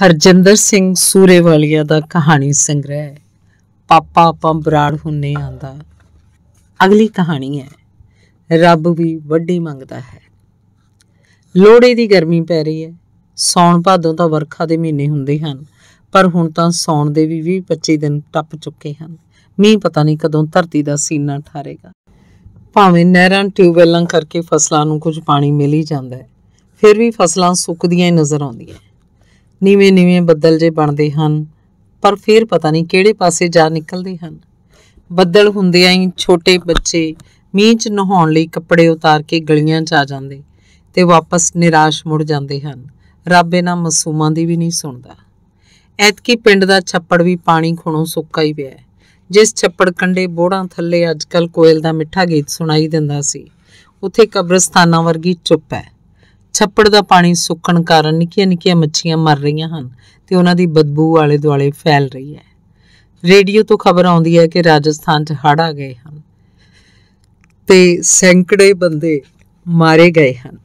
ਹਰਜਿੰਦਰ ਸਿੰਘ ਸੂਰੇਵਾਲੀਆ ਦਾ ਕਹਾਣੀ ਸੰਗ੍ਰਹਿ ਪਾਪਾ ਆਪਾਂ ਬਰਾੜ ਹੁੰਨੇ ਆਂਦਾ ਅਗਲੀ ਕਹਾਣੀ ਹੈ ਰੱਬ ਵੀ ਵੱਡੀ ਮੰਗਦਾ ਹੈ ਲੋੜੇ ਦੀ ਗਰਮੀ ਪੈ ਰਹੀ ਹੈ ਸੌਣ ਭਾਦੋਂ ਤਾਂ ਵਰਖਾ ਦੇ ਮਹੀਨੇ ਹੁੰਦੇ ਹਨ ਪਰ ਹੁਣ ਤਾਂ ਸੌਣ ਦੇ ਵੀ 20 25 ਦਿਨ ਟੱਪ ਚੁੱਕੇ ਹਨ ਮੀਂਹ ਪਤਾ ਨਹੀਂ ਕਦੋਂ ਧਰਤੀ ਦਾ ਸੀਨਾ ਠਾਰੇਗਾ ਭਾਵੇਂ ਨਹਿਰਾਂ ਟਿਊਬਵੈਲਾਂ ਕਰਕੇ ਫਸਲਾਂ ਨੂੰ ਕੁਝ ਪਾਣੀ ਮਿਲ ਹੀ ਜਾਂਦਾ ਹੈ ਫਿਰ ਵੀ ਫਸਲਾਂ ਸੁੱਕਦੀਆਂ ਹੀ ਨਜ਼ਰ ਆਉਂਦੀਆਂ ਨੀਵੇਂ-ਨੀਵੇਂ ਬੱਦਲ ਜੇ ਬਣਦੇ ਹਨ ਪਰ ਫਿਰ ਪਤਾ ਨਹੀਂ ਕਿਹੜੇ ਪਾਸੇ ਜਾ ਨਿਕਲਦੇ ਹਨ ਬੱਦਲ ਹੁੰਦਿਆਂ ਹੀ ਛੋਟੇ ਬੱਚੇ ਮੀਂਹ 'ਚ ਨਹਾਉਣ ਲਈ ਕੱਪੜੇ ਉਤਾਰ ਕੇ ਗਲੀਆਂ 'ਚ ਆ ਜਾਂਦੇ ਤੇ ਵਾਪਸ ਨਿਰਾਸ਼ ਮੁੜ ਜਾਂਦੇ ਹਨ ਰੱਬ ਇਹਨਾਂ ਮਾਸੂਮਾਂ ਦੀ ਵੀ ਨਹੀਂ ਸੁਣਦਾ ਐਤਕੀ ਪਿੰਡ ਦਾ ਛੱਪੜ ਵੀ ਪਾਣੀ ਖੁਣੋਂ ਸੁੱਕਾ ਹੀ ਪਿਆ ਜਿਸ ਛੱਪੜ ਕੰਡੇ ਬੋੜਾਂ ਥੱਲੇ ਅੱਜਕੱਲ ਕੋਇਲ ਦਾ ਮਿੱਠਾ ਗੀਤ ਸੁਣਾਈ ਦਿੰਦਾ ਸੀ ਉੱਥੇ ਕਬਰਸਤਾਨਾਂ ਵਰਗੀ ਚੁੱਪ ਹੈ ਛੱਪੜ ਦਾ ਪਾਣੀ ਸੁੱਕਣ ਕਾਰਨ ਨਿੱਕੀਆਂ ਨਿੱਕੀਆਂ ਮੱਛੀਆਂ ਮਰ ਰਹੀਆਂ ਹਨ ਤੇ ਉਹਨਾਂ ਦੀ ਬਦਬੂ ਆਲੇ ਦੁਆਲੇ ਫੈਲ ਰਹੀ ਹੈ ਰੇਡੀਓ ਤੋਂ ਖਬਰ ਆਉਂਦੀ ਹੈ ਕਿ ਰਾਜਸਥਾਨ 'ਚ ਹੜ੍ਹ ਆ ਗਏ ਹਨ ਤੇ ਸੈਂਕੜੇ ਬੰਦੇ ਮਾਰੇ ਗਏ ਹਨ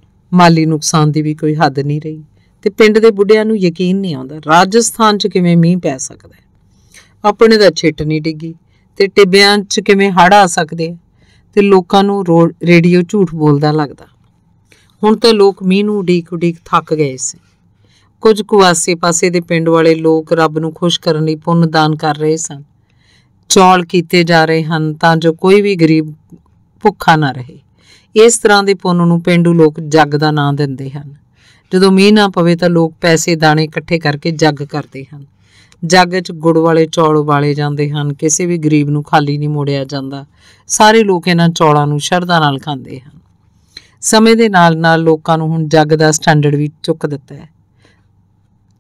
ਮਾਲੀ ਨੁਕਸਾਨ ਦੀ ਵੀ ਕੋਈ ਹੱਦ ਨਹੀਂ ਰਹੀ ਤੇ ਪਿੰਡ ਦੇ ਬੁੱਢਿਆਂ ਨੂੰ ਯਕੀਨ ਨਹੀਂ ਆਉਂਦਾ ਰਾਜਸਥਾਨ 'ਚ ਕਿਵੇਂ ਮੀਂਹ ਪੈ ਸਕਦਾ ਹੈ ਆਪਣੇ ਦਾ ਛਿੱਟ ਨਹੀਂ ਡਿੱਗੀ ਤੇ ਟਿੱਬਿਆਂ 'ਚ ਕਿਵੇਂ ਹੜ੍ਹ ਆ ਸਕਦੇ ਤੇ ਲੋਕਾਂ ਨੂੰ ਰੇਡੀਓ ਝੂਠ ਬੋਲਦਾ ਲੱਗਦਾ ਹੁਣ ਤੇ ਲੋਕ ਮੀਂਹ ਨੂੰ ਡੀਕ ਡੀਕ ਥੱਕ ਗਏ ਸੀ ਕੁਝ ਕੁਆਸੇ ਪਾਸੇ ਦੇ ਪਿੰਡ ਵਾਲੇ ਲੋਕ ਰੱਬ ਨੂੰ ਖੁਸ਼ ਕਰਨ ਲਈ ਪੁੰਨ ਦਾਨ ਕਰ ਰਹੇ ਸਨ ਚੌਲ ਕੀਤੇ ਜਾ ਰਹੇ ਹਨ ਤਾਂ ਜੋ ਕੋਈ ਵੀ ਗਰੀਬ ਭੁੱਖਾ ਨਾ ਰਹੇ ਇਸ ਤਰ੍ਹਾਂ ਦੇ ਪੁੰਨ ਨੂੰ ਪਿੰਡੂ ਲੋਕ ਜੱਗ ਦਾ ਨਾਂ ਦਿੰਦੇ ਹਨ ਜਦੋਂ ਮੀਂਹ ਨਾ ਪਵੇ ਤਾਂ ਲੋਕ ਪੈਸੇ ਦਾਣੇ ਇਕੱਠੇ ਕਰਕੇ ਜੱਗ ਕਰਦੇ ਹਨ ਜੱਗ 'ਚ ਗੁੜ ਵਾਲੇ ਚੌਲ ਵਾਲੇ ਜਾਂਦੇ ਹਨ ਕਿਸੇ ਵੀ ਗਰੀਬ ਨੂੰ ਖਾਲੀ ਨਹੀਂ ਮੋੜਿਆ ਜਾਂਦਾ ਸਾਰੇ ਲੋਕ ਇਹਨਾਂ ਚੌਲਾਂ ਨੂੰ ਸ਼ਰਧਾ ਨਾਲ ਖਾਂਦੇ ਹਨ ਸਮੇਂ ਦੇ ਨਾਲ-ਨਾਲ ਲੋਕਾਂ ਨੂੰ ਹੁਣ ਜੱਗ ਦਾ ਸਟੈਂਡਰਡ ਵੀ ਚੁੱਕ ਦਿੱਤਾ ਹੈ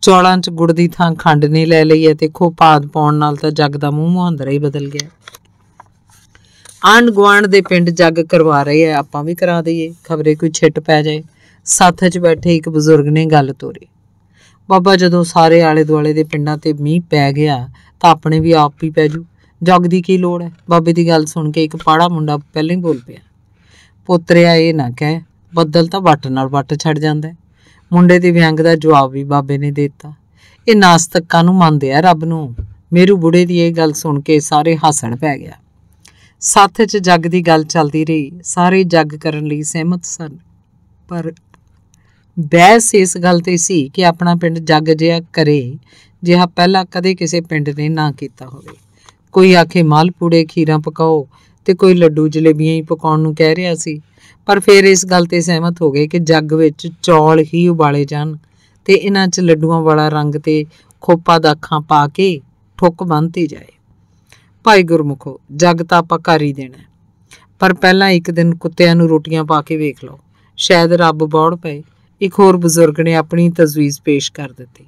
ਚੌਲਾਂ 'ਚ ਗੁੜ ਦੀ ਥਾਂ ਖੰਡ ਨੇ ਲੈ ਲਈ ਹੈ ਤੇ ਖੋਪਾਦ ਪਾਉਣ ਨਾਲ ਤਾਂ ਜੱਗ ਦਾ ਮੂੰਹ ਮੁਹਾਂਦਰਾ ਹੀ ਬਦਲ ਗਿਆ ਆਂਡ ਗਵਾਂਡ ਦੇ ਪਿੰਡ ਜੱਗ ਕਰਵਾ ਰਹੇ ਆ ਆਪਾਂ ਵੀ ਕਰਾ ਦਈਏ ਖਬਰੇ ਕੋਈ ਛਿੱਟ ਪੈ ਜਾਏ ਸਾਥ 'ਚ ਬੈਠੇ ਇੱਕ ਬਜ਼ੁਰਗ ਨੇ ਗੱਲ ਤੋਰੀ ਬਾਬਾ ਜਦੋਂ ਸਾਰੇ ਆਲੇ ਦੁਆਲੇ ਦੇ ਪਿੰਡਾਂ ਤੇ ਮੀਂਹ ਪੈ ਗਿਆ ਤਾਂ ਆਪਣੇ ਵੀ ਆਪ ਹੀ ਪੈ ਜੂ ਜੱਗ ਦੀ ਕੀ ਲੋੜ ਹੈ ਬਾਬੇ ਦੀ ਗੱਲ ਸੁਣ ਕੇ ਇੱਕ ਪਾੜਾ ਮੁੰਡਾ ਪਹਿਲਾਂ ਹੀ ਬੋਲ ਪਿਆ ਪੋਤਰਿਆ ਇਹ ਨਾ ਕਹਿ ਬੱਦਲ ਤਾਂ ਵੱਟ ਨਾਲ ਵੱਟ ਛੱਡ ਜਾਂਦਾ ਮੁੰਡੇ ਦੀ ਵਿਅੰਗ ਦਾ ਜਵਾਬ ਵੀ ਬਾਬੇ ਨੇ ਦਿੱਤਾ ਇਹ ਨਾਸਤਕਾਂ ਨੂੰ ਮੰਨਦੇ ਆ ਰੱਬ ਨੂੰ ਮੇਰੂ ਬੁੜੇ ਦੀ ਇਹ ਗੱਲ ਸੁਣ ਕੇ ਸਾਰੇ ਹੱਸਣ ਪੈ ਗਿਆ ਸਾਥ 'ਚ ਜੱਗ ਦੀ ਗੱਲ ਚੱਲਦੀ ਰਹੀ ਸਾਰੇ ਜੱਗ ਕਰਨ ਲਈ ਸਹਿਮਤ ਸਨ ਪਰ ਬਹਿਸ ਇਸ ਗੱਲ ਤੇ ਸੀ ਕਿ ਆਪਣਾ ਪਿੰਡ ਜੱਗ ਜਿਹਾ ਕਰੇ ਜਿਹਾ ਪਹਿਲਾਂ ਕਦੇ ਕਿਸੇ ਪਿੰਡ ਨੇ ਨਾ ਕੀਤਾ ਹੋਵੇ ਕੋਈ ਆਖੇ ਮਾਲਪੂੜੇ ਖੀਰਾਂ ਪਕਾਓ ਤੇ ਕੋਈ ਲੱਡੂ ਜਲੇਬੀਆਂ ਹੀ ਪਕਾਉਣ ਨੂੰ ਕਹਿ ਰਿਹਾ ਸੀ ਪਰ ਫਿਰ ਇਸ ਗੱਲ ਤੇ ਸਹਿਮਤ ਹੋ ਗਏ ਕਿ ਜੱਗ ਵਿੱਚ ਚੌਲ ਹੀ ਉਬਾਲੇ ਜਾਣ ਤੇ ਇਹਨਾਂ 'ਚ ਲੱਡੂਆਂ ਵਾਲਾ ਰੰਗ ਤੇ ਖੋਪਾ ਦਾ ਅੱਖਾਂ ਪਾ ਕੇ ਠੁੱਕ ਬੰਨਤੀ ਜਾਏ ਭਾਈ ਗੁਰਮੁਖੋ ਜੱਗ ਤਾਂ ਆਪਾਂ ਹੀ ਦੇਣਾ ਪਰ ਪਹਿਲਾਂ ਇੱਕ ਦਿਨ ਕੁੱਤਿਆਂ ਨੂੰ ਰੋਟੀਆਂ ਪਾ ਕੇ ਵੇਖ ਲਓ ਸ਼ਾਇਦ ਰੱਬ ਬੌੜ ਪਏ ਇੱਕ ਹੋਰ ਬਜ਼ੁਰਗ ਨੇ ਆਪਣੀ ਤਜਵੀਜ਼ ਪੇਸ਼ ਕਰ ਦਿੱਤੀ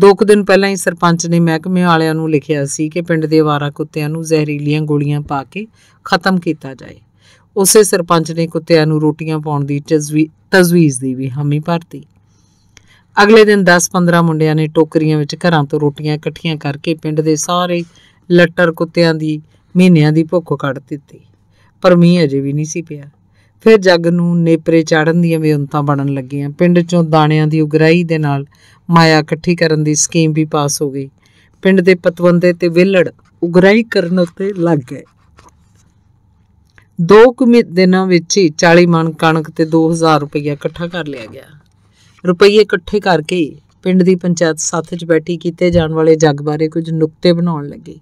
ਦੋ ਕੁ ਦਿਨ ਪਹਿਲਾਂ ਹੀ ਸਰਪੰਚ ਨੇ ਮਹਿਕਮੇ ਵਾਲਿਆਂ ਨੂੰ ਲਿਖਿਆ ਸੀ ਕਿ ਪਿੰਡ ਦੇ ਆਵਾਰਾ ਕੁੱਤਿਆਂ ਨੂੰ ਜ਼ਹਿਰੀਲੀਆਂ ਗੋਲੀਆਂ ਪਾ ਕੇ ਖਤਮ ਕੀਤਾ ਜਾਏ ਉਸੇ ਸਰਪੰਚ ਨੇ ਕੁੱਤਿਆਂ ਨੂੰ ਰੋਟੀਆਂ ਪਾਉਣ ਦੀ ਤਜਵੀਜ਼ ਦੀ ਵੀ ਹਾਮੀ ਭਰਤੀ ਅਗਲੇ ਦਿਨ 10-15 ਮੁੰਡਿਆਂ ਨੇ ਟੋਕਰੀਆਂ ਵਿੱਚ ਘਰਾਂ ਤੋਂ ਰੋਟੀਆਂ ਇਕੱਠੀਆਂ ਕਰਕੇ ਪਿੰਡ ਦੇ ਸਾਰੇ ਲੱਟਰ ਕੁੱਤਿਆਂ ਦੀ ਮਹੀਨਿਆਂ ਦੀ ਭੁੱਖ ਕੱਢ ਦਿੱਤੀ ਪਰ ਮੀਂਹ ਅਜੇ ਵੀ ਨਹੀਂ ਸੀ ਪਿਆ ਫਿਰ ਜੱਗ ਨੂੰ ਨੇਪਰੇ ਚਾੜਨ ਦੀਆਂ ਵਿਉਂਤਾਂ ਬਣਨ ਲੱਗੀਆਂ ਪਿੰਡ ਚੋਂ ਦਾਣਿਆਂ ਦੀ ਉਗਰਾਈ ਦੇ ਨਾਲ ਮਾਇਆ ਇਕੱਠੀ ਕਰਨ ਦੀ ਸਕੀਮ ਵੀ ਪਾਸ ਹੋ ਗਈ ਪਿੰਡ ਦੇ ਪਤਵੰਦੇ ਤੇ ਵਿਲੜ ਉਗਰਾਈ ਕਰਨ ਉੱਤੇ ਲੱਗ ਗਏ ਦੋ ਕੁ ਦਿਨਾਂ ਵਿੱਚ ਹੀ 40 ਮਣ ਕਣਕ ਤੇ 2000 ਰੁਪਏ ਇਕੱਠਾ ਕਰ ਲਿਆ ਗਿਆ ਰੁਪਏ ਇਕੱਠੇ ਕਰਕੇ ਪਿੰਡ ਦੀ ਪੰਚਾਇਤ ਸਾਥ 'ਚ ਬੈਠੀ ਕੀਤੇ ਜਾਣ ਵਾਲੇ ਜੱਗ ਬਾਰੇ ਕੁਝ ਨੁਕਤੇ ਬਣਾਉਣ ਲੱਗੇ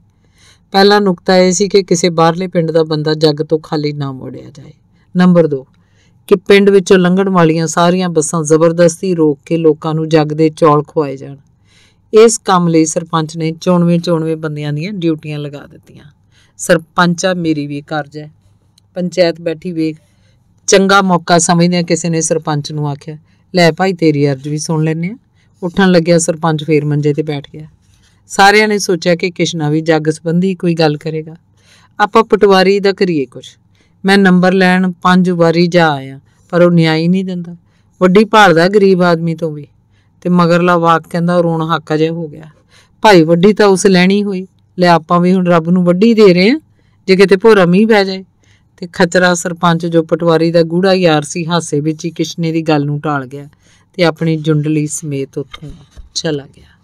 ਪਹਿਲਾ ਨੁਕਤਾ ਇਹ ਸੀ ਕਿ ਕਿਸੇ ਬਾਹਰਲੇ ਪਿੰਡ ਦਾ ਬੰਦਾ ਜੱਗ ਤੋਂ ਖਾਲੀ ਨਾ ਮੋੜਿਆ ਜਾਏ ਨੰਬਰ 2 ਕਿ ਪਿੰਡ ਵਿੱਚੋਂ ਲੰਘਣ ਵਾਲੀਆਂ ਸਾਰੀਆਂ ਬੱਸਾਂ ਜ਼ਬਰਦਸਤੀ ਰੋਕ ਕੇ ਲੋਕਾਂ ਨੂੰ ਜੱਗ ਦੇ ਚੌਲ ਖਵਾਏ ਜਾਣ ਇਸ ਕੰਮ ਲਈ ਸਰਪੰਚ ਨੇ 94-94 ਬੰਦਿਆਂ ਦੀਆਂ ਡਿਊਟੀਆਂ ਲਗਾ ਦਿੱਤੀਆਂ ਸਰਪੰਚਾ ਮੇਰੀ ਵੀ ਕਾਰਜ ਹੈ ਪੰਚਾਇਤ ਬੈਠੀ ਵੇਖ ਚੰਗਾ ਮੌਕਾ ਸਮਝਦਿਆਂ ਕਿਸੇ ਨੇ ਸਰਪੰਚ ਨੂੰ ਆਖਿਆ ਲੈ ਭਾਈ ਤੇਰੀ ਅਰਜ਼ ਵੀ ਸੁਣ ਲੈਨੇ ਆ ਉੱਠਣ ਲੱਗਿਆ ਸਰਪੰਚ ਫੇਰ ਮੰਜੇ ਤੇ ਬੈਠ ਗਿਆ ਸਾਰਿਆਂ ਨੇ ਸੋਚਿਆ ਕਿ ਕਿਸ਼ਨਾ ਵੀ ਜੱਗ ਸੰਬੰਧੀ ਕੋਈ ਗੱਲ ਕਰੇਗਾ ਆਪਾਂ ਪਟਵਾਰੀ ਦਾ ਕਰੀਏ ਕੁਝ ਮੈਂ ਨੰਬਰ ਲੈਣ ਪੰਜ ਵਾਰੀ ਜਾ ਆਇਆ ਪਰ ਉਹ ਨਿਆਈ ਨਹੀਂ ਦਿੰਦਾ ਵੱਡੀ ਭਾਲਦਾ ਗਰੀਬ ਆਦਮੀ ਤੋਂ ਵੀ ਤੇ ਮਗਰਲਾ ਵਾਕ ਕਹਿੰਦਾ ਰੋਣ ਹੱਕ ਅਜੇ ਹੋ ਗਿਆ ਭਾਈ ਵੱਡੀ ਤਾਂ ਉਸ ਲੈਣੀ ਹੋਈ ਲੈ ਆਪਾਂ ਵੀ ਹੁਣ ਰੱਬ ਨੂੰ ਵੱਡੀ ਦੇ ਰਹੇ ਆ ਜੇ ਕਿਤੇ ਭੋਰਾ ਮੀਂਹ ਪੈ ਜਾਏ ਤੇ ਖਚਰਾ ਸਰਪੰਚ ਜੋ ਪਟਵਾਰੀ ਦਾ ਗੂੜਾ ਯਾਰ ਸੀ ਹਾਸੇ ਵਿੱਚ ਹੀ ਕਿਸ਼ਨੇ ਦੀ ਗੱਲ ਨੂੰ ਟਾਲ ਗਿਆ ਤੇ ਆਪਣੀ ਜੁੰਡਲੀ ਸਮੇਤ ਉੱਥੋਂ ਚਲਾ ਗਿਆ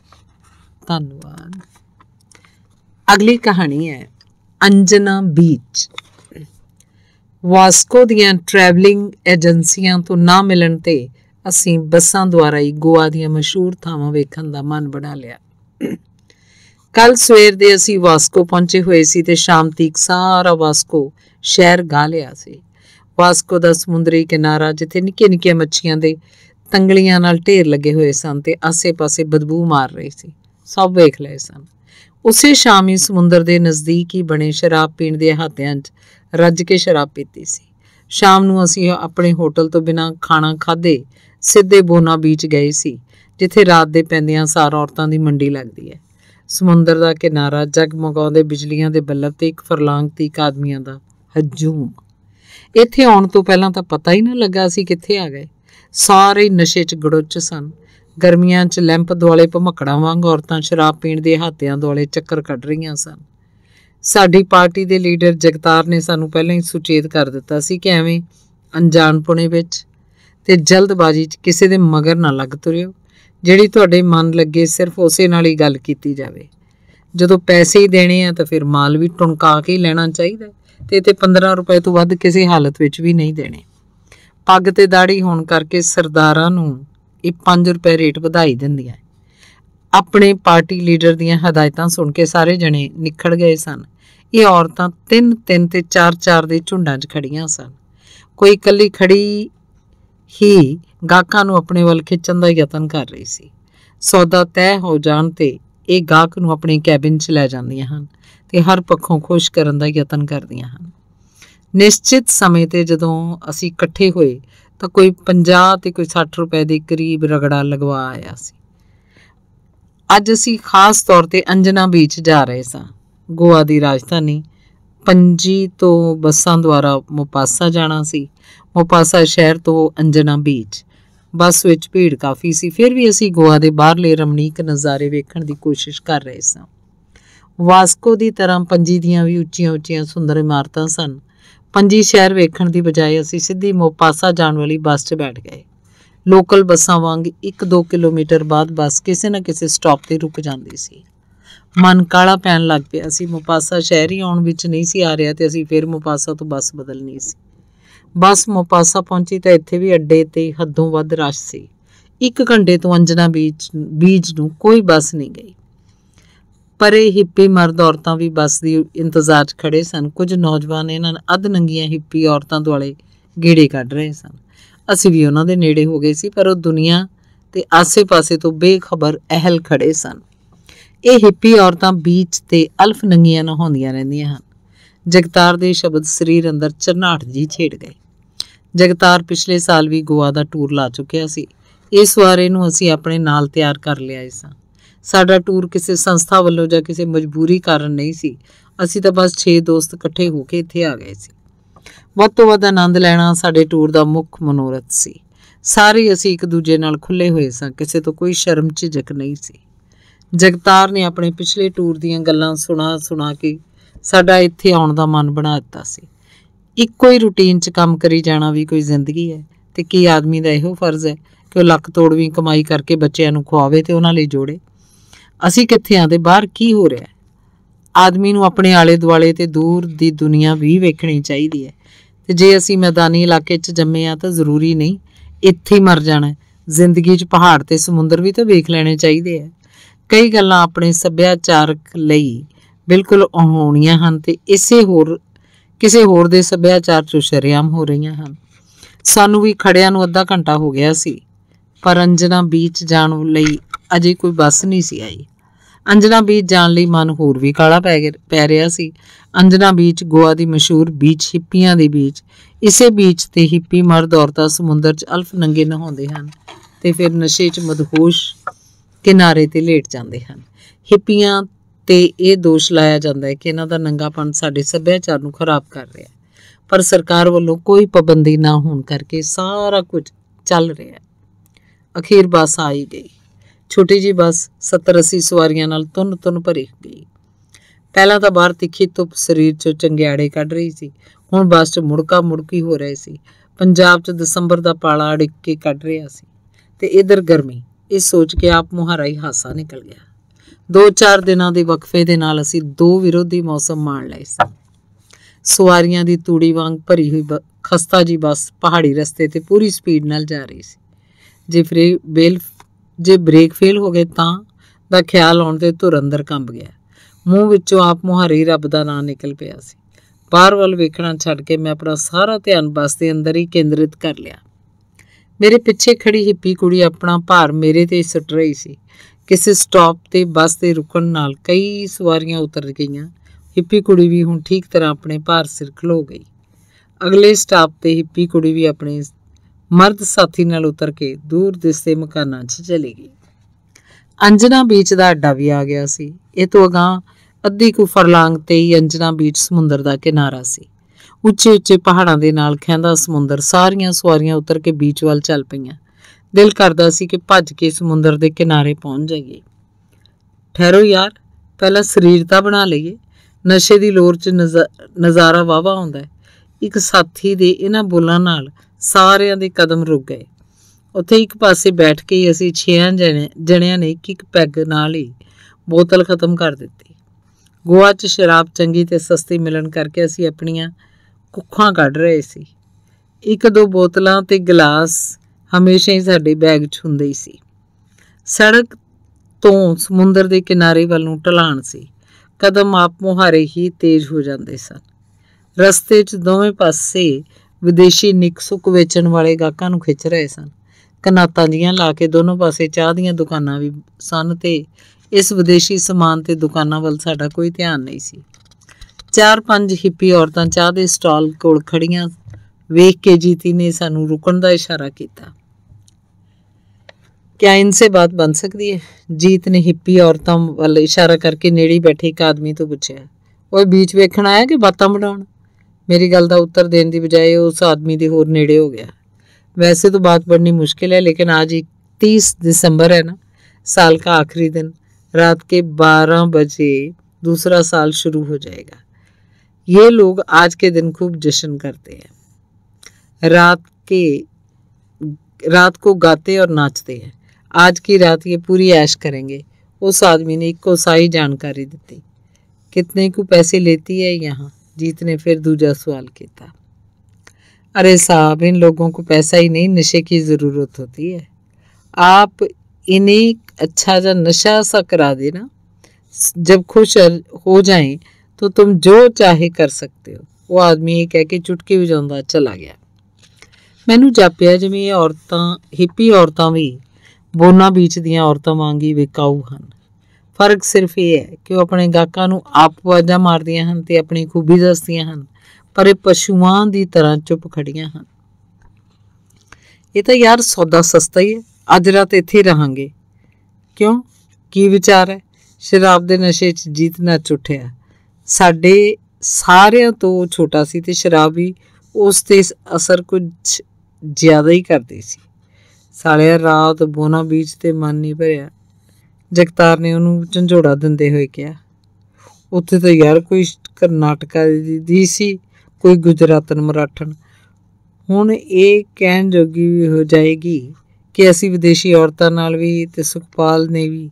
ਧੰਨਵਾਦ ਅਗਲੀ ਕਹਾਣੀ ਹੈ ਅੰਜਨਾ ਬੀਚ ਵਾਸਕੋ ਦੀਆਂ ਟਰੈਵਲਿੰਗ ਏਜੰਸੀਆਂ ਤੋਂ ਨਾ ਮਿਲਣ ਤੇ ਅਸੀਂ ਬੱਸਾਂ ਦੁਆਰਾ ਹੀ ਗੋਆ ਦੀਆਂ ਮਸ਼ਹੂਰ ਥਾਵਾਂ ਵੇਖਣ ਦਾ ਮਨ ਬਣਾ ਲਿਆ ਕੱਲ ਸਵੇਰ ਦੇ ਅਸੀਂ ਵਾਸਕੋ ਪਹੁੰਚੇ ਹੋਏ ਸੀ ਤੇ ਸ਼ਾਮ ਤੀਕ ਸਾਰਾ ਵਾਸਕੋ ਸ਼ਹਿਰ ਗਾ ਲਿਆ ਸੀ ਵਾਸਕੋ ਦਾ ਸਮੁੰਦਰੀ ਕਿਨਾਰਾ ਜਿੱਥੇ ਨਿੱਕੇ ਨਿੱਕੇ ਮੱਛੀਆਂ ਦੇ ਤੰਗਲੀਆਂ ਨਾਲ ਢੇਰ ਲੱਗੇ ਹੋਏ ਸਨ ਤੇ ਆਸੇ-ਪਾਸੇ ਬਦਬੂ ਮਾਰ ਰਹੀ ਸੀ ਸਭ ਵੇਖ ਲਏ ਸਨ ਉਸੇ ਸ਼ਾਮੀ ਸਮੁੰਦਰ ਦੇ ਨਜ਼ਦੀਕ ਹੀ ਬਣੇ ਸ਼ਰਾਬ ਪੀਣ ਦੇ ਹਾਤਿਆਂ 'ਚ ਰੱਜ ਕੇ ਸ਼ਰਾਬ ਪੀਤੀ ਸੀ ਸ਼ਾਮ ਨੂੰ ਅਸੀਂ ਆਪਣੇ ਹੋਟਲ ਤੋਂ ਬਿਨਾਂ ਖਾਣਾ ਖਾਦੇ ਸਿੱਧੇ ਬੋਨਾ ਬੀਚ ਗਏ ਸੀ ਜਿੱਥੇ ਰਾਤ ਦੇ ਪੈਂਦਿਆਂ ਸਾਰ ਔਰਤਾਂ ਦੀ ਮੰਡੀ ਲੱਗਦੀ ਹੈ ਸਮੁੰਦਰ ਦਾ ਕਿਨਾਰਾ ਜਗਮਗਾਉਂਦੇ ਬਿਜਲੀਆਂ ਦੇ ਬੱਲਬ ਤੇ ਇੱਕ ਫਰਲਾਂਗ ਤੀਕ ਆਦਮੀਆਂ ਦਾ ਹਜੂਮ ਇੱਥੇ ਆਉਣ ਤੋਂ ਪਹਿਲਾਂ ਤਾਂ ਪਤਾ ਹੀ ਨਾ ਲੱਗਾ ਸੀ ਕਿੱਥੇ ਆ ਗਏ ਸਾਰੇ ਨਸ਼ੇ 'ਚ ਗੜੁੱਚ ਸਨ ਗਰਮੀਆਂ 'ਚ ਲੈਂਪ ਦੁਆਲੇ ਭਮਕੜਾਂ ਵਾਂਗ ਔਰਤਾਂ ਸ਼ਰਾਬ ਪੀਣ ਦੇ ਹਾਤਿਆਂ ਦੁਆਲੇ ਚੱਕਰ ਕੱਢ ਰਹੀਆਂ ਸਨ ਸਾਡੀ ਪਾਰਟੀ ਦੇ ਲੀਡਰ ਜਗਤਾਰ ਨੇ ਸਾਨੂੰ ਪਹਿਲਾਂ ਹੀ ਸੁਚੇਤ ਕਰ ਦਿੱਤਾ ਸੀ ਕਿ ਐਵੇਂ ਅਣਜਾਣਪੁਣੇ ਵਿੱਚ ਤੇ ਜਲਦਬਾਜ਼ੀ 'ਚ ਕਿਸੇ ਦੇ ਮਗਰ ਨਾ ਲੱਗ ਤੁਰਿਓ ਜਿਹੜੀ ਤੁਹਾਡੇ ਮਨ ਲੱਗੇ ਸਿਰਫ ਉਸੇ ਨਾਲ ਹੀ ਗੱਲ ਕੀਤੀ ਜਾਵੇ ਜਦੋਂ ਪੈਸੇ ਹੀ ਦੇਣੇ ਆ ਤਾਂ ਫਿਰ ਮਾਲ ਵੀ ਟੁਣਕਾ ਕੇ ਹੀ ਲੈਣਾ ਚਾਹੀਦਾ ਤੇ ਤੇ 15 ਰੁਪਏ ਤੋਂ ਵੱਧ ਕਿਸੇ ਹਾਲਤ ਵਿੱਚ ਵੀ ਨਹੀਂ ਦੇਣੇ ਪੱਗ ਤੇ ਦਾੜੀ ਹੋਣ ਕਰਕੇ ਸਰਦਾਰਾਂ ਨੂੰ ਇਹ 5 ਰੁਪਏ ਰੇਟ ਵਧਾਈ ਦਿੰਦੀਆਂ ਆਪਣੇ ਪਾਰਟੀ ਲੀਡਰ ਦੀਆਂ ਹਦਾਇਤਾਂ ਸੁਣ ਕੇ ਸਾਰੇ ਜਣੇ ਨਿਖੜ ਗਏ ਸਨ ਇਹ ਔਰਤਾਂ ਤਿੰਨ ਤਿੰਨ ਤੇ ਚਾਰ ਚਾਰ ਦੇ ਝੁੰਡਾਂ 'ਚ ਖੜੀਆਂ ਸਨ ਕੋਈ ਇਕੱਲੀ ਖੜੀ ਹੀ ਗਾਹਕਾਂ ਨੂੰ ਆਪਣੇ ਵੱਲ ਖਿੱਚਣ ਦਾ ਯਤਨ ਕਰ ਰਹੀ ਸੀ ਸੌਦਾ ਤੈਅ ਹੋ ਜਾਣ ਤੇ ਇਹ ਗਾਹਕ ਨੂੰ ਆਪਣੇ ਕੈਬਿਨ 'ਚ ਲੈ ਜਾਂਦੀਆਂ ਹਨ ਤੇ ਹਰ ਪੱਖੋਂ ਖੁਸ਼ ਕਰਨ ਦਾ ਯਤਨ ਕਰਦੀਆਂ ਹਨ ਨਿਸ਼ਚਿਤ ਸਮੇਂ ਤੇ ਜਦੋਂ ਅਸੀਂ ਇਕੱਠੇ ਹੋਏ ਤਾਂ ਕੋਈ 50 ਤੇ ਕੋਈ 60 ਰੁਪਏ ਦੇ ਕਰੀਬ ਰਗੜਾ ਲਗਵਾ ਆਇਆ ਸੀ ਅੱਜ ਅਸੀਂ ਖਾਸ ਤੌਰ ਤੇ ਅੰਜਨਾ ਬੀਚ ਜਾ ਰਹੇ ਸਾਂ ਗੋਆ ਦੀ ਰਾਜਧਾਨੀ ਪੰਜੀ ਤੋਂ ਬੱਸਾਂ ਦੁਆਰਾ ਮੋਪਾਸਾ ਜਾਣਾ ਸੀ ਮੋਪਾਸਾ ਸ਼ਹਿਰ ਤੋਂ ਅੰਜਨਾ ਬੀਚ ਬੱਸ ਵਿੱਚ ਭੀੜ ਕਾਫੀ ਸੀ ਫਿਰ ਵੀ ਅਸੀਂ ਗੋਆ ਦੇ ਬਾਹਰਲੇ ਰਮਣੀਕ ਨਜ਼ਾਰੇ ਵੇਖਣ ਦੀ ਕੋਸ਼ਿਸ਼ ਕਰ ਰਹੇ ਸਾਂ ਵਾਸਕੋ ਦੀ ਤਰ੍ਹਾਂ ਪੰਜੀ ਦੀਆਂ ਵੀ ਉੱਚੀਆਂ-ਉੱਚੀਆਂ ਸੁੰਦਰ ਇਮਾਰਤਾਂ ਸਨ ਪੰਜੀ ਸ਼ਹਿਰ ਵੇਖਣ ਦੀ ਬਜਾਏ ਅਸੀਂ ਸਿੱਧੀ ਮੋਪਾਸਾ ਜਾਣ ਵਾਲੀ ਬੱਸ 'ਚ ਬੈਠ ਗਏ ਲੋਕਲ ਬੱਸਾਂ ਵਾਂਗ 1-2 ਕਿਲੋਮੀਟਰ ਬਾਅਦ ਬੱਸ ਕਿਸੇ ਨਾ ਕਿਸੇ ਸਟਾਪ ਤੇ ਰੁਕ ਜਾਂਦੀ ਸੀ ਮਨ ਕਾਲਾ ਪੈਣ ਲੱਗ ਪਿਆ ਸੀ ਮੋਪਾਸਾ ਸ਼ਹਿਰ ਹੀ ਆਉਣ ਵਿੱਚ ਨਹੀਂ ਸੀ ਆ ਰਿਹਾ ਤੇ ਅਸੀਂ ਫਿਰ ਮੋਪਾਸਾ ਤੋਂ ਬੱਸ ਬਦਲਣੀ ਸੀ ਬੱਸ ਮੋਪਾਸਾ ਪਹੁੰਚੀ ਤਾਂ ਇੱਥੇ ਵੀ ਅੱਡੇ ਤੇ ਹੱਦੋਂ ਵੱਧ ਰਸ਼ ਸੀ 1 ਘੰਟੇ ਤੋਂ ਅੰਜਨਾ ਬੀਚ ਬੀਚ ਨੂੰ ਕੋਈ ਬੱਸ ਨਹੀਂ ਗਈ ਪਰ ਇਹ ਹਿੱਪੀ ਮਰਦ ਔਰਤਾਂ ਵੀ ਬੱਸ ਦੀ ਇੰਤਜ਼ਾਰ 'ਚ ਖੜੇ ਸਨ ਕੁਝ ਨੌਜਵਾਨ ਇਹਨਾਂ ਅਧ ਨੰਗੀਆਂ ਹਿੱਪੀ ਔਰਤਾਂ ਦੁਆਲੇ ਗੇੜੇ ਕੱਢ ਰਹੇ ਸਨ ਅਸੀਂ ਵੀ ਉਹਨਾਂ ਦੇ ਨੇੜੇ ਹੋ ਗਏ ਸੀ ਪਰ ਉਹ ਦੁਨੀਆ ਤੇ ਆਸੇ-ਪਾਸੇ ਤੋਂ ਬੇਖਬਰ ਅਹਲ ਖੜੇ ਸਨ ਇਹ ਹਿੱਪੀ ਔਰਤਾਂ ਬੀਚ ਤੇ ਅਲਫ ਨੰਗੀਆਂ ਨਹਾਉਂਦੀਆਂ ਰਹਿੰਦੀਆਂ ਹਨ ਜਗਤਾਰ ਦੇ ਸ਼ਬਦ ਸਰੀਰ ਅੰਦਰ ਚਰਨਾਟ ਜੀ ਛੇੜ ਗਏ ਜਗਤਾਰ ਪਿਛਲੇ ਸਾਲ ਵੀ ਗੋਆ ਦਾ ਟੂਰ ਲਾ ਚੁੱਕਿਆ ਸੀ ਇਸ ਵਾਰ ਇਹਨੂੰ ਅਸੀਂ ਆਪਣੇ ਨਾਲ ਤਿਆਰ ਕਰ ਲਿਆਏ ਸਾਂ ਸਾਡਾ ਟੂਰ ਕਿਸੇ ਸੰਸਥਾ ਵੱਲੋਂ ਜਾਂ ਕਿਸੇ ਮਜਬੂਰੀ ਕਾਰਨ ਨਹੀਂ ਸੀ ਅਸੀਂ ਤਾਂ ਬਸ 6 ਦੋਸਤ ਇਕੱਠੇ ਹੋ ਕੇ ਇੱਥੇ ਆ ਗਏ ਸੀ ਵੱਧ ਤੋਂ ਵੱਧ ਆਨੰਦ ਲੈਣਾ ਸਾਡੇ ਟੂਰ ਦਾ ਮੁੱਖ ਮਨੋਰਥ ਸੀ ਸਾਰੇ ਅਸੀਂ ਇੱਕ ਦੂਜੇ ਨਾਲ ਖੁੱਲੇ ਹੋਏ ਸਾਂ ਕਿਸੇ ਤੋਂ ਕੋਈ ਸ਼ਰਮ ਝਿਜਕ ਨਹੀਂ ਸੀ ਜਗਤਾਰ ਨੇ ਆਪਣੇ ਪਿਛਲੇ ਟੂਰ ਦੀਆਂ ਗੱਲਾਂ ਸੁਣਾ ਸੁਣਾ ਕੇ ਸਾਡਾ ਇੱਥੇ ਆਉਣ ਦਾ ਮਨ ਬਣਾ ਦਿੱਤਾ ਸੀ ਇੱਕੋ ਹੀ ਰੁਟੀਨ 'ਚ ਕੰਮ ਕਰੀ ਜਾਣਾ ਵੀ ਕੋਈ ਜ਼ਿੰਦਗੀ ਹੈ ਤੇ ਕੀ ਆਦਮੀ ਦਾ ਇਹੋ ਫਰਜ਼ ਹੈ ਕਿ ਉਹ ਲੱਖ ਤੋੜ ਵੀ ਕਮਾਈ ਕਰਕੇ ਬੱਚਿਆਂ ਨੂੰ ਖਵਾਵੇ ਤੇ ਉਹਨਾਂ ਲਈ ਜੋੜੇ ਅਸੀਂ ਕਿੱਥੇ ਆਂ ਤੇ ਬਾਹਰ ਕੀ ਹੋ ਰਿਹਾ ਹੈ ਆਦਮੀ ਨੂੰ ਆਪਣੇ ਆਲੇ ਦੁਆਲੇ ਤੇ ਦੂਰ ਦੀ ਦੁਨੀਆ ਵੀ ਵੇਖਣੀ ਚਾਹੀਦੀ ਹੈ ਤੇ ਜੇ ਅਸੀਂ ਮੈਦਾਨੀ ਇਲਾਕੇ 'ਚ ਜੰਮੇ ਆ ਤਾਂ ਜ਼ਰੂਰੀ ਨਹੀਂ ਇੱਥੇ ਹੀ ਮਰ ਜਾਣਾ ਜ਼ਿੰਦਗੀ 'ਚ ਪਹਾੜ ਤੇ ਸਮੁੰਦਰ ਵੀ ਤਾਂ ਵੇਖ ਲੈਣੇ ਚਾਹੀਦੇ ਆ ਕਈ ਗੱਲਾਂ ਆਪਣੇ ਸੱਭਿਆਚਾਰਕ ਲਈ ਬਿਲਕੁਲ ਹੋਣੀਆਂ ਹਨ ਤੇ ਇਸੇ ਹੋਰ ਕਿਸੇ ਹੋਰ ਦੇ ਸੱਭਿਆਚਾਰ 'ਚ ਸ਼ਰਿਆਮ ਹੋ ਰਹੀਆਂ ਹਨ ਸਾਨੂੰ ਵੀ ਖੜਿਆਂ ਨੂੰ ਅੱਧਾ ਘੰਟਾ ਹੋ ਗਿਆ ਸੀ ਪਰ ਅੰਜਨਾ ਬੀਚ ਜਾਣ ਲਈ ਅਜੇ ਕੋਈ ਬੱਸ ਨਹੀਂ ਸੀ ਆਈ ਅੰਜਨਾ ਬੀਚ ਜਾਣ ਲਈ ਮਨ ਹੋਰ ਵੀ ਕਾਲਾ ਪੈ ਗਿਆ ਪੈ ਰਿਹਾ ਸੀ ਅੰਜਨਾ ਬੀਚ ਗੋਆ ਦੀ ਮਸ਼ਹੂਰ ਬੀਚ ਹਿੱਪੀਆਂ ਦੀ ਬੀਚ ਇਸੇ ਬੀਚ ਤੇ ਹਿੱਪੀ ਮਰਦ ਔਰਤਾਂ ਸਮੁੰਦਰ 'ਚ ਅਲਫ ਨੰਗੇ ਨਹਾਉਂਦੇ ਹਨ ਤੇ ਫਿਰ ਨਸ਼ੇ 'ਚ ਮਦਹੋਸ਼ ਕਿਨਾਰੇ ਤੇ ਲੇਟ ਜਾਂਦੇ ਹਨ ਹਿੱਪੀਆਂ ਤੇ ਇਹ ਦੋਸ਼ ਲਾਇਆ ਜਾਂਦਾ ਹੈ ਕਿ ਇਹਨਾਂ ਦਾ ਨੰਗਾਪਨ ਸਾਡੇ ਸੱਭਿਆਚਾਰ ਨੂੰ ਖਰਾਬ ਕਰ ਰਿਹਾ ਹੈ ਪਰ ਸਰਕਾਰ ਵੱਲੋਂ ਕੋਈ ਪਾਬੰਦੀ ਨਾ ਹੋਣ ਕਰਕੇ ਸਾਰਾ ਕੁਝ ਚੱਲ ਰਿਹਾ ਹੈ ਅਖੀਰ ਬਸ ਆਈ ਗਈ ਛੋਟੀ ਜੀ ਬੱਸ 70-80 ਸਵਾਰੀਆਂ ਨਾਲ ਤੁੰਨ-ਤੁੰਨ ਭਰੀ ਗਈ ਪਹਿਲਾਂ ਤਾਂ ਬਾਹਰ ਤਿੱਖੀ ਧੁੱਪ ਸਰੀਰ 'ਚੋਂ ਚੰਗਿਆੜੇ ਕੱਢ ਰਹੀ ਸੀ ਹੁਣ ਬੱਸ 'ਚ ਮੁੜਕਾ ਮੁੜਕੀ ਹੋ ਰਹੇ ਸੀ ਪੰਜਾਬ 'ਚ ਦਸੰਬਰ ਦਾ ਪਾਲਾ ਅੜਿੱਕ ਕੇ ਕੱਢ ਰਿਹਾ ਸੀ ਤੇ ਇਧਰ ਗਰਮੀ ਇਹ ਸੋਚ ਕੇ ਆਪ ਮੁਹਾਰਾ ਹੀ ਹਾਸਾ ਨਿਕਲ ਗਿਆ ਦੋ ਚਾਰ ਦਿਨਾਂ ਦੇ ਵਕਫੇ ਦੇ ਨਾਲ ਅਸੀਂ ਦੋ ਵਿਰੋਧੀ ਮੌਸਮ ਮਾਣ ਲਏ ਸੀ ਸਵਾਰੀਆਂ ਦੀ ਤੂੜੀ ਵਾਂਗ ਭਰੀ ਹੋਈ ਖਸਤਾ ਜੀ ਬੱਸ ਪਹਾੜੀ ਰਸਤੇ ਤੇ ਪੂਰੀ ਸਪੀਡ ਨਾਲ ਜਾ ਰਹੀ ਸੀ ਜੇ ਫ੍ਰੀ ਬੇਲ ਜੇ ਬ੍ਰੇਕ ਫੇਲ ਹੋ ਗਏ ਤਾਂ ਦਾ ਖਿਆਲ ਆਉਣ ਤੇ ਧੁਰ ਅੰਦਰ ਕੰਬ ਗਿਆ ਮੂੰਹ ਵਿੱਚੋਂ ਆਪ ਮੁਹਾਰੀ ਰੱਬ ਦਾ ਨਾਮ ਨਿਕਲ ਪਿਆ ਸੀ ਬਾਹਰ ਵੱਲ ਵੇਖਣਾ ਛੱਡ ਕੇ ਮੈਂ ਆਪਣਾ ਸਾਰਾ ਧਿਆਨ ਬਸ ਦੇ ਅੰਦਰ ਹੀ ਕੇਂਦਰਿਤ ਕਰ ਲਿਆ ਮੇਰੇ ਪਿੱਛੇ ਖੜੀ ਹਿੱਪੀ ਕੁੜੀ ਆਪਣਾ ਭਾਰ ਮੇਰੇ ਤੇ ਸੁੱਟ ਰਹੀ ਸੀ ਕਿਸੇ ਸਟਾਪ ਤੇ ਬੱਸ ਦੇ ਰੁਕਣ ਨਾਲ ਕਈ ਸਵਾਰੀਆਂ ਉਤਰ ਗਈਆਂ ਹਿੱਪੀ ਕੁੜੀ ਵੀ ਹੁਣ ਠੀਕ ਤਰ੍ਹਾਂ ਆਪਣੇ ਭਾਰ ਸਿਰ ਖਲੋ ਗਈ ਅਗਲੇ ਸਟਾਪ ਤੇ ਹਿੱਪੀ ਕੁੜੀ ਵੀ ਆਪਣੇ ਮਰਦ ਸਾਥੀ ਨਾਲ ਉਤਰ ਕੇ ਦੂਰ ਦਿਸਦੇ ਮਕਾਨਾਂ 'ਚ ਚਲੀ ਗਈ ਅੰਜਨਾ ਬੀਚ ਦਾ ਅੱਡਾ ਵੀ ਆ ਗਿਆ ਸੀ ਇਹ ਤੋਂ ਅਗਾਹ ਅੱਧੀ ਕੁ ਫਰਲਾਂਗ ਤੇ ਹੀ ਅੰਜਨਾ ਬੀਚ ਸਮੁੰਦਰ ਦਾ ਕਿਨਾਰਾ ਸੀ ਉੱਚੇ ਉੱਚੇ ਪਹਾੜਾਂ ਦੇ ਨਾਲ ਖੈਂਦਾ ਸਮੁੰਦਰ ਸਾਰੀਆਂ ਸਵਾਰੀਆਂ ਉਤਰ ਕੇ ਬੀਚ ਵੱਲ ਚੱਲ ਪਈਆਂ ਦਿਲ ਕਰਦਾ ਸੀ ਕਿ ਭੱਜ ਕੇ ਸਮੁੰਦਰ ਦੇ ਕਿਨਾਰੇ ਪਹੁੰਚ ਜਾਈਏ ਠਹਿਰੋ ਯਾਰ ਪਹਿਲਾਂ ਸਰੀਰ ਤਾਂ ਬਣਾ ਲਈਏ ਨਸ਼ੇ ਦੀ ਲੋਰ 'ਚ ਨਜ਼ਾਰਾ ਵਾਵਾ ਹੁੰਦਾ ਇੱਕ ਸਾਥੀ ਦੇ ਇਹਨਾਂ ਬੋਲਾਂ ਨਾਲ ਸਾਰਿਆਂ ਦੇ ਕਦਮ ਰੁਕ ਗਏ ਉੱਥੇ ਇੱਕ ਪਾਸੇ ਬੈਠ ਕੇ ਅਸੀਂ ਛੇ ਜਣੇ ਜਣਿਆਂ ਨੇ ਇੱਕ ਇੱਕ ਪੈਗ ਨਾਲ ਹੀ ਬੋਤਲ ਖਤਮ ਕਰ ਦਿੱਤੀ ਗੋਆ 'ਚ ਸ਼ਰਾਬ ਚੰਗੀ ਤੇ ਸਸਤੀ ਮਿਲਣ ਕਰਕੇ ਅਸੀਂ ਆਪਣੀਆਂ ਕੁੱਖਾਂ ਕੱਢ ਰਹੇ ਸੀ ਇੱਕ ਦੋ ਬੋਤਲਾਂ ਤੇ ਗਲਾਸ ਹਮੇਸ਼ਾ ਹੀ ਸਾਡੇ ਬੈਗ 'ਚ ਹੁੰਦੇ ਹੀ ਸੀ ਸੜਕ ਤੋਂ ਸਮੁੰਦਰ ਦੇ ਕਿਨਾਰੇ ਵੱਲ ਨੂੰ ਢਲਾਣ ਸੀ ਕਦਮ ਆਪ ਮੁਹਾਰੇ ਹੀ ਤੇਜ਼ ਹੋ ਜਾਂਦੇ ਸਨ ਰਸਤੇ 'ਚ ਦੋਵੇਂ ਪਾਸੇ ਵਿਦੇਸ਼ੀ ਨਿਕਸੁਕ ਵੇਚਣ ਵਾਲੇ ਗਾਹਕਾਂ ਨੂੰ ਖਿੱਚ ਰਹੇ ਸਨ ਕਨਾਤਾਂ ਜੀਆਂ ਲਾ ਕੇ ਦੋਨੋਂ ਪਾਸੇ ਚਾਹ ਦੀਆਂ ਦੁਕਾਨਾਂ ਵੀ ਸਨ ਤੇ ਇਸ ਵਿਦੇਸ਼ੀ ਸਮਾਨ ਤੇ ਦੁਕਾਨਾਂ ਵੱਲ ਸਾਡਾ ਕੋਈ ਧਿਆਨ ਨਹੀਂ ਸੀ ਚਾਰ ਪੰਜ ਹਿੱਪੀ ਔਰਤਾਂ ਚਾਹ ਦੇ ਸਟਾਲ ਕੋਲ ਖੜੀਆਂ ਵੇਖ ਕੇ ਜੀਤੀ ਨੇ ਸਾਨੂੰ ਰੁਕਣ ਦਾ ਇਸ਼ਾਰਾ ਕੀਤਾ ਕਿਆ इनसे ਬਾਤ ਬਣ ਸਕਦੀ ਹੈ ਜੀਤ ਨੇ हिप्पी ਔਰਤਾਂ ਵੱਲ ਇਸ਼ਾਰਾ ਕਰਕੇ ਨੇੜੇ ਬੈਠੇ ਇੱਕ ਆਦਮੀ ਤੋਂ ਪੁੱਛਿਆ ਓਏ ਵਿੱਚ ਵੇਖਣਾ ਹੈ ਕਿ ਬਾਤਾਂ ਬਣਾਉਣ मेरी गल का उत्तर देने की बजाय उस आदमी के होर नेड़े हो गया वैसे तो बात बढ़नी मुश्किल है लेकिन आज इकतीस दिसंबर है ना साल का आखिरी दिन रात के बारह बजे दूसरा साल शुरू हो जाएगा ये लोग आज के दिन खूब जश्न करते हैं रात के रात को गाते और नाचते हैं आज की रात ये पूरी ऐश करेंगे उस आदमी ने एक कोसाही जानकारी दी कितने को पैसे लेती है यहाँ जीत ने फिर दूजा सवाल किया अरे साहब इन लोगों को पैसा ही नहीं नशे की ज़रूरत होती है आप इन्हें अच्छा जा नशा सा करा देना जब खुश हो जाएं तो तुम जो चाहे कर सकते हो वो आदमी ये कह के चुटकी बजा चला गया ਮੈਨੂੰ ਜਾਪਿਆ ਜਿਵੇਂ ਇਹ ਔਰਤਾਂ ਹਿੱਪੀ ਔਰਤਾਂ ਵੀ ਬੋਨਾ ਬੀਚ ਦੀਆਂ ਔਰਤਾਂ ਵਾਂਗੀ ਵਿਕਾਊ ਹਨ ਫਰਕ ਸਿਰਫ ਇਹ ਹੈ ਕਿ ਉਹ ਆਪਣੇ ਗਾਕਾਂ ਨੂੰ ਆਪ ਮਾਰਦੀਆਂ ਹਨ ਤੇ ਆਪਣੀ ਖੂਬੀ ਦੱਸਦੀਆਂ ਹਨ ਪਰ ਇਹ ਪਸ਼ੂਆਂ ਦੀ ਤਰ੍ਹਾਂ ਚੁੱਪ ਖੜੀਆਂ ਹਨ ਇਹ ਤਾਂ ਯਾਰ ਸੌਦਾ ਸਸਤਾ ਹੀ ਹੈ ਅੱਜ ਰਾਤ ਇੱਥੇ ਹੀ ਰਹਾਂਗੇ ਕਿਉਂ ਕੀ ਵਿਚਾਰ ਹੈ ਸ਼ਰਾਬ ਦੇ ਨਸ਼ੇ 'ਚ ਜੀਤ ਨੱਚ ਉੱਠਿਆ ਸਾਡੇ ਸਾਰਿਆਂ ਤੋਂ ਛੋਟਾ ਸੀ ਤੇ ਸ਼ਰਾਬ ਵੀ ਉਸ ਤੇ ਅਸਰ ਕੁਝ ਜ਼ਿਆਦਾ ਹੀ ਕਰਦੀ ਸੀ ਸਾਲਿਆ ਰਾਤ ਬੋਨਾ ਬੀਚ ਤੇ ਮਨ ਨਹੀਂ ਭਰਿਆ ਜਗਤਾਰ ਨੇ ਉਹਨੂੰ ਝੰਝੋੜਾ ਦਿੰਦੇ ਹੋਏ ਕਿਹਾ ਉੱਥੇ ਤਾਂ ਯਾਰ ਕੋਈ ਕਰਨਾਟਕਾ ਦੀ ਸੀ ਕੋਈ ਗੁਜਰਾਤਨ ਮਰਾਠਣ ਹੁਣ ਇਹ ਕਹਿਣ ਜੋਗੀ ਵੀ ਹੋ ਜਾਏਗੀ ਕਿ ਅਸੀਂ ਵਿਦੇਸ਼ੀ ਔਰਤਾਂ ਨਾਲ ਵੀ ਤੇ ਸੁਖਪਾਲ ਨੇ ਵੀ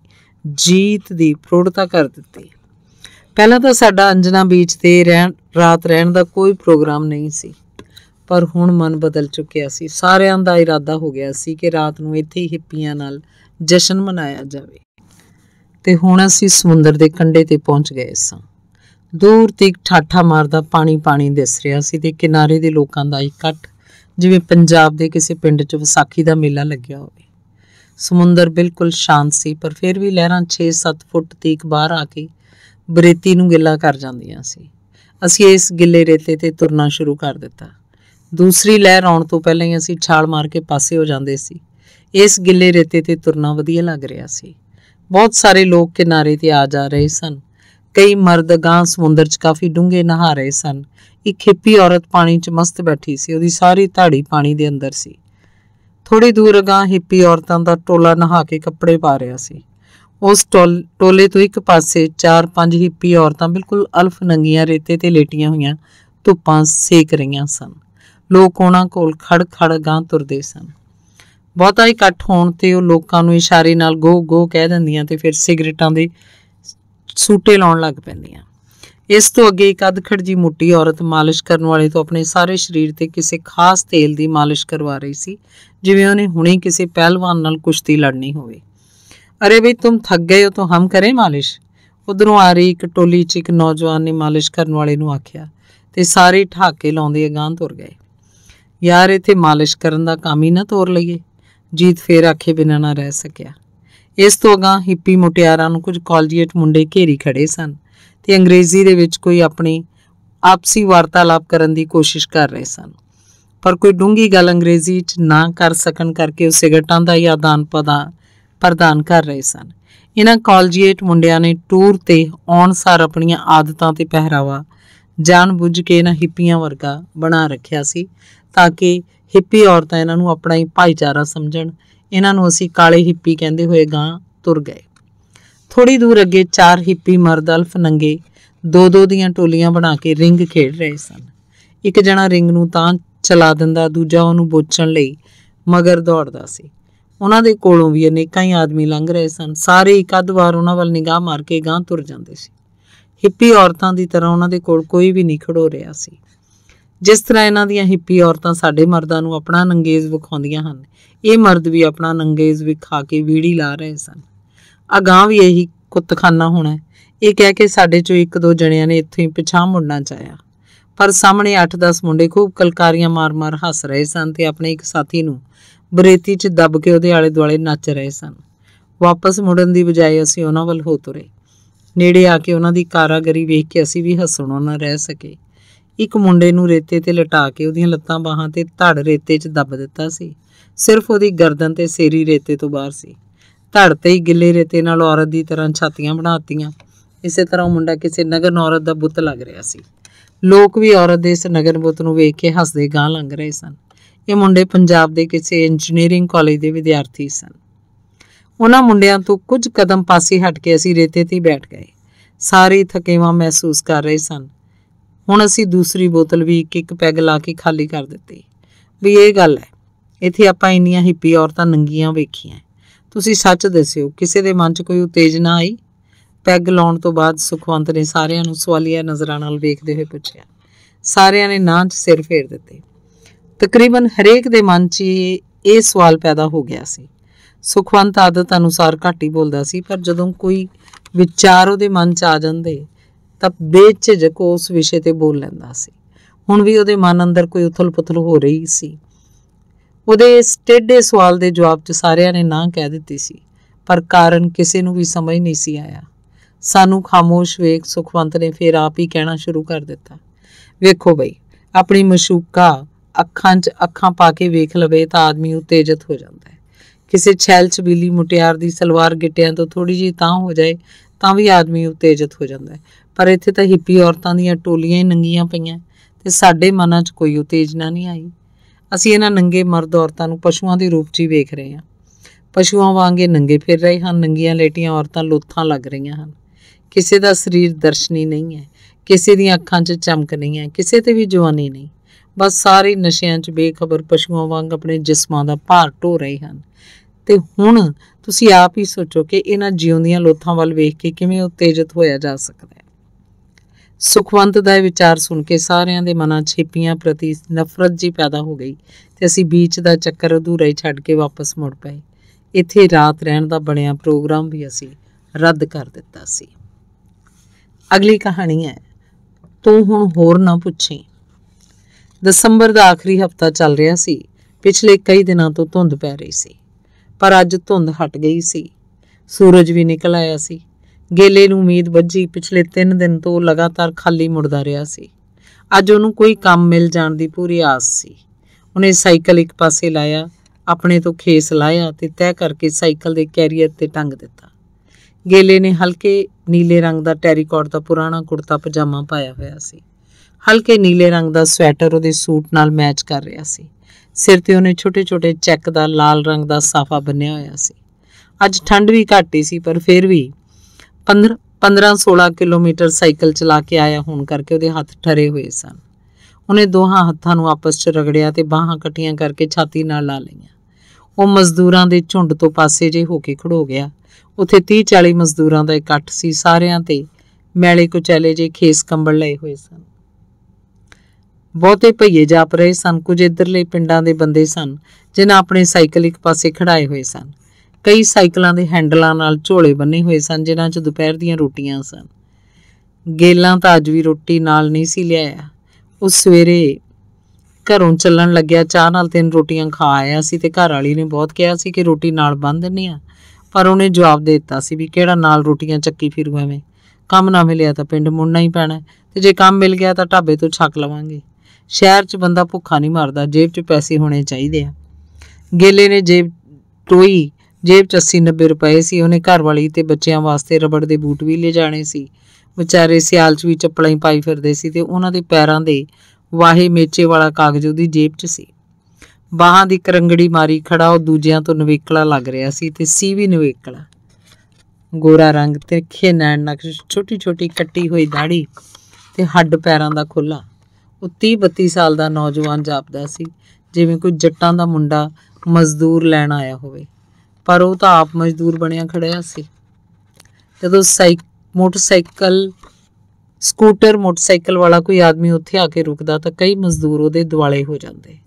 ਜੀਤ ਦੀ ਪ੍ਰੋੜਤਾ ਕਰ ਦਿੱਤੀ ਪਹਿਲਾਂ ਤਾਂ ਸਾਡਾ ਅੰਜਨਾ ਬੀਚ ਤੇ ਰਹਿਣ ਰਾਤ ਰਹਿਣ ਦਾ ਕੋਈ ਪ੍ਰੋਗਰਾਮ ਨਹੀਂ ਸੀ ਪਰ ਹੁਣ ਮਨ ਬਦਲ ਚੁੱਕਿਆ ਸੀ ਸਾਰਿਆਂ ਦਾ ਇਰਾਦਾ ਹੋ ਗਿਆ ਸੀ ਕਿ ਰਾਤ ਨੂੰ ਇੱਥੇ ਹੀ ਹਿੱਪੀਆਂ ਨਾਲ ਜਸ਼ਨ ਮਨਾਇਆ ਜਾਵੇ ਤੇ ਹੁਣ ਅਸੀਂ ਸਮੁੰਦਰ ਦੇ ਕੰਢੇ ਤੇ ਪਹੁੰਚ ਗਏ ਸਾਂ ਦੂਰ ਤੱਕ ਠਾਠਾ ਮਾਰਦਾ ਪਾਣੀ ਪਾਣੀ ਦਿਸ ਰਿਹਾ ਸੀ ਤੇ ਕਿਨਾਰੇ ਦੇ ਲੋਕਾਂ ਦਾ ਇਕੱਠ ਜਿਵੇਂ ਪੰਜਾਬ ਦੇ ਕਿਸੇ ਪਿੰਡ 'ਚ ਵਿਸਾਖੀ ਦਾ ਮੇਲਾ ਲੱਗਿਆ ਹੋਵੇ ਸਮੁੰਦਰ ਬਿਲਕੁਲ ਸ਼ਾਂਤ ਸੀ ਪਰ ਫਿਰ ਵੀ ਲਹਿਰਾਂ 6-7 ਫੁੱਟ ਤੀਕ ਬਾਹਰ ਆ ਕੇ ਬਰੇਤੀ ਨੂੰ ਗਿੱਲਾ ਕਰ ਜਾਂਦੀਆਂ ਸੀ ਅਸੀਂ ਇਸ ਗਿੱਲੇ ਰੇਤੇ ਤੇ ਤੁਰਨਾ ਸ਼ੁਰੂ ਕਰ ਦਿੱਤਾ ਦੂਸਰੀ ਲਹਿਰ ਆਉਣ ਤੋਂ ਪਹਿਲਾਂ ਹੀ ਅਸੀਂ ਛਾਲ ਮਾਰ ਕੇ ਪਾਸੇ ਹੋ ਜਾਂਦੇ ਸੀ ਇਸ ਗਿੱਲੇ ਰੇਤੇ ਤੇ ਤੁਰਨਾ ਵਧੀਆ ਲੱਗ ਰਿਹਾ ਸੀ ਬਹੁਤ ਸਾਰੇ ਲੋਕ ਕਿਨਾਰੇ ਤੇ ਆ ਜਾ ਰਹੇ ਸਨ ਕਈ ਮਰਦ ਗਾਂ ਸਮੁੰਦਰ 'ਚ ਕਾਫੀ ਡੂੰਘੇ ਨਹਾ ਰਹੇ ਸਨ ਇੱਕ ਖੇਪੀ ਔਰਤ ਪਾਣੀ 'ਚ ਮਸਤ ਬੈਠੀ ਸੀ ਉਹਦੀ ਸਾਰੀ ਧਾੜੀ ਪਾਣੀ ਦੇ ਅੰਦਰ ਸੀ ਥੋੜੀ ਦੂਰ ਗਾਂ ਹਿੱਪੀ ਔਰਤਾਂ ਦਾ ਟੋਲਾ ਨਹਾ ਕੇ ਕੱਪੜੇ ਪਾ ਰਿਆ ਸੀ ਉਸ ਟੋਲੇ ਤੋਂ ਇੱਕ ਪਾਸੇ 4-5 ਹਿੱਪੀ ਔਰਤਾਂ ਬਿਲਕੁਲ ਅਲਫ ਨੰਗੀਆਂ ਰੇਤੇ ਤੇ ਲੇਟੀਆਂ ਹੋਈਆਂ ਧੁੱਪਾਂ ਸੇਕ ਰਹੀਆਂ ਸਨ ਲੋਕ ਉਹਨਾਂ ਕੋਲ ਖੜ ਖੜ ਗਾਂ ਤੁਰਦੇ ਸਨ ਬਹੁਤਾ ਇਕੱਠ ਹੋਣ ਤੇ ਉਹ ਲੋਕਾਂ ਨੂੰ ਇਸ਼ਾਰੇ ਨਾਲ ਗੋ ਗੋ ਕਹਿ ਦਿੰਦੀਆਂ ਤੇ ਫਿਰ ਸਿਗਰਟਾਂ ਦੇ ਸੂਟੇ ਲਾਉਣ ਲੱਗ ਪੈਂਦੀਆਂ ਇਸ ਤੋਂ ਅੱਗੇ ਇੱਕ ਅਧਖੜ ਜੀ ਮੁੱਟੀ ਔਰਤ ਮਾਲਿਸ਼ ਕਰਨ ਵਾਲੇ ਤੋਂ ਆਪਣੇ ਸਾਰੇ ਸਰੀਰ ਤੇ ਕਿਸੇ ਖਾਸ ਤੇਲ ਦੀ ਮਾਲਿਸ਼ ਕਰਵਾ ਰਹੀ ਸੀ ਜਿਵੇਂ ਉਹਨੇ ਹੁਣੇ ਕਿਸੇ ਪਹਿਲਵਾਨ ਨਾਲ ਕੁਸ਼ਤੀ ਲੜਨੀ ਹੋਵੇ ਅਰੇ ਬਈ ਤੂੰ ਥੱਕ ਗਏ ਹੋ ਤਾਂ ਹਮ ਕਰੇ ਮਾਲਿਸ਼ ਉਧਰੋਂ ਆ ਰਹੀ ਇੱਕ ਟੋਲੀ 'ਚ ਇੱਕ ਨੌਜਵਾਨ ਨੇ ਮਾਲਿਸ਼ ਕਰਨ ਵਾਲੇ ਨੂੰ ਆਖਿਆ ਤੇ ਸਾਰੇ ਠਾਕੇ ਲਾਉਂਦੇ ਅਗਾਂਹ ਤੁਰ ਗਏ ਯਾਰ ਇੱਥੇ ਮਾਲਿਸ਼ ਕਰਨ ਦਾ ਕੰਮ ਹੀ ਨਾ ਤੋਰ ਲਈਏ ਜੀਤ ਫੇਰ ਆਖੇ ਬਿਨਾਂ ਨਾ ਰਹਿ ਸਕਿਆ ਇਸ ਤੋਂ ਅਗਾਂ ਹਿੱਪੀ ਮੁਟਿਆਰਾਂ ਨੂੰ ਕੁਝ ਕਾਲਜੀਏਟ ਮੁੰਡੇ ਘੇਰੀ ਖੜੇ ਸਨ ਤੇ ਅੰਗਰੇਜ਼ੀ ਦੇ ਵਿੱਚ ਕੋਈ ਆਪਣੀ ਆਪਸੀ ਵਾਰਤਾਲਾਪ ਕਰਨ ਦੀ ਕੋਸ਼ਿਸ਼ ਕਰ ਰਹੇ ਸਨ ਪਰ ਕੋਈ ਡੂੰਗੀ ਗੱਲ ਅੰਗਰੇਜ਼ੀ ਵਿੱਚ ਨਾ ਕਰ ਸਕਣ ਕਰਕੇ ਉਹ ਸਿਗਰਟਾਂ ਦਾ ਯਾਦਾਨ ਪਦਾ ਪ੍ਰਦਾਨ ਪ੍ਰਦਾਨ ਕਰ ਰਹੇ ਸਨ ਇਹਨਾਂ ਕਾਲਜੀਏਟ ਮੁੰਡਿਆਂ ਨੇ ਟੂਰ ਤੇ ਆਉਣ ਸਾਰ ਆਪਣੀਆਂ ਆਦਤਾਂ ਤੇ ਪਹਿਰਾਵਾ ਜਾਣ ਬੁੱਝ ਕੇ ਇਹਨਾਂ ਹਿੱਪੀਆਂ ਵਰਗਾ ਬਣਾ ਰੱਖਿਆ ਸੀ ਤਾਂ ਕਿ ਹਿੱਪੀ ਔਰਤਾਂ ਇਹਨਾਂ ਨੂੰ ਆਪਣਾ ਹੀ ਭਾਈਚਾਰਾ ਸਮਝਣ ਇਹਨਾਂ ਨੂੰ ਅਸੀਂ ਕਾਲੇ ਹਿੱਪੀ ਕਹਿੰਦੇ ਹੋਏ ਗਾਂ ਤੁਰ ਗਏ ਥੋੜੀ ਦੂਰ ਅੱਗੇ ਚਾਰ ਹਿੱਪੀ ਮਰਦ ਅਲਫ ਨੰਗੇ ਦੋ ਦੋ ਦੀਆਂ ਟੋਲੀਆਂ ਬਣਾ ਕੇ ਰਿੰਗ ਖੇਡ ਰਹੇ ਸਨ ਇੱਕ ਜਣਾ ਰਿੰਗ ਨੂੰ ਤਾਂ ਚਲਾ ਦਿੰਦਾ ਦੂਜਾ ਉਹਨੂੰ ਬੋਚਣ ਲਈ ਮਗਰ ਦੌੜਦਾ ਸੀ ਉਹਨਾਂ ਦੇ ਕੋਲੋਂ ਵੀ ਅਨੇਕਾਂ ਹੀ ਆਦਮੀ ਲੰਘ ਰਹੇ ਸਨ ਸਾਰੇ ਇੱਕ ਅੱਧ ਵਾਰ ਉਹਨਾਂ ਵੱਲ ਨਿਗਾਹ ਮਾਰ ਕੇ ਗਾਂ ਤੁਰ ਜਾਂਦੇ ਸੀ ਹਿੱਪੀ ਔਰਤਾਂ ਦੀ ਤਰ੍ਹਾਂ ਉਹਨਾਂ ਦੇ ਕੋਲ ਕੋਈ ਵੀ ਨਹੀਂ ਖੜੋ ਰਿਹਾ ਸੀ ਜਿਸ ਤਰ੍ਹਾਂ ਇਹਨਾਂ ਦੀਆਂ ਹਿੱਪੀ ਔਰਤਾਂ ਸਾਡੇ ਮਰਦਾਂ ਨੂੰ ਆਪਣਾ ਨੰਗੇਜ਼ ਵਿਖਾਉਂਦੀਆਂ ਹਨ ਇਹ ਮਰਦ ਵੀ ਆਪਣਾ ਨੰਗੇਜ਼ ਵਿਖਾ ਕੇ ਵੀੜੀ ਲਾ ਰਹੇ ਸਨ ਅਗਾਹ ਵੀ ਇਹੀ ਕੁੱਤਖਾਨਾ ਹੋਣਾ ਇਹ ਕਹਿ ਕੇ ਸਾਡੇ ਚੋਂ ਇੱਕ ਦੋ ਜਣਿਆਂ ਨੇ ਇੱਥੇ ਹੀ ਪਿਛਾਂ ਮੁੜਨਾ ਚਾਹਿਆ ਪਰ ਸਾਹਮਣੇ 8-10 ਮੁੰਡੇ ਖੂਬ ਕਲਕਾਰੀਆਂ ਮਾਰ-ਮਾਰ ਹੱਸ ਰਹੇ ਸਨ ਤੇ ਆਪਣੇ ਇੱਕ ਸਾਥੀ ਨੂੰ ਬਰੇਤੀ 'ਚ ਦੱਬ ਕੇ ਉਹਦੇ ਆਲੇ-ਦੁਆਲੇ ਨੱਚ ਰਹੇ ਸਨ ਵਾਪਸ ਮੁੜਨ ਦੀ ਬਜਾਏ ਅਸੀਂ ਉਹਨਾਂ ਵੱਲ ਹੋ ਤੁਰੇ ਨੇੜੇ ਆ ਕੇ ਉਹਨਾਂ ਦੀ ਕਾਰਾਗਰੀ ਵੇਖ ਕੇ ਅਸੀਂ ਵੀ ਹੱਸਣੋਂ ਨਾ ਰਹਿ ਸਕੇ ਇੱਕ ਮੁੰਡੇ ਨੂੰ ਰੇਤੇ ਤੇ ਲਟਾ ਕੇ ਉਹਦੀਆਂ ਲੱਤਾਂ ਬਾਹਾਂ ਤੇ ਧੜ ਰੇਤੇ 'ਚ ਦੱਬ ਦਿੱਤਾ ਸੀ ਸਿਰਫ ਉਹਦੀ ਗਰਦਨ ਤੇ ਸੇਰੀ ਰੇਤੇ ਤੋਂ ਬਾਹਰ ਸੀ ਧੜ ਤੇ ਹੀ ਗਿੱਲੇ ਰੇਤੇ ਨਾਲ ਔਰਤ ਦੀ ਤਰ੍ਹਾਂ ਛਾਤੀਆਂ ਬਣਾਤੀਆਂ ਇਸੇ ਤਰ੍ਹਾਂ ਉਹ ਮੁੰਡਾ ਕਿਸੇ ਨਗਰ ਔਰਤ ਦਾ ਬੁੱਤ ਲੱਗ ਰਿਹਾ ਸੀ ਲੋਕ ਵੀ ਔਰਤ ਦੇ ਇਸ ਨਗਰ ਬੁੱਤ ਨੂੰ ਵੇਖ ਕੇ ਹੱਸਦੇ ਗਾਂ ਲੰਘ ਰਹੇ ਸਨ ਇਹ ਮੁੰਡੇ ਪੰਜਾਬ ਦੇ ਕਿਸੇ ਇੰਜੀਨੀਅਰਿੰਗ ਕਾਲਜ ਦੇ ਵਿਦਿਆਰਥੀ ਸਨ ਉਹਨਾਂ ਮੁੰਡਿਆਂ ਤੋਂ ਕੁਝ ਕਦਮ ਪਾਸੇ ਹਟ ਕੇ ਅਸੀਂ ਰੇਤੇ ਤੇ ਬੈਠ ਗਏ ਸਾਰੇ ਥਕੇਵਾਂ ਮਹਿਸੂਸ ਕਰ ਰਹੇ ਸਨ ਹੁਣ ਅਸੀਂ ਦੂਸਰੀ ਬੋਤਲ ਵੀ ਇੱਕ ਇੱਕ ਪੈਗ ਲਾ ਕੇ ਖਾਲੀ ਕਰ ਦਿੱਤੀ ਵੀ ਇਹ ਗੱਲ ਹੈ ਇੱਥੇ ਆਪਾਂ ਇੰਨੀਆਂ ਹਿੱਪੀ ਔਰਤਾਂ ਨੰਗੀਆਂ ਵੇਖੀਆਂ ਤੁਸੀਂ ਸੱਚ ਦੱਸਿਓ ਕਿਸੇ ਦੇ ਮਨ 'ਚ ਕੋਈ ਉਤੇਜਨਾ ਆਈ ਪੈਗ ਲਾਉਣ ਤੋਂ ਬਾਅਦ ਸੁਖਵੰਤ ਨੇ ਸਾਰਿਆਂ ਨੂੰ ਸਵਾਲੀਆ ਨਜ਼ਰਾਂ ਨਾਲ ਵੇਖਦੇ ਹੋਏ ਪੁੱਛਿਆ ਸਾਰਿਆਂ ਨੇ ਨਾਂ 'ਚ ਸਿਰ ਫੇਰ ਦਿੱਤੇ ਤਕਰੀਬਨ ਹਰੇਕ ਦੇ ਮਨ 'ਚ ਇਹ ਸਵਾਲ ਪੈਦਾ ਹੋ ਗਿਆ ਸੀ ਸੁਖਵੰਤ ਆਦਤ ਅਨੁਸਾਰ ਘਾਟੀ ਬੋਲਦਾ ਸੀ ਪਰ ਜਦੋਂ ਕੋਈ ਵਿਚਾਰ ਉਹਦੇ ਮਨ 'ਚ ਆ ਜਾਂਦੇ ਤਾਂ ਬੇਝਿਜਕ ਉਸ ਵਿਸ਼ੇ ਤੇ ਬੋਲ ਲੈਂਦਾ ਸੀ ਹੁਣ ਵੀ ਉਹਦੇ ਮਨ ਅੰਦਰ ਕੋਈ ਉਥਲ-ਪੁਥਲ ਹੋ ਰਹੀ ਸੀ ਉਹਦੇ ਇਸ ਸਵਾਲ ਦੇ ਜਵਾਬ 'ਚ ਸਾਰਿਆਂ ਨੇ ਨਾ ਕਹਿ ਦਿੱਤੀ ਸੀ ਪਰ ਕਾਰਨ ਕਿਸੇ ਨੂੰ ਵੀ ਸਮਝ ਨਹੀਂ ਸੀ ਆਇਆ ਸਾਨੂੰ ਖਾਮੋਸ਼ ਵੇਖ ਸੁਖਵੰਤ ਨੇ ਫੇਰ ਆਪ ਹੀ ਕਹਿਣਾ ਸ਼ੁਰੂ ਕਰ ਦਿੱਤਾ ਵੇਖੋ ਬਈ ਆਪਣੀ ਮਸ਼ੂਕਾ ਅੱਖਾਂ 'ਚ ਅੱਖਾਂ ਪਾ ਕੇ ਵੇਖ ਲਵੇ ਤਾਂ ਆਦਮੀ ਉਤੇਜਿਤ ਹੋ ਜਾਂਦਾ ਹੈ ਕਿਸੇ ਛੈਲ ਬੀਲੀ ਮੁਟਿਆਰ ਦੀ ਸਲਵਾਰ ਗਿੱਟਿਆਂ ਤੋਂ ਥੋੜੀ ਜੀ ਤਾਂ ਹੋ ਜਾਏ ਤਾਂ ਵੀ ਆਦਮੀ ਉਤੇਜਿਤ ਹੋ ਜਾਂਦਾ ਹੈ ਪਰ ਇੱਥੇ ਤਾਂ ਹਿੱਪੀ ਔਰਤਾਂ ਦੀਆਂ ਟੋਲੀਆਂ ਹੀ ਨੰਗੀਆਂ ਪਈਆਂ ਤੇ ਸਾਡੇ ਮਨਾਂ 'ਚ ਕੋਈ ਉਤੇਜਨਾ ਨਹੀਂ ਆਈ ਅਸੀਂ ਇਹਨਾਂ ਨੰਗੇ ਮਰਦ ਔਰਤਾਂ ਨੂੰ ਪਸ਼ੂਆਂ ਦੇ ਰੂਪ 'ਚ ਹੀ ਵੇਖ ਰਹੇ ਹਾਂ ਪਸ਼ੂਆਂ ਵਾਂਗੇ ਨੰਗੇ ਫਿਰ ਰਹੇ ਹਨ ਨੰਗੀਆਂ ਲੇਟੀਆਂ ਔਰਤਾਂ ਲੋਥਾਂ ਲੱਗ ਰਹੀਆਂ ਹਨ ਕਿਸੇ ਦਾ ਸਰੀਰ ਦਰਸ਼ਨੀ ਨਹੀਂ ਹੈ ਕਿਸੇ ਦੀਆਂ ਅੱਖਾਂ 'ਚ ਚਮਕ ਨਹੀਂ ਹੈ ਕਿਸੇ ਤੇ ਵੀ ਜਵਾਨੀ ਨਹੀਂ ਬਸ ਸਾਰੇ ਨਸ਼ਿਆਂ 'ਚ ਬੇਖਬਰ ਪਸ਼ੂਆਂ ਵਾਂਗ ਆਪਣੇ ਜਿਸਮਾਂ ਦਾ ਭਾਰ ਢੋ ਰਹੇ ਹਨ ਤੇ ਹੁਣ ਤੁਸੀਂ ਆਪ ਹੀ ਸੋਚੋ ਕਿ ਇਹਨਾਂ ਜਿਉਂਦੀਆਂ ਲੋਥਾਂ ਵੱਲ ਵੇਖ ਕੇ ਕਿਵੇਂ ਉਤੇਜਿਤ ਹੋਇਆ ਜਾ ਸਕਦਾ ਹੈ ਸੁਖਵੰਤ ਦਾ ਇਹ ਵਿਚਾਰ ਸੁਣ ਕੇ ਸਾਰਿਆਂ ਦੇ ਮਨਾਂ 'ਚ ਛੇਪੀਆਂ ਪ੍ਰਤੀ ਨਫ਼ਰਤ ਜੀ ਪੈਦਾ ਹੋ ਗਈ ਤੇ ਅਸੀਂ ਬੀਚ ਦਾ ਚੱਕਰ ਅਧੂਰਾ ਹੀ ਛੱਡ ਕੇ ਵਾਪਸ ਮੁੜ ਪਏ ਇੱਥੇ ਰਾਤ ਰਹਿਣ ਦਾ ਬਣਿਆ ਪ੍ਰੋਗਰਾਮ ਵੀ ਅਸੀਂ ਰੱਦ ਕਰ ਦਿੱਤਾ ਸੀ ਅਗਲੀ ਕਹਾਣੀ ਹੈ ਤੂੰ ਹੁਣ ਹੋਰ ਨਾ ਪੁੱਛੀ ਦਸੰਬਰ ਦਾ ਆਖਰੀ ਹਫਤਾ ਚੱਲ ਰਿਹਾ ਸੀ ਪਿਛਲੇ ਕਈ ਦਿਨਾਂ ਤੋਂ ਧੁੰਦ ਪੈ ਰਹੀ ਸੀ ਪਰ ਅੱਜ ਧੁੰਦ ਹਟ ਗਈ ਸੀ ਸੂਰਜ ਵੀ ਨਿਕਲ ਆਇਆ ਸੀ ਗੇਲੇ ਨੂੰ ਉਮੀਦ ਵੱਜੀ ਪਿਛਲੇ 3 ਦਿਨ ਤੋਂ ਲਗਾਤਾਰ ਖਾਲੀ ਮੁੜਦਾ ਰਿਹਾ ਸੀ ਅੱਜ ਉਹਨੂੰ ਕੋਈ ਕੰਮ ਮਿਲ ਜਾਣ ਦੀ ਪੂਰੀ ਆਸ ਸੀ ਉਹਨੇ ਸਾਈਕਲ ਇੱਕ ਪਾਸੇ ਲਾਇਆ ਆਪਣੇ ਤੋਂ ਖੇਸ ਲਾਇਆ ਤੇ ਤੈਅ ਕਰਕੇ ਸਾਈਕਲ ਦੇ ਕੈਰੀਅਰ ਤੇ ਟੰਗ ਦਿੱਤਾ ਗੇਲੇ ਨੇ ਹਲਕੇ ਨੀਲੇ ਰੰਗ ਦਾ ਟੈਰੀਕੋਟ ਦਾ ਪੁਰਾਣਾ ਕੁੜਤਾ ਪਜਾਮਾ ਪਾਇਆ ਹੋਇਆ ਸੀ ਹਲਕੇ ਨੀਲੇ ਰੰਗ ਦਾ ਸਵੈਟਰ ਉਹਦੇ ਸੂਟ ਨਾਲ ਮੈਚ ਕਰ ਰਿਹਾ ਸੀ ਸਿਰ ਤੇ ਉਹਨੇ ਛੋਟੇ-ਛੋਟੇ ਚੈੱਕ ਦਾ ਲਾਲ ਰੰਗ ਦਾ ਸਾਫਾ ਬੰਨਿਆ ਹੋਇਆ ਸੀ ਅੱਜ ਠੰਡ ਵੀ ਘਾਟੀ ਸੀ ਪਰ ਫਿਰ ਵੀ 15 15-16 ਕਿਲੋਮੀਟਰ ਸਾਈਕਲ ਚਲਾ ਕੇ ਆਇਆ ਹੁਣ ਕਰਕੇ ਉਹਦੇ ਹੱਥ ਠਰੇ ਹੋਏ ਸਨ ਉਹਨੇ ਦੋਹਾਂ ਹੱਥਾਂ ਨੂੰ ਆਪਸ 'ਚ ਰਗੜਿਆ ਤੇ ਬਾਹਾਂ ਇਕੱਠੀਆਂ ਕਰਕੇ ਛਾਤੀ ਨਾਲ ਲਾ ਲਈਆਂ ਉਹ ਮਜ਼ਦੂਰਾਂ ਦੇ ਝੁੰਡ ਤੋਂ ਪਾਸੇ ਜੇ ਹੋ ਕੇ ਖੜੋ ਗਿਆ ਉੱਥੇ 30-40 ਮਜ਼ਦੂਰਾਂ ਦਾ ਇਕੱਠ ਸੀ ਸਾਰਿਆਂ ਤੇ ਮੈਲੇ ਕੁਚਲੇ ਜੇ ਖੇਸ ਕੰਬਲ ਲਏ ਹੋਏ ਸਨ ਬਹੁਤੇ ਭਈਏ ਜਾਪ ਰਹੇ ਸਨ ਕੁਝ ਇਧਰਲੇ ਪਿੰਡਾਂ ਦੇ ਬੰਦੇ ਸਨ ਜਿਨ੍ਹਾਂ ਆਪਣੇ ਸਾਈਕਲ ਇੱਕ ਪਾਸੇ ਖੜਾਏ ਹੋਏ ਸਨ ਕਈ ਸਾਈਕਲਾਂ ਦੇ ਹੈਂਡਲਾਂ ਨਾਲ ਝੋਲੇ ਬੰਨੇ ਹੋਏ ਸਨ ਜਿਨ੍ਹਾਂ 'ਚ ਦੁਪਹਿਰ ਦੀਆਂ ਰੋਟੀਆਂ ਸਨ ਗੇਲਾਂ ਤਾਂ ਅੱਜ ਵੀ ਰੋਟੀ ਨਾਲ ਨਹੀਂ ਸੀ ਲਿਆਇਆ ਉਸ ਸਵੇਰੇ ਘਰੋਂ ਚੱਲਣ ਲੱਗਿਆ ਚਾਹ ਨਾਲ ਤਿੰਨ ਰੋਟੀਆਂ ਖਾ ਆਇਆ ਸੀ ਤੇ ਘਰ ਵਾਲੀ ਨੇ ਬਹੁਤ ਕਿਹਾ ਸੀ ਕਿ ਰੋਟੀ ਨਾਲ ਬੰਨ ਦਿੰਨੀ ਆ ਪਰ ਉਹਨੇ ਜਵਾਬ ਦੇ ਦਿੱਤਾ ਸੀ ਵੀ ਕਿਹੜਾ ਨਾਲ ਰੋਟੀਆਂ ਚੱਕੀ ਫਿਰੂ ਐਵੇਂ ਕੰਮ ਨਾ ਮਿਲਿਆ ਤਾਂ ਪਿੰਡ ਮੁੰਨਾ ਹੀ ਪੈਣਾ ਤੇ ਜੇ ਕੰਮ ਮਿਲ ਗਿਆ ਤਾਂ ਢਾਬੇ ਤੋਂ ਛੱਕ ਲਵਾਂਗੇ ਸ਼ਹਿਰ 'ਚ ਬੰਦਾ ਭੁੱਖਾ ਨਹੀਂ ਮਰਦਾ ਜੇਬ 'ਚ ਪੈਸੇ ਹੋਣੇ ਚਾਹੀਦੇ ਆ ਗੇਲੇ ਨੇ ਜੇਬ ਟੋਈ ਜੇਬ 'ਚ 80-90 ਰੁਪਏ ਸੀ ਉਹਨੇ ਘਰ ਵਾਲੀ ਤੇ ਬੱਚਿਆਂ ਵਾਸਤੇ ਰਬੜ ਦੇ ਬੂਟ ਵੀ ਲੈ ਜਾਣੇ ਸੀ ਵਿਚਾਰੇ ਸਿਆਲ 'ਚ ਵੀ ਚੱਪਲਾਂ ਹੀ ਪਾਈ ਫਿਰਦੇ ਸੀ ਤੇ ਉਹਨਾਂ ਦੇ ਪੈਰਾਂ ਦੇ ਵਾਹੇ ਮੇਚੇ ਵਾਲਾ ਕਾਗਜ਼ ਉਹਦੀ ਜੇਬ 'ਚ ਸੀ ਬਾਹਾਂ ਦੀ ਕਰੰਗੜੀ ਮਾਰੀ ਖੜਾ ਉਹ ਦੂਜਿਆਂ ਤੋਂ ਨਵੇਕਲਾ ਲੱਗ ਰਿਹਾ ਸੀ ਤੇ ਸੀ ਵੀ ਨਵੇਕਲਾ ਗੋਰਾ ਰੰਗ ਤੇ ਖੇ ਨੈਣ ਨਕਸ਼ ਛੋਟੀ ਛੋਟੀ ਕੱਟੀ ਹੋਈ ਦਾੜੀ ਤੇ ਹੱਡ ਪੈਰਾਂ ਦਾ ਖੁੱਲਾ ਉਹ 30-32 ਸਾਲ ਦਾ ਨੌਜਵਾਨ ਜਾਪਦਾ ਸੀ ਜਿਵੇਂ ਕੋਈ ਜੱਟਾਂ ਦਾ ਮੁੰਡਾ ਮਜ਼ਦੂਰ ਲੈਣ ਆਇਆ ਹੋਵੇ ਪਰ ਉਹ ਤਾਂ ਆਪ ਮਜ਼ਦੂਰ ਬਣਿਆ ਖੜਿਆ ਸੀ ਜਦੋਂ ਸਾਈਕ ਮੋਟਰਸਾਈਕਲ ਸਕੂਟਰ ਮੋਟਰਸਾਈਕਲ ਵਾਲਾ ਕੋਈ ਆਦਮੀ ਉੱਥੇ ਆ ਕੇ ਰੁਕਦਾ ਤਾਂ ਕਈ ਮਜ਼ਦੂਰ ਉਹਦੇ ਦਿਵਾਲੇ ਹੋ ਜਾਂਦੇ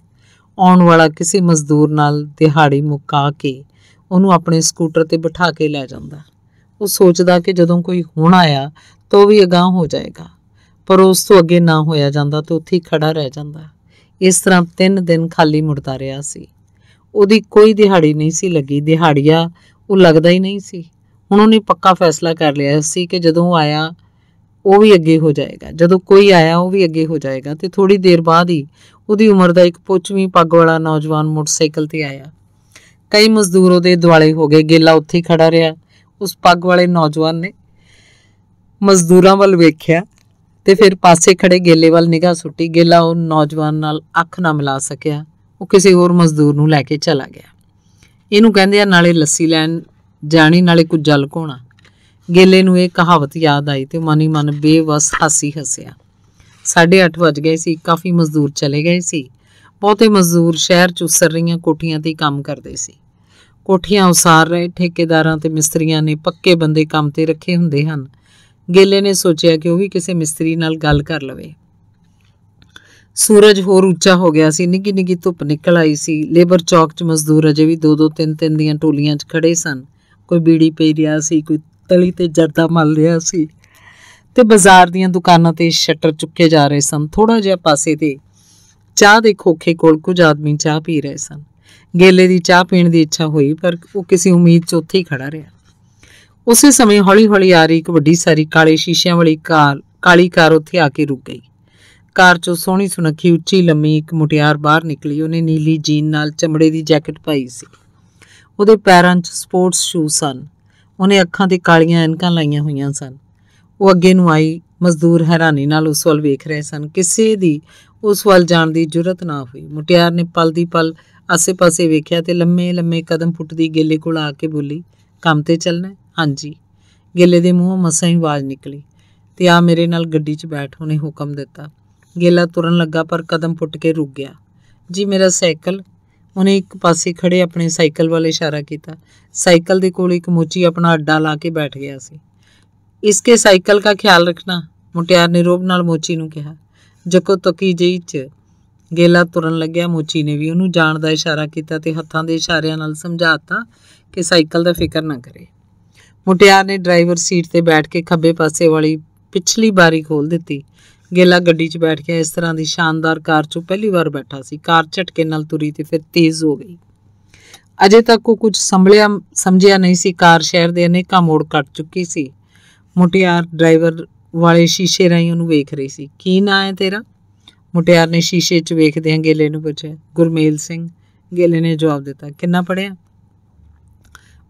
ਆਉਣ ਵਾਲਾ ਕਿਸੇ ਮਜ਼ਦੂਰ ਨਾਲ ਦਿਹਾੜੀ ਮੁਕਾ ਕੇ ਉਹਨੂੰ ਆਪਣੇ ਸਕੂਟਰ ਤੇ ਬਿਠਾ ਕੇ ਲੈ ਜਾਂਦਾ ਉਹ ਸੋਚਦਾ ਕਿ ਜਦੋਂ ਕੋਈ ਹੁਣ ਆਇਆ ਤਾਂ ਉਹ ਵੀ ਅਗਾਹ ਹੋ ਜਾਏਗਾ ਪਰ ਉਸ ਤੋਂ ਅੱਗੇ ਨਾ ਹੋਇਆ ਜਾਂਦਾ ਤੇ ਉੱਥੇ ਹੀ ਖੜਾ ਰਹਿ ਜਾਂਦਾ ਇਸ ਤਰ੍ਹਾਂ 3 ਦਿਨ ਖਾਲੀ ਮੁੜਦਾ ਰਿਹਾ ਸੀ ਉਹਦੀ ਕੋਈ ਦਿਹਾੜੀ ਨਹੀਂ ਸੀ ਲੱਗੀ ਦਿਹਾੜੀਆ ਉਹ ਲੱਗਦਾ ਹੀ ਨਹੀਂ ਸੀ ਹੁਣ ਉਹਨੇ ਪੱਕਾ ਫੈਸਲਾ ਕਰ ਲਿਆ ਸੀ ਕਿ ਜਦੋਂ ਆਇਆ ਉਹ ਵੀ ਅੱਗੇ ਹੋ ਜਾਏਗਾ ਜਦੋਂ ਕੋਈ ਆਇਆ ਉਹ ਵੀ ਅੱਗੇ ਹੋ ਜਾਏਗਾ ਤੇ ਥੋੜੀ ਦੇਰ ਬਾਅਦ ਹੀ ਉਹਦੀ ਉਮਰ ਦਾ ਇੱਕ ਪੁੱਛਵੀਂ ਪੱਗ ਵਾਲਾ ਨੌਜਵਾਨ ਮੋਟਰਸਾਈਕਲ ਤੇ ਆਇਆ ਕਈ ਮਜ਼ਦੂਰ ਉਹਦੇ ਦੁਆਲੇ ਹੋ ਗਏ ਗੇਲਾ ਉੱਥੇ ਖੜਾ ਰਿਹਾ ਉਸ ਪੱਗ ਵਾਲੇ ਨੌਜਵਾਨ ਨੇ ਮਜ਼ਦੂਰਾਂ ਵੱਲ ਵੇਖਿਆ ਤੇ ਫਿਰ ਪਾਸੇ ਖੜੇ ਗੇਲੇ ਵੱਲ ਨਿਗਾਹ ਸੁੱਟੀ ਗੇਲਾ ਉਹ ਨੌਜਵਾਨ ਨਾਲ ਅੱਖ ਨਾ ਮਿਲਾ ਸਕਿਆ ਉਹ ਕਿਸੇ ਹੋਰ ਮਜ਼ਦੂਰ ਨੂੰ ਲੈ ਕੇ ਚਲਾ ਗਿਆ ਇਹਨੂੰ ਕਹਿੰਦੇ ਆ ਨਾਲੇ ਲੱਸੀ ਲੈਣ ਜਾਣੀ ਨਾਲੇ ਕੁਝ ਜਲ ਕੋਣਾ ਗੇਲੇ ਨੂੰ ਇਹ ਕਹਾਵਤ ਯਾਦ ਆਈ ਤੇ ਮਨ ਹੀ ਮਨ ਬੇਵਸ ਹਾਸੀ ਹੱਸਿਆ 8:30 ਵਜ ਗਏ ਸੀ ਕਾਫੀ ਮਜ਼ਦੂਰ ਚਲੇ ਗਏ ਸੀ ਬਹੁਤੇ ਮਜ਼ਦੂਰ ਸ਼ਹਿਰ ਚ ਉਸਰ ਰਹੀਆਂ ਕੋਠੀਆਂ ਤੇ ਕੰਮ ਕਰਦੇ ਸੀ ਕੋਠੀਆਂ ਉਸਾਰ ਰਹੇ ਠੇਕੇਦਾਰਾਂ ਤੇ ਮਿਸਤਰੀਆਂ ਨੇ ਪੱਕੇ ਬੰਦੇ ਕੰਮ ਤੇ ਰੱਖੇ ਹੁੰਦੇ ਹਨ ਗੇਲੇ ਨੇ ਸੋਚਿਆ ਕਿ ਉਹ ਵੀ ਕਿਸੇ ਮਿਸਤਰੀ ਨਾਲ ਗੱਲ ਕਰ ਲਵੇ ਸੂਰਜ ਹੋਰ ਉੱਚਾ ਹੋ ਗਿਆ ਸੀ ਨਿੱਗੀ ਨਿੱਗੀ ਧੁੱਪ ਨਿਕਲ ਆਈ ਸੀ ਲੇਬਰ ਚੌਕ 'ਚ ਮਜ਼ਦੂਰ ਅਜੇ ਵੀ ਦੋ ਦੋ ਤਿੰਨ ਤਿੰਨ ਦੀਆਂ ਟੋਲੀਆਂ 'ਚ ਖੜੇ ਸਨ ਕੋਈ ਬੀੜੀ ਪੀ ਰਿਹਾ ਸੀ ਕੋਈ ਤਲੀ ਤੇ ਜਰਦਾ ਮਲ ਰਿਹਾ ਸੀ ਤੇ ਬਾਜ਼ਾਰ ਦੀਆਂ ਦੁਕਾਨਾਂ ਤੇ ਸ਼ਟਰ ਚੁੱਕੇ ਜਾ ਰਹੇ ਸਨ ਥੋੜਾ ਜਿਹਾ ਪਾਸੇ ਤੇ ਚਾਹ ਦੇ ਖੋਖੇ ਕੋਲ ਕੁਝ ਆਦਮੀ ਚਾਹ ਪੀ ਰਹੇ ਸਨ ਗੇਲੇ ਦੀ ਚਾਹ ਪੀਣ ਦੀ ਇੱਛਾ ਹੋਈ ਪਰ ਉਹ ਕਿਸੇ ਉਮੀਦ 'ਚ ਉੱਥੇ ਹੀ ਖੜਾ ਰਿਹਾ ਉਸੇ ਸਮੇਂ ਹੌਲੀ-ਹੌਲੀ ਆ ਰਹੀ ਇੱਕ ਵੱਡੀ ਸਾਰੀ ਕਾਲੇ ਸ਼ੀਸ਼ਿਆਂ ਵਾਲੀ ਕਾਰ ਕਾਲੀ ਕਾਰ ਉੱਥੇ ਆ ਕੇ ਰੁਕ ਗਈ ਕਾਰ 'ਚੋਂ ਸੋਹਣੀ ਸੁਨੱਖੀ ਉੱਚੀ ਲੰਮੀ ਇੱਕ ਮੁਟਿਆਰ ਬਾਹਰ ਨਿਕਲੀ ਉਹਨੇ ਨੀਲੀ ਜੀਨ ਨਾਲ ਚਮੜੇ ਦੀ ਜੈਕਟ ਪਾਈ ਸੀ ਉਹਦੇ ਪੈਰਾਂ 'ਚ ਸਪੋਰਟਸ ਸ਼ੂ ਸਨ ਉਹਨੇ ਅੱਖਾਂ ਤੇ ਕਾਲੀਆਂ ਐਨਕਾਂ ਲਾਈਆਂ ਹੋਈਆਂ ਸਨ ਉਹ ਅੱਗੇ ਨੂੰ ਆਈ ਮਜ਼ਦੂਰ ਹੈਰਾਨੀ ਨਾਲ ਉਸ ਵੱਲ ਵੇਖ ਰਹੇ ਸਨ ਕਿਸੇ ਦੀ ਉਸ ਵੱਲ ਜਾਣ ਦੀ ਜੁਰਤ ਨਾ ਹੋਈ ਮੁਟਿਆਰ ਨੇ ਪਲ ਦੀ ਪਲ ਆਸੇ-ਪਾਸੇ ਵੇਖਿਆ ਤੇ ਲੰਮੇ-ਲੰਮੇ ਕਦਮ ਪੁੱਟਦੀ ਗੇਲੇ ਕੋਲ ਆ ਕੇ ਬੋਲੀ ਕੰਮ ਤੇ ਚੱਲਣਾ ਹਾਂਜੀ ਗੇਲੇ ਦੇ ਮੂੰਹੋਂ ਮਸਾਂ ਹੀ ਆਵਾਜ਼ ਨਿਕਲੀ ਤੇ ਆ ਮੇਰੇ ਨਾਲ ਗੱਡੀ 'ਚ ਬੈਠ ਹੋਣੇ ਹੁਕਮ ਦਿੱਤਾ ਗੇਲਾ ਤੁਰਨ ਲੱਗਾ ਪਰ ਕਦਮ ਪੁੱਟ ਕੇ ਰੁਕ ਗਿਆ ਜੀ ਮੇਰਾ ਸਾਈਕਲ ਉਹਨੇ ਇੱਕ ਪਾਸੇ ਖੜੇ ਆਪਣੇ ਸਾਈਕਲ ਵੱਲ ਇਸ਼ਾਰਾ ਕੀਤਾ ਸਾਈਕਲ ਦੇ ਕੋਲ ਇੱਕ ਮੋਚੀ ਆਪਣਾ ਅੱਡਾ ਲਾ ਕੇ ਬੈਠ ਗਿਆ ਸੀ ਇਸਕੇ ਸਾਈਕਲ ਦਾ ਖਿਆਲ ਰੱਖਣਾ ਮੁਟਿਆਰ ਨੇ ਰੋਬ ਨਾਲ ਮੋਚੀ ਨੂੰ ਕਿਹਾ ਜਕੋ ਤਕੀ ਜਈ 'ਚ ਗੇਲਾ ਤੁਰਨ ਲੱਗਿਆ ਮੋਚੀ ਨੇ ਵੀ ਉਹਨੂੰ ਜਾਣ ਦਾ ਇਸ਼ਾਰਾ ਕੀਤਾ ਤੇ ਹੱਥਾਂ ਦੇ ਇਸ਼ਾਰਿਆਂ ਨਾਲ ਸਮਝਾਤਾ ਕਿ ਸਾਈਕਲ ਦਾ ਫਿਕਰ ਨਾ ਕਰੇ ਮੁਟਿਆਰ ਨੇ ਡਰਾਈਵਰ ਸੀਟ ਤੇ ਬੈਠ ਕੇ ਖੱਬੇ ਪਾਸੇ ਵਾਲੀ ਪਿਛਲੀ ਬਾਰੀ ਖੋਲ ਦਿੱਤੀ ਗੇਲਾ ਗੱਡੀ 'ਚ ਬੈਠ ਕੇ ਇਸ ਤਰ੍ਹਾਂ ਦੀ ਸ਼ਾਨਦਾਰ ਕਾਰ 'ਚ ਪਹਿਲੀ ਵਾਰ ਬੈਠਾ ਸੀ ਕਾਰ ਝਟਕੇ ਨਾਲ ਤੁਰੀ ਤੇ ਫਿਰ ਤੇਜ਼ ਹੋ ਗਈ ਅਜੇ ਤੱਕ ਉਹ ਕੁਝ ਸੰਭਲਿਆ ਸਮਝਿਆ ਨਹੀਂ ਸੀ ਕਾਰ ਸ਼ਹਿਰ ਦੇ ਅਨੇਕਾਂ ਮੋੜ ਕੱਟ ਚੁੱਕੀ ਸੀ ਮੁਟਿਆਰ ਡਰਾਈਵਰ ਵਾਲੇ ਸ਼ੀਸ਼ੇ ਰਾਹੀਂ ਉਹਨੂੰ ਵੇਖ ਰਹੀ ਸੀ ਕੀ ਨਾਂ ਹੈ ਤੇਰਾ ਮੁਟਿਆਰ ਨੇ ਸ਼ੀਸ਼ੇ 'ਚ ਵੇਖਦੇ ਹਾਂ ਗੇਲੇ ਨੂੰ ਪੁੱਛਿਆ ਗੁਰਮੇਲ ਸਿੰਘ ਗੇਲੇ ਨੇ ਜਵਾਬ ਦਿੱਤਾ ਕਿੰਨਾ ਪੜਿਆ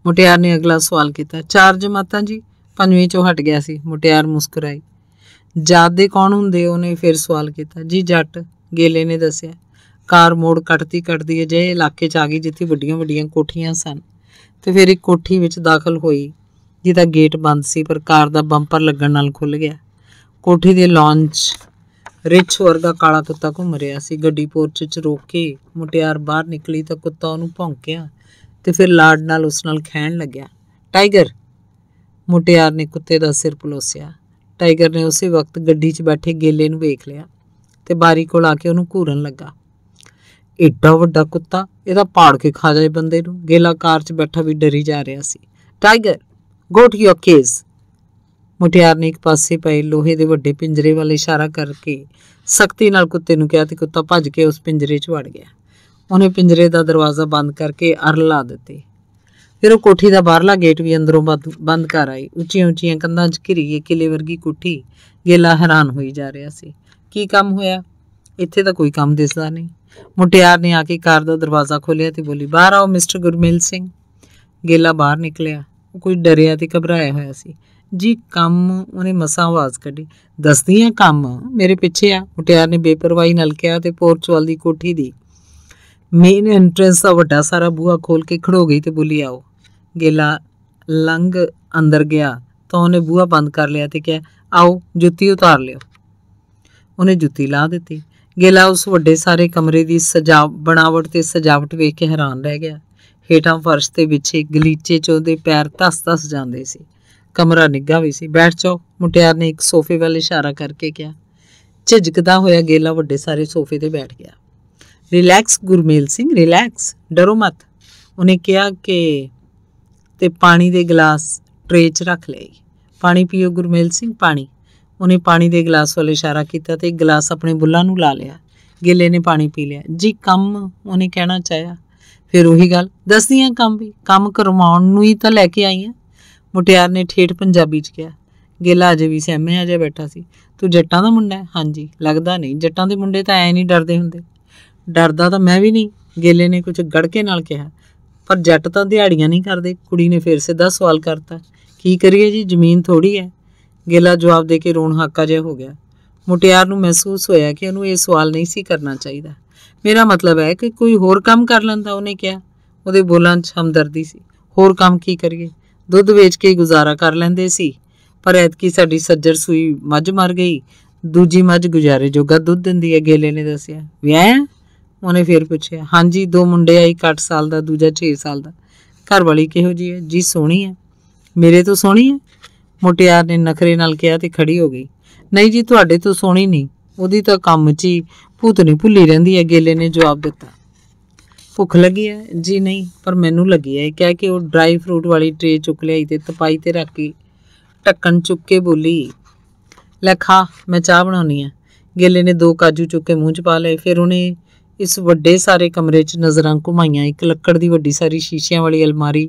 ਮੁਟਿਆਰ ਨੇ ਅਗਲਾ ਸਵਾਲ ਕੀਤਾ ਚਾਰ ਜਮਾਤਾਂ ਜੀ ਪੰਜਵੀਂ ਚੋਂ ਹਟ ਗਿਆ ਸੀ ਮੁਟਿਆਰ ਮੁਸਕਰਾਈ ਜਾਤ ਦੇ ਕੌਣ ਹੁੰਦੇ ਉਹਨੇ ਫਿਰ ਸਵਾਲ ਕੀਤਾ ਜੀ ਜੱਟ ਗੇਲੇ ਨੇ ਦੱਸਿਆ ਕਾਰ ਮੋੜ ਕੱਟਦੀ ਕੱਟਦੀ ਅਜੇ ਇਲਾਕੇ 'ਚ ਆ ਗਈ ਜਿੱਥੇ ਵੱਡੀਆਂ-ਵੱਡੀਆਂ ਕੋਠੀਆਂ ਸਨ ਤੇ ਫਿਰ ਇੱਕ ਕੋਠੀ ਵਿੱਚ ਦਾਖਲ ਹੋਈ ਜਿਹਦਾ ਗੇਟ ਬੰਦ ਸੀ ਪਰ ਕਾਰ ਦਾ ਬੰਪਰ ਲੱਗਣ ਨਾਲ ਖੁੱਲ ਗਿਆ ਕੋਠੀ ਦੇ ਲਾਂਚ ਰਿਚ ਵਰਗਾ ਕਾਲਾ ਕੁੱਤਾ ਘੁੰਮ ਰਿਹਾ ਸੀ ਗੱਡੀ ਪੋਰਚ 'ਚ ਰੋਕ ਕੇ ਮੁਟਿਆਰ ਬਾਹਰ ਨਿਕਲੀ ਤਾਂ ਕੁੱਤਾ ਉਹਨੂੰ ਭੌਂਕਿਆ ਤੇ ਫਿਰ ਲਾਡ ਨਾਲ ਉਸ ਨਾਲ ਖਹਿਣ ਲੱਗਿਆ ਟਾਈਗਰ ਮੁਟਿਆਰ ਨੇ ਕੁੱਤੇ ਦਾ ਸਿਰ ਪਲੋਸਿਆ ਟਾਈਗਰ ਨੇ ਉਸੇ ਵਕਤ ਗੱਡੀ 'ਚ ਬੈਠੇ ਗੇਲੇ ਨੂੰ ਵੇਖ ਲਿਆ ਤੇ ਬਾਰੀ ਕੋਲ ਆ ਕੇ ਉਹਨੂੰ ਘੂਰਨ ਲੱਗਾ ਏਡਾ ਵੱਡਾ ਕੁੱਤਾ ਇਹਦਾ ਪਾੜ ਕੇ ਖਾ ਜਾਏ ਬੰਦੇ ਨੂੰ ਗੇਲਾ ਕਾਰ 'ਚ ਬੈਠਾ ਵੀ ਡਰੀ ਜਾ ਰਿਹਾ ਸੀ tiger go to your case ਮੁਟਿਆਰ ਨੇ ਇੱਕ ਪਾਸੇ ਪਏ ਲੋਹੇ ਦੇ ਵੱਡੇ ਪਿੰਜਰੇ ਵੱਲ ਇਸ਼ਾਰਾ ਕਰਕੇ ਸਖਤੀ ਨਾਲ ਕੁੱਤੇ ਨੂੰ ਕਿਹਾ ਤੇ ਕੁੱਤਾ ਭੱਜ ਕੇ ਉਸ ਪਿੰਜਰੇ 'ਚ ਵੜ ਗਿਆ ਉਹਨੇ ਪਿੰਜਰੇ ਦਾ ਦਰਵਾਜ਼ਾ ਬੰਦ ਕਰਕੇ ਅਰ ਲਾ ਦਿੱਤੀ ਫਿਰ ਉਹ ਕੋਠੀ ਦਾ ਬਾਹਰਲਾ ਗੇਟ ਵੀ ਅੰਦਰੋਂ ਬੰਦ ਕਰ ਆਈ ਉੱਚੀਆਂ ਉੱਚੀਆਂ ਕੰਧਾਂ 'ਚ ਘਿਰੀ ਗਈ ਕਿਲੇ ਵਰਗੀ ਕੋਠੀ ਗੇਲਾ ਹੈਰਾਨ ਹੋਈ ਜਾ ਰਿਹਾ ਸੀ ਕੀ ਕੰਮ ਹੋਇਆ ਇੱਥੇ ਤਾਂ ਕੋਈ ਕੰਮ ਦਿਸਦਾ ਨਹੀਂ ਮੁਟਿਆਰ ਨੇ ਆ ਕੇ ਕਾਰ ਦਾ ਦਰਵਾਜ਼ਾ ਖੋਲ੍ਹਿਆ ਤੇ ਬੋਲੀ ਬਾਹਰ ਆਓ ਮਿਸਟਰ ਗੁਰਮੇਲ ਸਿੰਘ ਗੇਲਾ ਬਾਹਰ ਨਿਕਲਿਆ ਉਹ ਕੋਈ ਡਰਿਆ ਤੇ ਘਬਰਾਇਆ ਹੋਇਆ ਸੀ ਜੀ ਕੰਮ ਉਹਨੇ ਮਸਾਂ ਆਵਾਜ਼ ਕੱਢੀ ਦੱਸਦੀ ਆ ਕੰਮ ਮੇਰੇ ਪਿੱਛੇ ਆ ਮੁਟਿਆਰ ਨੇ ਬੇਪਰਵਾਹੀ ਨਾਲ ਕਿਹਾ ਤੇ ਪੋਰਚਵਾਲ ਦੀ ਕੋਠੀ ਦੀ ਮੇਨ ਐਂਟਰੈਂਸ ਦਾ ਵੱਡਾ ਸਾਰਾ ਬੂਹਾ ਖੋਲ ਕੇ ਖੜੋ ਗਈ ਤੇ ਬੁਲੀ ਆਓ ਗੇਲਾ ਲੰਗ ਅੰਦਰ ਗਿਆ ਤਾਂ ਉਹਨੇ ਬੂਹਾ ਬੰਦ ਕਰ ਲਿਆ ਤੇ ਕਿਹਾ ਆਓ ਜੁੱਤੀ ਉਤਾਰ ਲਿਓ ਉਹਨੇ ਜੁੱਤੀ ਲਾ ਦਿੱਤੀ ਗੇਲਾ ਉਸ ਵੱਡੇ ਸਾਰੇ ਕਮਰੇ ਦੀ ਸਜਾ ਬਣਾਵਟ ਤੇ ਸਜਾਵਟ ਵੇਖ ਕੇ ਹੈਰਾਨ ਰਹਿ ਗਿਆ ਹੇਠਾਂ ਫਰਸ਼ ਤੇ ਵਿੱਚੇ ਗਲੀਚੇ ਚੋਂ ਦੇ ਪੈਰ ਧਸ-ਧਸ ਜਾਂਦੇ ਸੀ ਕਮਰਾ ਨਿੱਗਾ ਵੀ ਸੀ ਬੈਠ ਜਾਓ ਮੁਟਿਆਰ ਨੇ ਇੱਕ ਸੋਫੇ ਵੱਲ ਇਸ਼ਾਰਾ ਕਰਕੇ ਕਿਹਾ ਝਿਜਕਦਾ ਹੋਇਆ ਗੇਲਾ ਵੱਡੇ ਸਾਰੇ ਸੋਫੇ ਤੇ ਬੈਠ ਗਿਆ ਰਿਲੈਕਸ ਗੁਰਮੇਲ ਸਿੰਘ ਰਿਲੈਕਸ ਡਰੋ ਮਤ ਉਹਨੇ ਕਿਹਾ ਕਿ ਤੇ ਪਾਣੀ ਦੇ ਗਲਾਸ ਟ੍ਰੇ 'ਚ ਰੱਖ ਲਈ ਪਾਣੀ ਪੀਓ ਗੁਰਮੇਲ ਸਿੰਘ ਪਾਣੀ ਉਹਨੇ ਪਾਣੀ ਦੇ ਗਲਾਸ ਵੱਲ ਇਸ਼ਾਰਾ ਕੀਤਾ ਤੇ ਗਲਾਸ ਆਪਣੇ ਬੁੱਲਾਂ ਨੂੰ ਲਾ ਲਿਆ ਗਿੱਲੇ ਨੇ ਪਾਣੀ ਪੀ ਲਿਆ ਜੀ ਕੰਮ ਉਹਨੇ ਕਹਿਣਾ ਚਾਹਿਆ ਫਿਰ ਉਹੀ ਗੱਲ ਦੱਸਦੀਆਂ ਕੰਮ ਵੀ ਕੰਮ ਕਰਵਾਉਣ ਨੂੰ ਹੀ ਤਾਂ ਲੈ ਕੇ ਆਈ ਮੁਟਿਆਰ ਨੇ ਠੇਠ ਪੰਜਾਬੀ 'ਚ ਕਿਹਾ ਗਿੱਲਾ ਅਜੇ ਵੀ ਸਹਿਮਿਆ ਜਾ ਬੈਠਾ ਸੀ ਤੂੰ ਜੱਟਾਂ ਦਾ ਮੁੰਡਾ ਹੈ ਹਾਂਜੀ ਲੱਗਦਾ ਨਹੀਂ ਜੱਟਾਂ ਦੇ ਮੁੰਡੇ ਤਾਂ ਐ ਨਹੀਂ ਡਰਦੇ ਹੁੰਦੇ ਡਰਦਾ ਤਾਂ ਮੈਂ ਵੀ ਨਹੀਂ ਗੇਲੇ ਨੇ ਕੁਝ ਗੜਕੇ ਨਾਲ ਕਿਹਾ ਪਰ ਜੱਟ ਤਾਂ ਦਿਹਾੜੀਆਂ ਨਹੀਂ ਕਰਦੇ ਕੁੜੀ ਨੇ ਫੇਰ ਸਿੱਧਾ ਸਵਾਲ ਕਰਤਾ ਕੀ ਕਰੀਏ ਜੀ ਜ਼ਮੀਨ ਥੋੜੀ ਹੈ ਗੇਲਾ ਜਵਾਬ ਦੇ ਕੇ ਰੋਣ ਹਾਕਾ ਜਿਹਾ ਹੋ ਗਿਆ ਮੁਟਿਆਰ ਨੂੰ ਮਹਿਸੂਸ ਹੋਇਆ ਕਿ ਉਹਨੂੰ ਇਹ ਸਵਾਲ ਨਹੀਂ ਸੀ ਕਰਨਾ ਚਾਹੀਦਾ ਮੇਰਾ ਮਤਲਬ ਹੈ ਕਿ ਕੋਈ ਹੋਰ ਕੰਮ ਕਰ ਲੈਂਦਾ ਉਹਨੇ ਕਿਹਾ ਉਹਦੇ ਬੋਲਾਂ 'ਚ ਹਮਦਰਦੀ ਸੀ ਹੋਰ ਕੰਮ ਕੀ ਕਰੀਏ ਦੁੱਧ ਵੇਚ ਕੇ ਗੁਜ਼ਾਰਾ ਕਰ ਲੈਂਦੇ ਸੀ ਪਰ ਐਤਕੀ ਸਾਡੀ ਸੱਜਰ ਸੂਈ ਮੱਝ ਮਰ ਗਈ ਦੂਜੀ ਮੱਝ ਗੁਜ਼ਾਰੇ ਜੋਗਾ ਦੁੱਧ ਦਿੰਦੀ ਹੈ ਗੇਲੇ ਨੇ ਦੱਸਿਆ ਵਿਆਹ ਉਹਨੇ ਫੇਰ ਪੁੱਛਿਆ ਹਾਂਜੀ ਦੋ ਮੁੰਡੇ ਆ ਇੱਕ 8 ਸਾਲ ਦਾ ਦੂਜਾ 6 ਸਾਲ ਦਾ ਘਰ ਵਾਲੀ ਕਿਹੋ ਜੀ ਹੈ ਜੀ ਸੋਹਣੀ ਹੈ ਮੇਰੇ ਤੋਂ ਸੋਹਣੀ ਹੈ ਮੁਟਿਆਰ ਨੇ ਨਖਰੇ ਨਾਲ ਕਿਹਾ ਤੇ ਖੜੀ ਹੋ ਗਈ ਨਹੀਂ ਜੀ ਤੁਹਾਡੇ ਤੋਂ ਸੋਹਣੀ ਨਹੀਂ ਉਹਦੀ ਤਾਂ ਕੰਮ 'ਚ ਹੀ ਭੂਤਨੀ ਭੁੱਲੀ ਰਹਿੰਦੀ ਹੈ ਗੇਲੇ ਨੇ ਜਵਾਬ ਦਿੱਤਾ ਭੁੱਖ ਲੱਗੀ ਹੈ ਜੀ ਨਹੀਂ ਪਰ ਮੈਨੂੰ ਲੱਗੀ ਹੈ ਕਹਿ ਕੇ ਉਹ ਡਰਾਈ ਫਰੂਟ ਵਾਲੀ ਟ੍ਰੇ ਚੁੱਕ ਲਈ ਤੇ ਤਪਾਈ ਤੇ ਰੱਖ ਕੇ ਟੱਕਣ ਚੁੱਕ ਕੇ ਬੋਲੀ ਲੈ ਖਾ ਮੈਂ ਚਾਹ ਬਣਾਉਣੀ ਹੈ ਗੇਲੇ ਨੇ ਦੋ ਕਾਜੂ ਚੁੱਕ ਕੇ ਮੂੰਹ 'ਚ ਪਾ ਲਏ ਫਿਰ ਉਹਨੇ ਇਸ ਵੱਡੇ ਸਾਰੇ ਕਮਰੇ 'ਚ ਨਜ਼ਰਾਂ ਘੁਮਾਈਆਂ ਇੱਕ ਲੱਕੜ ਦੀ ਵੱਡੀ ਸਾਰੀ ਸ਼ੀਸ਼ਿਆਂ ਵਾਲੀ ਅਲਮਾਰੀ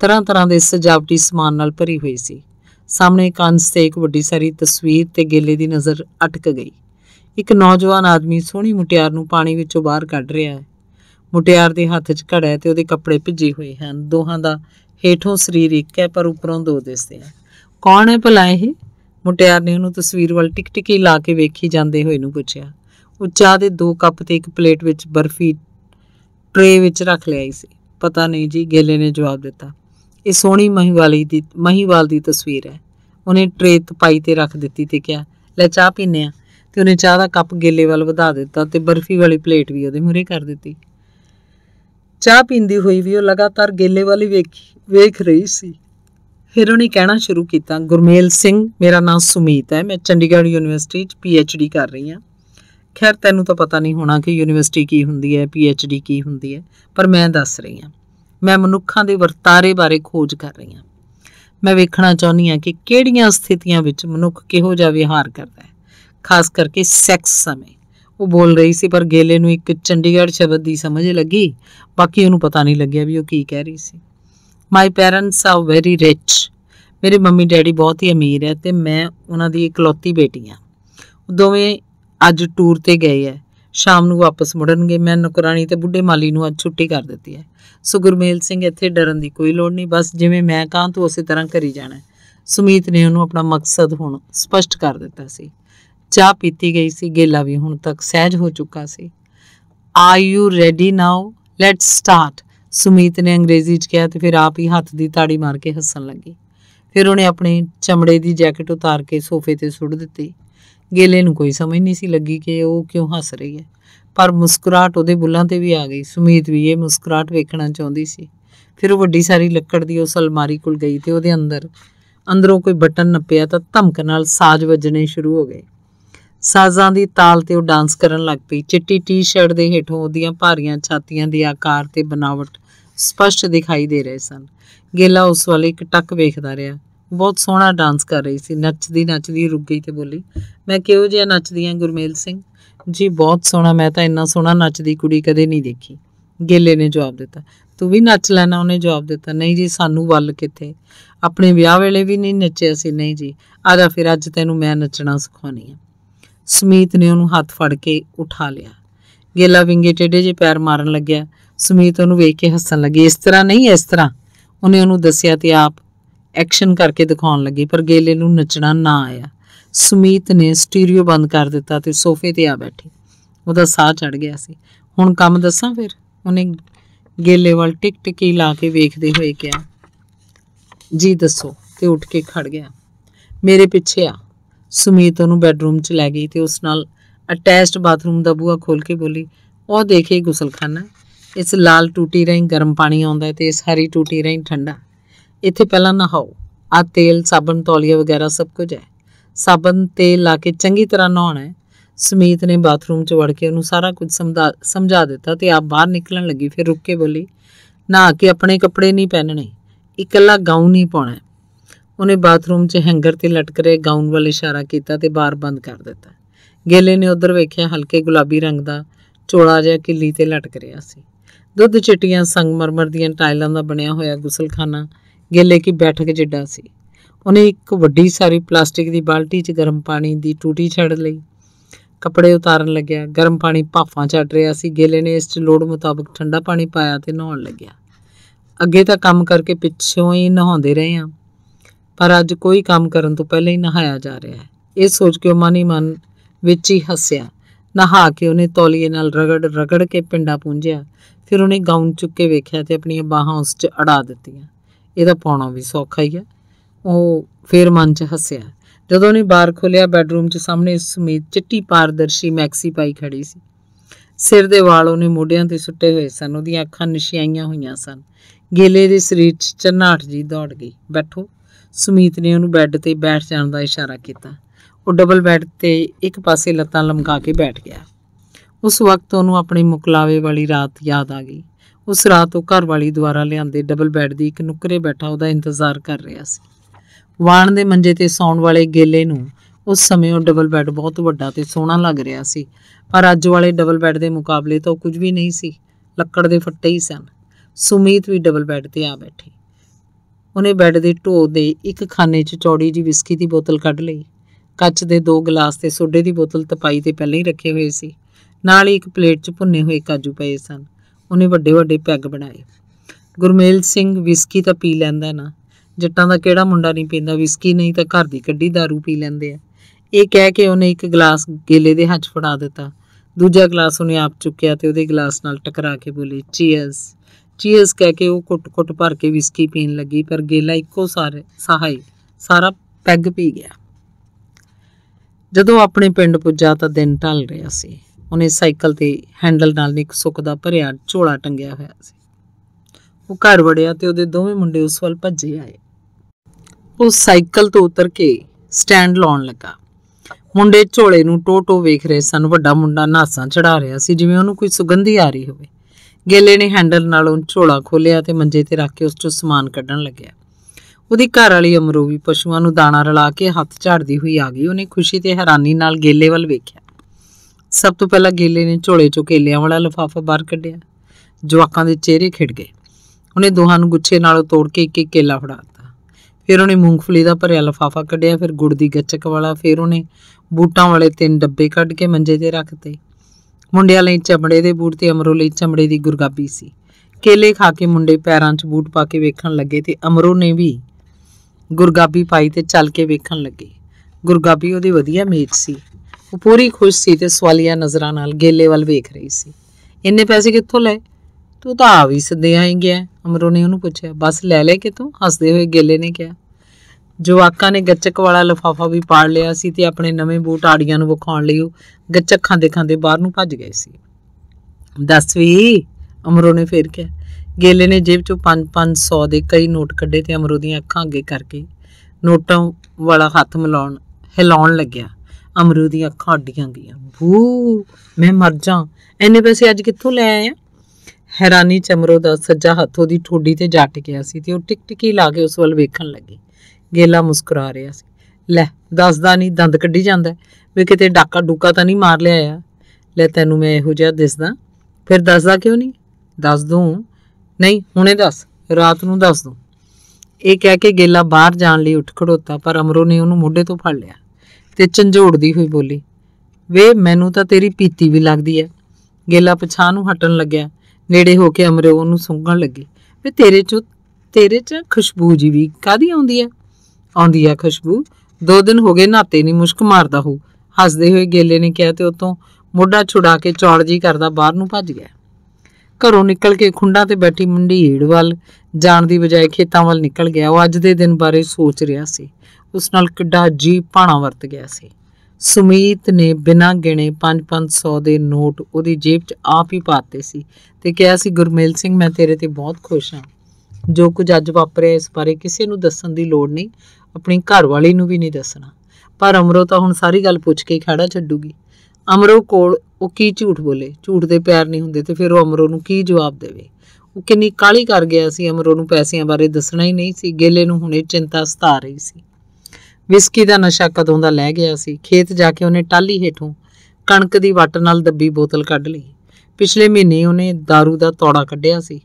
ਤਰ੍ਹਾਂ-ਤਰ੍ਹਾਂ ਦੇ ਸਜਾਵਟੀ ਸਮਾਨ ਨਾਲ ਭਰੀ ਹੋਈ ਸੀ ਸਾਹਮਣੇ ਕੰਸ ਤੇ ਇੱਕ ਵੱਡੀ ਸਾਰੀ ਤਸਵੀਰ ਤੇ ਗੇਲੇ ਦੀ ਨਜ਼ਰ ਅਟਕ ਗਈ ਇੱਕ ਨੌਜਵਾਨ ਆਦਮੀ ਸੋਹਣੀ ਮੁਟਿਆਰ ਨੂੰ ਪਾਣੀ ਵਿੱਚੋਂ ਬਾਹਰ ਕੱਢ ਰਿਹਾ ਹੈ ਮੁਟਿਆਰ ਦੇ ਹੱਥ 'ਚ ਘੜਾ ਹੈ ਤੇ ਉਹਦੇ ਕੱਪੜੇ ਭਿੱਜੇ ਹੋਏ ਹਨ ਦੋਹਾਂ ਦਾ ਹੇਠੋਂ ਸਰੀਰ ਇੱਕ ਹੈ ਪਰ ਉੱਪਰੋਂ ਦੋ ਦਿਸਦੇ ਹਨ ਕੌਣ ਹੈ ਭਲਾ ਇਹ ਮੁਟਿਆਰ ਨੇ ਉਹਨੂੰ ਤਸਵੀਰ ਵੱਲ ਟਿਕ ਟਿਕੀ ਲਾ ਕੇ ਵੇਖੀ ਜਾਂਦੇ ਹੋਏ ਨੂੰ ਪੁੱਛਿਆ ਉਹ ਚਾਹ ਦੇ ਦੋ ਕੱਪ ਤੇ ਇੱਕ ਪਲੇਟ ਵਿੱਚ ਬਰਫੀ ਟਰੇ ਵਿੱਚ ਰੱਖ ਲਈ ਸੀ ਪਤਾ ਨਹੀਂ ਜੀ ਗੇਲੇ ਨੇ ਜਵਾਬ ਦਿੱਤਾ ਇਹ ਸੋਹਣੀ ਮਹੀਵਾਲੀ ਦੀ ਮਹੀਵਾਲ ਦੀ ਤਸਵੀਰ ਹੈ ਉਹਨੇ ਟਰੇ ਤਪਾਈ ਤੇ ਰੱਖ ਦਿੱਤੀ ਤੇ ਕਿਹਾ ਲੈ ਚਾਹ ਪੀਨੇ ਆ ਤੇ ਉਹਨੇ ਚਾਹ ਦਾ ਕੱਪ ਗੇਲੇ ਵੱਲ ਵਧਾ ਦਿੱਤਾ ਤੇ ਬਰਫੀ ਵਾਲੀ ਪਲੇਟ ਵੀ ਉਹਦੇ ਮੂਹਰੇ ਕਰ ਦਿੱਤੀ ਚਾਹ ਪੀਂਦੀ ਹੋਈ ਵੀ ਉਹ ਲਗਾਤਾਰ ਗੇਲੇ ਵਾਲੀ ਵੇਖੀ ਵੇਖ ਰਹੀ ਸੀ ਫਿਰ ਉਹਨੇ ਕਹਿਣਾ ਸ਼ੁਰੂ ਕੀਤਾ ਗੁਰਮੇਲ ਸਿੰਘ ਮੇਰਾ ਨਾਮ ਸੁਮੀਤ ਹੈ ਮੈਂ ਚੰਡੀਗੜ੍ਹ ਯੂਨੀਵਰਸਿਟੀ 'ਚ ਪੀਐਚਡੀ ਕਰ ਰਹੀ ਹਾਂ ਖੈਰ ਤੈਨੂੰ ਤਾਂ ਪਤਾ ਨਹੀਂ ਹੋਣਾ ਕਿ ਯੂਨੀਵਰਸਿਟੀ ਕੀ ਹੁੰਦੀ ਹੈ ਪੀ ਐਚ ਡੀ ਕੀ ਹੁੰਦੀ ਹੈ ਪਰ ਮੈਂ ਦੱਸ ਰਹੀ ਹਾਂ ਮੈਂ ਮਨੁੱਖਾਂ ਦੇ ਵਰਤਾਰੇ ਬਾਰੇ ਖੋਜ ਕਰ ਰਹੀ ਹਾਂ ਮੈਂ ਵੇਖਣਾ ਚਾਹੁੰਦੀ ਹਾਂ ਕਿ ਕਿਹੜੀਆਂ ਸਥਿਤੀਆਂ ਵਿੱਚ ਮਨੁੱਖ ਕਿਹੋ ਜਿਹਾ ਵਿਹਾਰ ਕਰਦਾ ਹੈ ਖਾਸ ਕਰਕੇ ਸੈਕਸ ਸਮੇਂ ਉਹ ਬੋਲ ਰਹੀ ਸੀ ਪਰ ਗੇਲੇ ਨੂੰ ਇੱਕ ਚੰਡੀਗੜ੍ਹ ਸ਼ਬਦ ਦੀ ਸਮਝ ਲੱਗੀ ਬਾਕੀ ਉਹਨੂੰ ਪਤਾ ਨਹੀਂ ਲੱਗਿਆ ਵੀ ਉਹ ਕੀ ਕਹਿ ਰਹੀ ਸੀ my parents are very rich ਮੇਰੇ ਮੰਮੀ ਡੈਡੀ ਬਹੁਤ ਹੀ ਅਮੀਰ ਹੈ ਤੇ ਮੈਂ ਉਹਨਾਂ ਦੀ ਇਕਲੌਤੀ ਬੇਟੀ ਹਾਂ ਦੋਵੇਂ ਅੱਜ ਟੂਰ ਤੇ ਗਏ ਐ ਸ਼ਾਮ ਨੂੰ ਵਾਪਸ ਮੁੜਨਗੇ ਮੈਂ ਨੁਕਰਾਨੀ ਤੇ ਬੁੱਢੇ ਮਾਲੀ ਨੂੰ ਅੱਜ ਛੁੱਟੀ ਕਰ ਦਿੱਤੀ ਐ ਸੋ ਗੁਰਮੇਲ ਸਿੰਘ ਇੱਥੇ ਡਰਨ ਦੀ ਕੋਈ ਲੋੜ ਨਹੀਂ ਬਸ ਜਿਵੇਂ ਮੈਂ ਕਾਂ ਤੂੰ ਉਸੇ ਤਰ੍ਹਾਂ ਕਰੀ ਜਾਣਾ ਸੁਮੀਤ ਨੇ ਉਹਨੂੰ ਆਪਣਾ ਮਕਸਦ ਹੁਣ ਸਪਸ਼ਟ ਕਰ ਦਿੱਤਾ ਸੀ ਚਾਹ ਪੀਤੀ ਗਈ ਸੀ ਗੇਲਾ ਵੀ ਹੁਣ ਤੱਕ ਸਹਿਜ ਹੋ ਚੁੱਕਾ ਸੀ are you ready now let's start Sumeet ਨੇ ਅੰਗਰੇਜ਼ੀ 'ਚ ਕਿਹਾ ਤੇ ਫਿਰ ਆਪ ਹੀ ਹੱਥ ਦੀ ਤਾੜੀ ਮਾਰ ਕੇ ਹੱਸਣ ਲੱਗੀ ਫਿਰ ਉਹਨੇ ਆਪਣੀ ਚਮੜੇ ਦੀ ਜੈਕਟ ਉਤਾਰ ਕੇ ਸੋਫੇ ਤੇ ਸੁੱਟ ਦਿੱਤੀ ਗੇਲੇ ਨੂੰ ਕੋਈ ਸਮਝ ਨਹੀਂ ਸੀ ਲੱਗੀ ਕਿ ਉਹ ਕਿਉਂ ਹੱਸ ਰਹੀ ਹੈ ਪਰ ਮੁਸਕਰਾਟ ਉਹਦੇ ਬੁੱਲਾਂ ਤੇ ਵੀ ਆ ਗਈ ਸੁਮੀਤ ਵੀ ਇਹ ਮੁਸਕਰਾਟ ਵੇਖਣਾ ਚਾਹੁੰਦੀ ਸੀ ਫਿਰ ਉਹ ਵੱਡੀ ਸਾਰੀ ਲੱਕੜ ਦੀ ਉਸ ਅਲਮਾਰੀ ਕੋਲ ਗਈ ਤੇ ਉਹਦੇ ਅੰਦਰ ਅੰਦਰੋਂ ਕੋਈ ਬਟਨ ਨੱਪਿਆ ਤਾਂ ਧਮਕ ਨਾਲ ਸਾਜ਼ ਵੱਜਣੇ ਸ਼ੁਰੂ ਹੋ ਗਏ ਸਾਜ਼ਾਂ ਦੀ ਤਾਲ ਤੇ ਉਹ ਡਾਂਸ ਕਰਨ ਲੱਗ ਪਈ ਚਿੱਟੀ ਟੀ-ਸ਼ਰਟ ਦੇ ਹੇਠੋਂ ਉਹਦੀਆਂ ਭਾਰੀਆਂ ਛਾਤੀਆਂ ਦੇ ਆਕਾਰ ਤੇ ਬਨਾਵਟ ਸਪਸ਼ਟ ਦਿਖਾਈ ਦੇ ਰਹੇ ਸਨ ਗੇਲਾ ਉਸ ਵਾਲੇ ਇੱਕ ਟੱਕ ਵੇਖਦਾ ਰਿਹਾ ਬਹੁਤ ਸੋਹਣਾ ਡਾਂਸ ਕਰ ਰਹੀ ਸੀ ਨੱਚਦੀ ਨੱਚਦੀ ਰੁਕ ਗਈ ਤੇ ਬੋਲੀ ਮੈਂ ਕਿਉਂ ਜਿਹਾ ਨੱਚਦੀ ਆ ਗੁਰਮੇਲ ਸਿੰਘ ਜੀ ਬਹੁਤ ਸੋਹਣਾ ਮੈਂ ਤਾਂ ਇੰਨਾ ਸੋਹਣਾ ਨੱਚਦੀ ਕੁੜੀ ਕਦੇ ਨਹੀਂ ਦੇਖੀ ਗੇਲੇ ਨੇ ਜਵਾਬ ਦਿੱਤਾ ਤੂੰ ਵੀ ਨੱਚ ਲੈਣਾ ਉਹਨੇ ਜਵਾਬ ਦਿੱਤਾ ਨਹੀਂ ਜੀ ਸਾਨੂੰ ਵੱਲ ਕਿੱਥੇ ਆਪਣੇ ਵਿਆਹ ਵੇਲੇ ਵੀ ਨਹੀਂ ਨੱਚਿਆ ਸੀ ਨਹੀਂ ਜੀ ਆ ਜਾ ਫਿਰ ਅੱਜ ਤੈਨੂੰ ਮੈਂ ਨੱਚਣਾ ਸਿਖਾਉਣੀ ਆ ਸਮੀਤ ਨੇ ਉਹਨੂੰ ਹੱਥ ਫੜ ਕੇ ਉਠਾ ਲਿਆ ਗੇਲਾ ਵਿੰਗੇ ਟੇਡੇ ਜੇ ਪੈਰ ਮਾਰਨ ਲੱਗਿਆ ਸਮੀਤ ਉਹਨੂੰ ਵੇਖ ਕੇ ਹੱਸਣ ਲੱਗੀ ਇਸ ਤਰ੍ਹਾਂ ਨਹੀਂ ਇਸ ਤਰ੍ਹਾਂ ਉਹਨੇ ਉਹਨੂੰ ਦੱਸਿਆ ਤੇ ਆਪ ਐਕਸ਼ਨ ਕਰਕੇ ਦਿਖਾਉਣ ਲੱਗੀ ਪਰ ਗੇਲੇ ਨੂੰ ਨੱਚਣਾ ਨਾ ਆਇਆ ਸੁਮੀਤ ਨੇ ਸਟੀਰੀਓ ਬੰਦ ਕਰ ਦਿੱਤਾ ਤੇ ਸੋਫੇ ਤੇ ਆ ਬੈਠੀ ਉਹਦਾ ਸਾਹ ਚੜ ਗਿਆ ਸੀ ਹੁਣ ਕੰਮ ਦੱਸਾਂ ਫਿਰ ਉਹਨੇ ਗੇਲੇ ਵੱਲ ਟਿਕ ਟਿਕੀ ਲਾ ਕੇ ਵੇਖਦੇ ਹੋਏ ਕਿਹਾ ਜੀ ਦੱਸੋ ਤੇ ਉੱਠ ਕੇ ਖੜ ਗਿਆ ਮੇਰੇ ਪਿੱਛੇ ਆ ਸੁਮੀਤ ਉਹਨੂੰ ਬੈੱਡਰੂਮ 'ਚ ਲੈ ਗਈ ਤੇ ਉਸ ਨਾਲ ਅਟੈਚਡ ਬਾਥਰੂਮ ਦਾ ਬੂਹਾ ਖੋਲ ਕੇ ਬੋਲੀ ਉਹ ਦੇਖੇ ਗੁਸਲਖਾਨਾ ਇਸ ਲਾਲ ਟੂਟੀ ਰਾਹੀਂ ਗਰਮ ਪਾਣੀ ਆਉਂਦਾ ਤੇ ਇਸ ਹਰੀ ਟੂਟੀ ਰਾਹੀਂ ਠੰਡਾ ਇੱਥੇ ਪਹਿਲਾਂ ਨਹਾਓ ਆ ਤੇਲ ਸਾਬਣ ਤੌਲੀਆ ਵਗੈਰਾ ਸਭ ਕੁਝ ਹੈ ਸਾਬਣ ਤੇਲ ਲਾ ਕੇ ਚੰਗੀ ਤਰ੍ਹਾਂ ਨਹਾਉਣਾ ਹੈ ਸਮੀਤ ਨੇ ਬਾਥਰੂਮ 'ਚ ਵੜ ਕੇ ਉਹਨੂੰ ਸਾਰਾ ਕੁਝ ਸਮਝਾ ਦਿੱਤਾ ਤੇ ਆਪ ਬਾਹਰ ਨਿਕਲਣ ਲੱਗੀ ਫਿਰ ਰੁੱਕ ਕੇ ਬੋਲੀ ਨਾ ਕੇ ਆਪਣੇ ਕੱਪੜੇ ਨਹੀਂ ਪਹਿਨਣੇ ਇਕੱਲਾ ਗਾਊਨ ਨਹੀਂ ਪਾਉਣਾ ਉਹਨੇ ਬਾਥਰੂਮ 'ਚ ਹੈਂਗਰ ਤੇ ਲਟਕ ਰਹੇ ਗਾਊਨ ਵੱਲ ਇਸ਼ਾਰਾ ਕੀਤਾ ਤੇ ਬਾਰ ਬੰਦ ਕਰ ਦਿੱਤਾ ਗੇਲੇ ਨੇ ਉਧਰ ਵੇਖਿਆ ਹਲਕੇ ਗੁਲਾਬੀ ਰੰਗ ਦਾ ਚੋਲਾ ਜਿਹਾ ਕਿੱਲੀ ਤੇ ਲਟਕ ਰਿਹਾ ਸੀ ਦੁੱਧ ਚਿੱਟੀਆਂ ਸੰਗਮਰਮਰ ਦੀਆਂ ਟਾਈਲਾਂ ਦਾ ਬਣਿਆ ਹੋਇਆ ਗੁਸਲਖਾਨਾ ਗੇਲੇ ਕੀ ਬੈਠਕ ਜਿੱਡਾ ਸੀ ਉਹਨੇ ਇੱਕ ਵੱਡੀ ਸਾਰੀ ਪਲਾਸਟਿਕ ਦੀ ਬਾਲਟੀ 'ਚ ਗਰਮ ਪਾਣੀ ਦੀ ਟੂਟੀ ਛੱਡ ਲਈ ਕੱਪੜੇ ਉਤਾਰਨ ਲੱਗਿਆ ਗਰਮ ਪਾਣੀ ਭਾਫਾਂ ਛੱਡ ਰਿਹਾ ਸੀ ਗਿੱਲੇ ਨੇ ਇਸ 'ਚ ਲੋੜ ਮੁਤਾਬਕ ਠੰਡਾ ਪਾਣੀ ਪਾਇਆ ਤੇ ਨਹਾਉਣ ਲੱਗਿਆ ਅੱਗੇ ਤਾਂ ਕੰਮ ਕਰਕੇ ਪਿੱਛੋਂ ਹੀ ਨਹਾਉਂਦੇ ਰਹੇ ਆ ਪਰ ਅੱਜ ਕੋਈ ਕੰਮ ਕਰਨ ਤੋਂ ਪਹਿਲਾਂ ਹੀ ਨਹਾਇਆ ਜਾ ਰਿਹਾ ਹੈ ਇਹ ਸੋਚ ਕੇ ਉਹ ਮਨੀ ਮਨ ਵਿੱਚ ਹੀ ਹੱਸਿਆ ਨਹਾ ਕੇ ਉਹਨੇ ਤੌਲੀਏ ਨਾਲ ਰਗੜ ਰਗੜ ਕੇ ਪਿੰਡਾ ਪੁੰਝਿਆ ਫਿਰ ਉਹਨੇ ਗਾਉਂ ਚੁੱਕ ਕੇ ਵੇਖਿਆ ਤੇ ਆਪਣੀਆਂ ਬਾਹਾਂ ਉਸ 'ਚ ਅੜਾ ਦਿੱਤੀਆਂ ਇਹਦਾ ਪਾਉਣਾ ਵੀ ਸੌਖਾ ਹੀ ਹੈ ਉਹ ਫੇਰ ਮਨ 'ਚ ਹੱਸਿਆ ਜਦੋਂ ਨੇ ਬਾਰ ਖੋਲਿਆ ਬੈੱਡਰੂਮ 'ਚ ਸਾਹਮਣੇ ਸੁਮੇਤ ਚਿੱਟੀ ਪਾਰਦਰਸ਼ੀ ਮੈਕਸੀ ਪਾਈ ਖੜੀ ਸੀ ਸਿਰ ਦੇ ਵਾਲ ਉਹਨੇ ਮੋਢਿਆਂ ਤੇ ਸੁੱਟੇ ਹੋਏ ਸਨ ਉਹਦੀਆਂ ਅੱਖਾਂ ਨਿਸ਼ਾਈਆਂ ਹੋਈਆਂ ਸਨ ਗੇਲੇ ਦੇ ਸਰੀਰ 'ਚ ਚਨਾਟ ਜੀ ਦੌੜ ਗਈ ਬੈਠੋ ਸੁਮੇਤ ਨੇ ਉਹਨੂੰ ਬੈੱਡ ਤੇ ਬੈਠ ਜਾਣ ਦਾ ਇਸ਼ਾਰਾ ਕੀਤਾ ਉਹ ਡਬਲ ਬੈੱਡ ਤੇ ਇੱਕ ਪਾਸੇ ਲੱਤਾਂ ਲਮਕਾ ਕੇ ਬੈਠ ਗਿਆ ਉਸ ਵਕਤ ਉਹਨੂੰ ਆਪਣੀ ਮੁਕਲਾਵੇ ਵਾਲੀ ਰਾਤ ਯਾਦ ਆ ਗਈ ਉਸ ਰਾਤ ਉਹ ਘਰ ਵਾਲੀ ਦੁਆਰਾ ਲਿਆਂਦੇ ਡਬਲ ਬੈੱਡ ਦੀ ਇੱਕ ਨੁੱਕਰੇ ਬੈਠਾ ਉਹਦਾ ਇੰਤਜ਼ਾਰ ਕਰ ਰਿਹਾ ਸੀ ਵਾਣ ਦੇ ਮੰਜੇ ਤੇ ਸੌਣ ਵਾਲੇ ਗੇਲੇ ਨੂੰ ਉਸ ਸਮੇਂ ਉਹ ਡਬਲ ਬੈੱਡ ਬਹੁਤ ਵੱਡਾ ਤੇ ਸੋਹਣਾ ਲੱਗ ਰਿਹਾ ਸੀ ਪਰ ਅੱਜ ਵਾਲੇ ਡਬਲ ਬੈੱਡ ਦੇ ਮੁਕਾਬਲੇ ਤਾਂ ਕੁਝ ਵੀ ਨਹੀਂ ਸੀ ਲੱਕੜ ਦੇ ਫੱਟੇ ਹੀ ਸਨ ਸੁਮੀਤ ਵੀ ਡਬਲ ਬੈੱਡ ਤੇ ਆ ਬੈਠੀ ਉਹਨੇ ਬੈੱਡ ਦੇ ਢੋ ਦੇ ਇੱਕ ਖਾਨੇ 'ਚ ਚੌੜੀ ਜੀ ਵਿਸਕੀ ਦੀ ਬੋਤਲ ਕੱਢ ਲਈ ਕੱਚ ਦੇ ਦੋ ਗਲਾਸ ਤੇ ਸੋਡੇ ਦੀ ਬੋਤਲ ਤਪਾਈ ਤੇ ਪਹਿਲਾਂ ਹੀ ਰੱਖੇ ਹੋਏ ਸੀ ਨਾਲ ਹੀ ਇੱਕ ਪਲੇਟ 'ਚ ਭੁੰਨੇ ਹੋਏ ਕਾਜੂ ਪਏ ਸਨ ਉਹਨੇ ਵੱਡੇ ਵੱਡੇ ਪੈਗ ਬਣਾਏ ਗੁਰਮੇਲ ਸਿੰਘ ਵਿਸਕੀ ਤਾਂ ਪੀ ਲੈਂਦਾ ਨਾ ਜੱਟਾਂ ਦਾ ਕਿਹੜਾ ਮੁੰਡਾ ਨਹੀਂ ਪੀਂਦਾ ਵਿਸਕੀ ਨਹੀਂ ਤਾਂ ਘਰ ਦੀ ਕੱਢੀ दारू ਪੀ ਲੈਂਦੇ ਆ ਇਹ ਕਹਿ ਕੇ ਉਹਨੇ ਇੱਕ ਗਲਾਸ ਗੇਲੇ ਦੇ ਹੱਥ ਫੜਾ ਦਿੱਤਾ ਦੂਜਾ ਗਲਾਸ ਉਹਨੇ ਆਪ ਚੁੱਕਿਆ ਤੇ ਉਹਦੇ ਗਲਾਸ ਨਾਲ ਟਕਰਾ ਕੇ ਬੋਲੀ ਚੀਅਰਸ ਚੀਅਰਸ ਕਹਿ ਕੇ ਉਹ ਕੁੱਟ-ਕੁੱਟ ਭਰ ਕੇ ਵਿਸਕੀ ਪੀਣ ਲੱਗੀ ਪਰ ਗੇਲਾ ਇੱਕੋ ਸਾਰੇ ਸਹਾਈ ਸਾਰਾ ਪੈਗ ਪੀ ਗਿਆ ਜਦੋਂ ਆਪਣੇ ਪਿੰਡ ਪੁੱਜਾ ਤਾਂ ਦਿਨ ਢਲ ਰਿਹਾ ਸੀ ਉਹਨੇ ਸਾਈਕਲ ਤੇ ਹੈਂਡਲ ਨਾਲ ਇੱਕ ਸੁੱਕ ਦਾ ਭਰਿਆ ਝੋਲਾ ਟੰਗਿਆ ਹੋਇਆ ਸੀ ਉਹ ਘਰ ਵੜਿਆ ਤੇ ਉਹਦੇ ਦੋਵੇਂ ਮੁੰਡੇ ਉਸ ਵੱਲ ਭੱਜੇ ਆਏ ਉਹ ਸਾਈਕਲ ਤੋਂ ਉਤਰ ਕੇ ਸਟੈਂਡ ਲਾਉਣ ਲੱਗਾ ਮੁੰਡੇ ਝੋਲੇ ਨੂੰ ਟੋਟੋ ਵੇਖ ਰਹੇ ਸਨ ਵੱਡਾ ਮੁੰਡਾ ਨਾਸਾਂ ਚੜਾ ਰਿਹਾ ਸੀ ਜਿਵੇਂ ਉਹਨੂੰ ਕੋਈ ਸੁਗੰਧੀ ਆ ਰਹੀ ਹੋਵੇ ਗੇਲੇ ਨੇ ਹੈਂਡਲ ਨਾਲ ਉਹ ਝੋਲਾ ਖੋਲ੍ਹਿਆ ਤੇ ਮੰਜੇ ਤੇ ਰੱਖ ਕੇ ਉਸ ਤੋਂ ਸਮਾਨ ਕੱਢਣ ਲੱਗਿਆ ਉਹਦੀ ਘਰ ਵਾਲੀ ਅਮਰੋ ਵੀ ਪਸ਼ੂਆਂ ਨੂੰ ਦਾਣਾ ਰਲਾ ਕੇ ਹੱਥ ਝਾੜਦੀ ਹੋਈ ਆ ਗਈ ਉਹਨੇ ਖੁਸ਼ੀ ਤੇ ਹੈਰਾਨੀ ਨਾਲ ਗੇਲੇ ਵੱਲ ਵੇਖਿਆ ਸਭ ਤੋਂ ਪਹਿਲਾਂ ਗੇਲੇ ਨੇ ਝੋਲੇ ਚੋਂ ਕੇਲਿਆਂ ਵਾਲਾ ਲਫਾਫਾ ਬਾਹਰ ਕੱਢਿਆ ਜਵਾਕਾਂ ਦੇ ਚਿਹਰੇ ਖਿੜ ਗਏ ਉਹਨੇ ਦੋਹਾਂ ਨੂੰ ਗੁੱਛੇ ਨਾਲ ਤੋੜ ਕੇ ਇੱਕ ਇੱਕ ਕੇਲਾ ਫੜਾਤਾ ਫਿਰ ਉਹਨੇ ਮੂੰਗਫਲੀ ਦਾ ਭਰਿਆ ਲਫਾਫਾ ਕੱਢਿਆ ਫਿਰ ਗੁੜ ਦੀ ਗੱਚਕ ਵਾਲਾ ਫਿਰ ਉਹਨੇ ਬੂਟਾਂ ਵਾਲੇ ਤਿੰਨ ਡੱਬੇ ਕੱਢ ਕੇ ਮੰਜੇ ਤੇ ਰੱਖਤੇ ਮੁੰਡਿਆਂ ਲਈ ਚਮੜੇ ਦੇ ਬੂਟ ਤੇ ਅਮਰੋ ਲਈ ਚਮੜੇ ਦੀ ਗੁਰਗਾਬੀ ਸੀ ਕੇਲੇ ਖਾ ਕੇ ਮੁੰਡੇ ਪੈਰਾਂ 'ਚ ਬੂਟ ਪਾ ਕੇ ਵੇਖਣ ਲੱਗੇ ਤੇ ਅਮਰੋ ਨੇ ਵੀ ਗੁਰਗਾਬੀ ਪਾਈ ਤੇ ਚੱਲ ਕੇ ਵੇਖਣ ਲੱਗੇ ਗੁਰਗਾਬੀ ਉਹਦੀ ਵਧੀਆ ਮੇਜ਼ ਸੀ ਉਹ ਪੂਰੀ ਖੁਸ਼ ਸੀ ਤੇ ਸਵਾਲੀਆ ਨਜ਼ਰਾਂ ਨਾਲ ਗੇਲੇ ਵੱਲ ਵੇਖ ਰਹੀ ਸੀ ਇੰਨੇ ਪੈਸੇ ਕਿੱਥੋਂ ਲਏ ਤੂੰ ਤਾਂ ਆ ਵੀ ਸਦੇ ਆਈ ਗਿਆ ਅਮਰੋ ਨੇ ਉਹਨੂੰ ਪੁੱਛਿਆ ਬਸ ਲੈ ਲੈ ਕਿ ਤੂੰ ਹੱਸਦੇ ਹੋਏ ਗੇਲੇ ਨੇ ਕਿਹਾ ਜਵਾਕਾਂ ਨੇ ਗੱਚਕ ਵਾਲਾ ਲਫਾਫਾ ਵੀ ਪਾੜ ਲਿਆ ਸੀ ਤੇ ਆਪਣੇ ਨਵੇਂ ਬੂਟ ਆੜੀਆਂ ਨੂੰ ਵਿਖਾਉਣ ਲਈ ਉਹ ਗੱਚਕ ਖਾਂਦੇ ਬਾਹਰ ਨੂੰ ਭੱਜ ਗਏ ਸੀ ਦੱਸ ਵੀ ਅਮਰੋ ਨੇ ਫੇਰ ਕਿਹਾ ਗੇਲੇ ਨੇ ਜੇਬ ਚੋਂ 5-500 ਦੇ ਕਈ ਨੋਟ ਕੱਢੇ ਤੇ ਅਮਰੋ ਦੀਆਂ ਅੱਖਾਂ ਅੱਗੇ ਕਰਕੇ ਨੋਟਾਂ ਵਾਲਾ ਹੱਥ ਮਿਲਾਉਣ ਹਿਲਾਉਣ ਲੱਗਿਆ ਅਮਰੂ ਦੀਆਂ ਖਾਡੀਆਂ ਗਈਆਂ ਬੂ ਮੈਂ ਮਰ ਜਾ ਐਨੇ ਪੈਸੇ ਅੱਜ ਕਿੱਥੋਂ ਲੈ ਆਇਆ ਹੈਰਾਨੀ ਚ ਅਮਰੂ ਦਾ ਸੱਜਾ ਹੱਥ ਉਹਦੀ ਠੋਡੀ ਤੇ ਜੱਟ ਗਿਆ ਸੀ ਤੇ ਉਹ ਟਿਕ ਟਿਕੀ ਲਾ ਕੇ ਉਸ ਵੱਲ ਵੇਖਣ ਲੱਗੀ ਗੇਲਾ ਮੁਸਕਰਾ ਰਿਹਾ ਸੀ ਲੈ ਦੱਸਦਾ ਨਹੀਂ ਦੰਦ ਕੱਢੀ ਜਾਂਦਾ ਵੀ ਕਿਤੇ ਡਾਕਾ ਡੂਕਾ ਤਾਂ ਨਹੀਂ ਮਾਰ ਲਿਆ ਆ ਲੈ ਤੈਨੂੰ ਮੈਂ ਇਹੋ ਜਿਹਾ ਦਿਸਦਾ ਫਿਰ ਦੱਸਦਾ ਕਿਉਂ ਨਹੀਂ ਦੱਸ ਦੂੰ ਨਹੀਂ ਹੁਣੇ ਦੱਸ ਰਾਤ ਨੂੰ ਦੱਸ ਦੂੰ ਇਹ ਕਹਿ ਕੇ ਗੇਲਾ ਬਾਹਰ ਜਾਣ ਲਈ ਉੱਠ ਖੜੋਤਾ ਪਰ ਅਮਰੋ ਨੇ ਉਹਨੂੰ ਮੋਢੇ ਤੋਂ ਫੜ ਲਿਆ ਤੇ ਝੰਜੋੜਦੀ ਹੋਈ ਬੋਲੀ ਵੇ ਮੈਨੂੰ ਤਾਂ ਤੇਰੀ ਪੀਤੀ ਵੀ ਲੱਗਦੀ ਐ ਗੇਲਾ ਪਛਾਣ ਨੂੰ ਹਟਣ ਲੱਗਿਆ ਨੇੜੇ ਹੋ ਕੇ ਅਮਰੋ ਨੂੰ ਸੁੰਘਣ ਲੱਗੀ ਵੇ ਤੇਰੇ ਚ ਤੇਰੇ ਚ ਖੁਸ਼ਬੂ ਜੀ ਵੀ ਕਾਦੀ ਆਉਂਦੀ ਐ ਆਉਂਦੀ ਐ ਖੁਸ਼ਬੂ ਦੋ ਦਿਨ ਹੋ ਗਏ ਨਾਤੇ ਨਹੀਂ ਮੁਸ਼ਕ ਮਾਰਦਾ ਹੋ ਹੱਸਦੇ ਹੋਏ ਗੇਲੇ ਨੇ ਕਿਹਾ ਤੇ ਉਤੋਂ ਮੋਢਾ ਛੁੜਾ ਕੇ ਚੌੜ ਜੀ ਕਰਦਾ ਬਾਹਰ ਨੂੰ ਭੱਜ ਗਿਆ ਘਰੋਂ ਨਿਕਲ ਕੇ ਖੁੰਡਾਂ ਤੇ ਬੈਠੀ ਮੰਡੀ ਹੀੜ ਵੱਲ ਜਾਣ ਦੀ ਬਜਾਏ ਖੇਤਾਂ ਵੱਲ ਨਿਕਲ ਗਿਆ ਉਹ ਅੱਜ ਦੇ ਦਿਨ ਬਾਰੇ ਸੋਚ ਰਿਹਾ ਸੀ ਉਸ ਨਾਲ ਕਿੱਡਾ ਜੀ ਪਾਣਾ ਵਰਤ ਗਿਆ ਸੀ ਸੁਮੀਤ ਨੇ ਬਿਨਾਂ ਗਿਣੇ 5-500 ਦੇ ਨੋਟ ਉਹਦੀ ਜੇਬ 'ਚ ਆਪ ਹੀ ਪਾਤੇ ਸੀ ਤੇ ਕਿਹਾ ਸੀ ਗੁਰਮੇਲ ਸਿੰਘ ਮੈਂ ਤੇਰੇ ਤੇ ਬਹੁਤ ਖੁਸ਼ ਹਾਂ ਜੋ ਕੁਝ ਅੱਜ ਵਾਪਰਿਆ ਇਸ ਬਾਰੇ ਕਿਸੇ ਨੂੰ ਦੱਸਣ ਦੀ ਲੋੜ ਨਹੀਂ ਆਪਣੀ ਘਰ ਵਾਲੀ ਨੂੰ ਵੀ ਨਹੀਂ ਦੱਸਣਾ ਪਰ ਅਮਰੋ ਤਾਂ ਹੁਣ ਸਾਰੀ ਗੱਲ ਪੁੱਛ ਕੇ ਖੜਾ ਛੱਡੂਗੀ ਅਮਰੋ ਕੋਲ ਉਹ ਕੀ ਝੂਠ ਬੋਲੇ ਝੂਠ ਦੇ ਪਿਆਰ ਨਹੀਂ ਹੁੰਦੇ ਤੇ ਫਿਰ ਉਹ ਅਮਰੋ ਨੂੰ ਕੀ ਜਵਾਬ ਦੇਵੇ ਉਹ ਕਿੰਨੀ ਕਾਲੀ ਕਰ ਗਿਆ ਸੀ ਅਮਰੋ ਨੂੰ ਪੈਸਿਆਂ ਬਾਰੇ ਦੱਸਣਾ ਹੀ ਨਹੀਂ ਸੀ ਗੇਲੇ ਨੂੰ ਹੁਣੇ ਚਿੰਤਾ ਸਤਾ ਰਹੀ ਸੀ ਵਿਸਕੀ ਦਾ ਨਸ਼ਾ ਕਦੋਂ ਦਾ ਲੈ ਗਿਆ ਸੀ ਖੇਤ ਜਾ ਕੇ ਉਹਨੇ ਟਾਲੀ ਹੇਠੋਂ ਕਣਕ ਦੀ ਵੱਟ ਨਾਲ ਦੱਬੀ ਬੋਤਲ ਕੱਢ ਲਈ ਪਿਛਲੇ ਮਹੀਨੇ ਉਹਨੇ दारू ਦਾ ਤੋੜਾ ਕੱਢਿਆ ਸੀ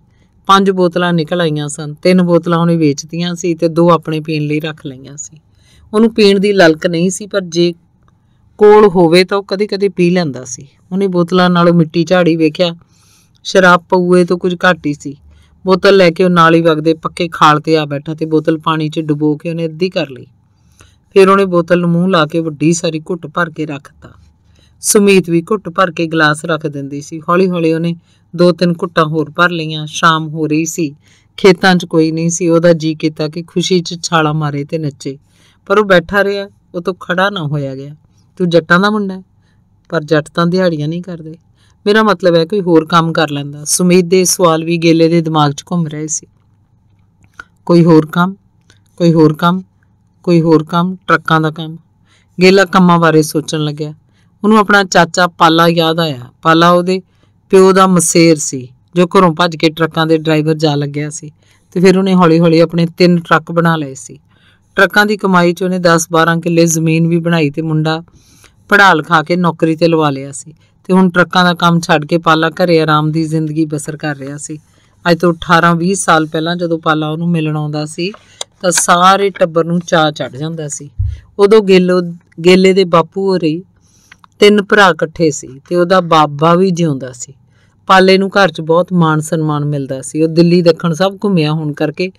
ਪੰਜ ਬੋਤਲਾਂ ਨਿਕਲ ਆਈਆਂ ਸਨ ਤਿੰਨ ਬੋਤਲਾਂ ਉਹਨੇ ਵੇਚਤੀਆਂ ਸੀ ਤੇ ਦੋ ਆਪਣੇ ਪੀਣ ਲਈ ਰੱਖ ਲਈਆਂ ਸੀ ਉਹਨੂੰ ਪੀਣ ਦੀ ਲਲਕ ਨਹੀਂ ਸੀ ਪਰ ਜੇ ਕੋਲ ਹੋਵੇ ਤਾਂ ਉਹ ਕਦੇ-ਕਦੇ ਪੀ ਲੈਂਦਾ ਸੀ ਉਹਨੇ ਬੋਤਲਾਂ ਨਾਲੋਂ ਮਿੱਟੀ ਝਾੜੀ ਵੇਖਿਆ ਸ਼ਰਾਬ ਪਊਏ ਤੋਂ ਕੁਝ ਘੱਟ ਹੀ ਸੀ ਬੋਤਲ ਲੈ ਕੇ ਉਹ ਨਾਲ ਹੀ ਵਗਦੇ ਪੱਕੇ ਖਾਲ ਤੇ ਆ ਬੈਠਾ ਤੇ ਬੋਤਲ ਪਾਣੀ 'ਚ ਡੁਬੋ ਕੇ ਉਹਨੇ ਅੱਧੀ ਕਰ ਲਈ ਫਿਰ ਉਹਨੇ ਬੋਤਲ ਨੂੰ ਮੂੰਹ ਲਾ ਕੇ ਵੱਡੀ ਸਾਰੀ ਘੁੱਟ ਭਰ ਕੇ ਰੱਖਤਾ ਸੁਮੀਤ ਵੀ ਘੁੱਟ ਭਰ ਕੇ ਗਲਾਸ ਰੱਖ ਦਿੰਦੀ ਸੀ ਹੌਲੀ-ਹੌਲੀ ਉਹਨੇ ਦੋ ਤਿੰਨ ਘੁੱਟਾਂ ਹੋਰ ਭਰ ਲਈਆਂ ਸ਼ਾਮ ਹੋ ਰਹੀ ਸੀ ਖੇਤਾਂ 'ਚ ਕੋਈ ਨਹੀਂ ਸੀ ਉਹਦਾ ਜੀ ਕੀਤਾ ਕਿ ਖੁਸ਼ੀ 'ਚ ਛਾਲਾ ਮਾਰੇ ਤੇ ਨੱਚੇ ਪਰ ਉਹ ਬੈਠਾ ਰਿਹਾ ਉਹ ਤੋਂ ਖੜਾ ਨਾ ਹੋਇਆ ਗਿਆ ਤੂੰ ਜੱਟਾਂ ਦਾ ਮੁੰਡਾ ਹੈ ਪਰ ਜੱਟ ਤਾਂ ਦਿਹਾੜੀਆਂ ਨਹੀਂ ਕਰਦੇ ਮੇਰਾ ਮਤਲਬ ਹੈ ਕੋਈ ਹੋਰ ਕੰਮ ਕਰ ਲੈਂਦਾ ਸੁਮੀਤ ਦੇ ਸਵਾਲ ਵੀ ਗੇਲੇ ਦੇ ਦਿਮਾਗ 'ਚ ਘੁੰਮ ਰਹੇ ਸੀ ਕੋਈ ਹੋਰ ਕੰਮ ਕੋਈ ਹੋਰ ਕੰਮ ਕੋਈ ਹੋਰ ਕੰਮ ਟਰੱਕਾਂ ਦਾ ਕੰਮ ਗੇਲਾ ਕੰਮਾਂ ਬਾਰੇ ਸੋਚਣ ਲੱਗਿਆ ਉਹਨੂੰ ਆਪਣਾ ਚਾਚਾ ਪਾਲਾ ਯਾਦ ਆਇਆ ਪਾਲਾ ਉਹਦੇ ਪਿਓ ਦਾ ਮਸੇਰ ਸੀ ਜੋ ਘਰੋਂ ਭੱਜ ਕੇ ਟਰੱਕਾਂ ਦੇ ਡਰਾਈਵਰ ਜਾ ਲੱਗਿਆ ਸੀ ਤੇ ਫਿਰ ਉਹਨੇ ਹੌਲੀ-ਹੌਲੀ ਆਪਣੇ ਤਿੰਨ ਟਰੱਕ ਬਣਾ ਲਏ ਸੀ ਟਰੱਕਾਂ ਦੀ ਕਮਾਈ 'ਚ ਉਹਨੇ 10-12 ਕਿੱਲੇ ਜ਼ਮੀਨ ਵੀ ਬਣਾਈ ਤੇ ਮੁੰਡਾ ਪੜਾਲ ਖਾ ਕੇ ਨੌਕਰੀ ਤੇ ਲਵਾ ਲਿਆ ਸੀ ਤੇ ਹੁਣ ਟਰੱਕਾਂ ਦਾ ਕੰਮ ਛੱਡ ਕੇ ਪਾਲਾ ਘਰੇ ਆਰਾਮ ਦੀ ਜ਼ਿੰਦਗੀ ਬਸਰ ਕਰ ਰਿਹਾ ਸੀ ਅੱਜ ਤੋਂ 18-20 ਸਾਲ ਪਹਿਲਾਂ ਜਦੋਂ ਪਾਲਾ ਉਹਨੂੰ ਮਿਲਣ ਆਉਂਦਾ ਸੀ ਤਾਂ ਸਾਰੇ ਟੱਬਰ ਨੂੰ ਚਾ ਚੜ ਜਾਂਦਾ ਸੀ ਉਦੋਂ ਗੇਲੋ ਗੇਲੇ ਦੇ ਬਾਪੂ ਰਹੀ ਤਿੰਨ ਭਰਾ ਇਕੱਠੇ ਸੀ ਤੇ ਉਹਦਾ ਬਾਬਾ ਵੀ ਜਿਉਂਦਾ ਸੀ ਪਾਲੇ ਨੂੰ ਘਰ 'ਚ ਬਹੁਤ ਮਾਣ ਸਨਮਾਨ ਮਿਲਦਾ ਸੀ ਉਹ ਦਿੱਲੀ ਦੱਖਣ ਸਭ ਘੁੰਮਿਆ ਹੋਣ ਕਰਕੇ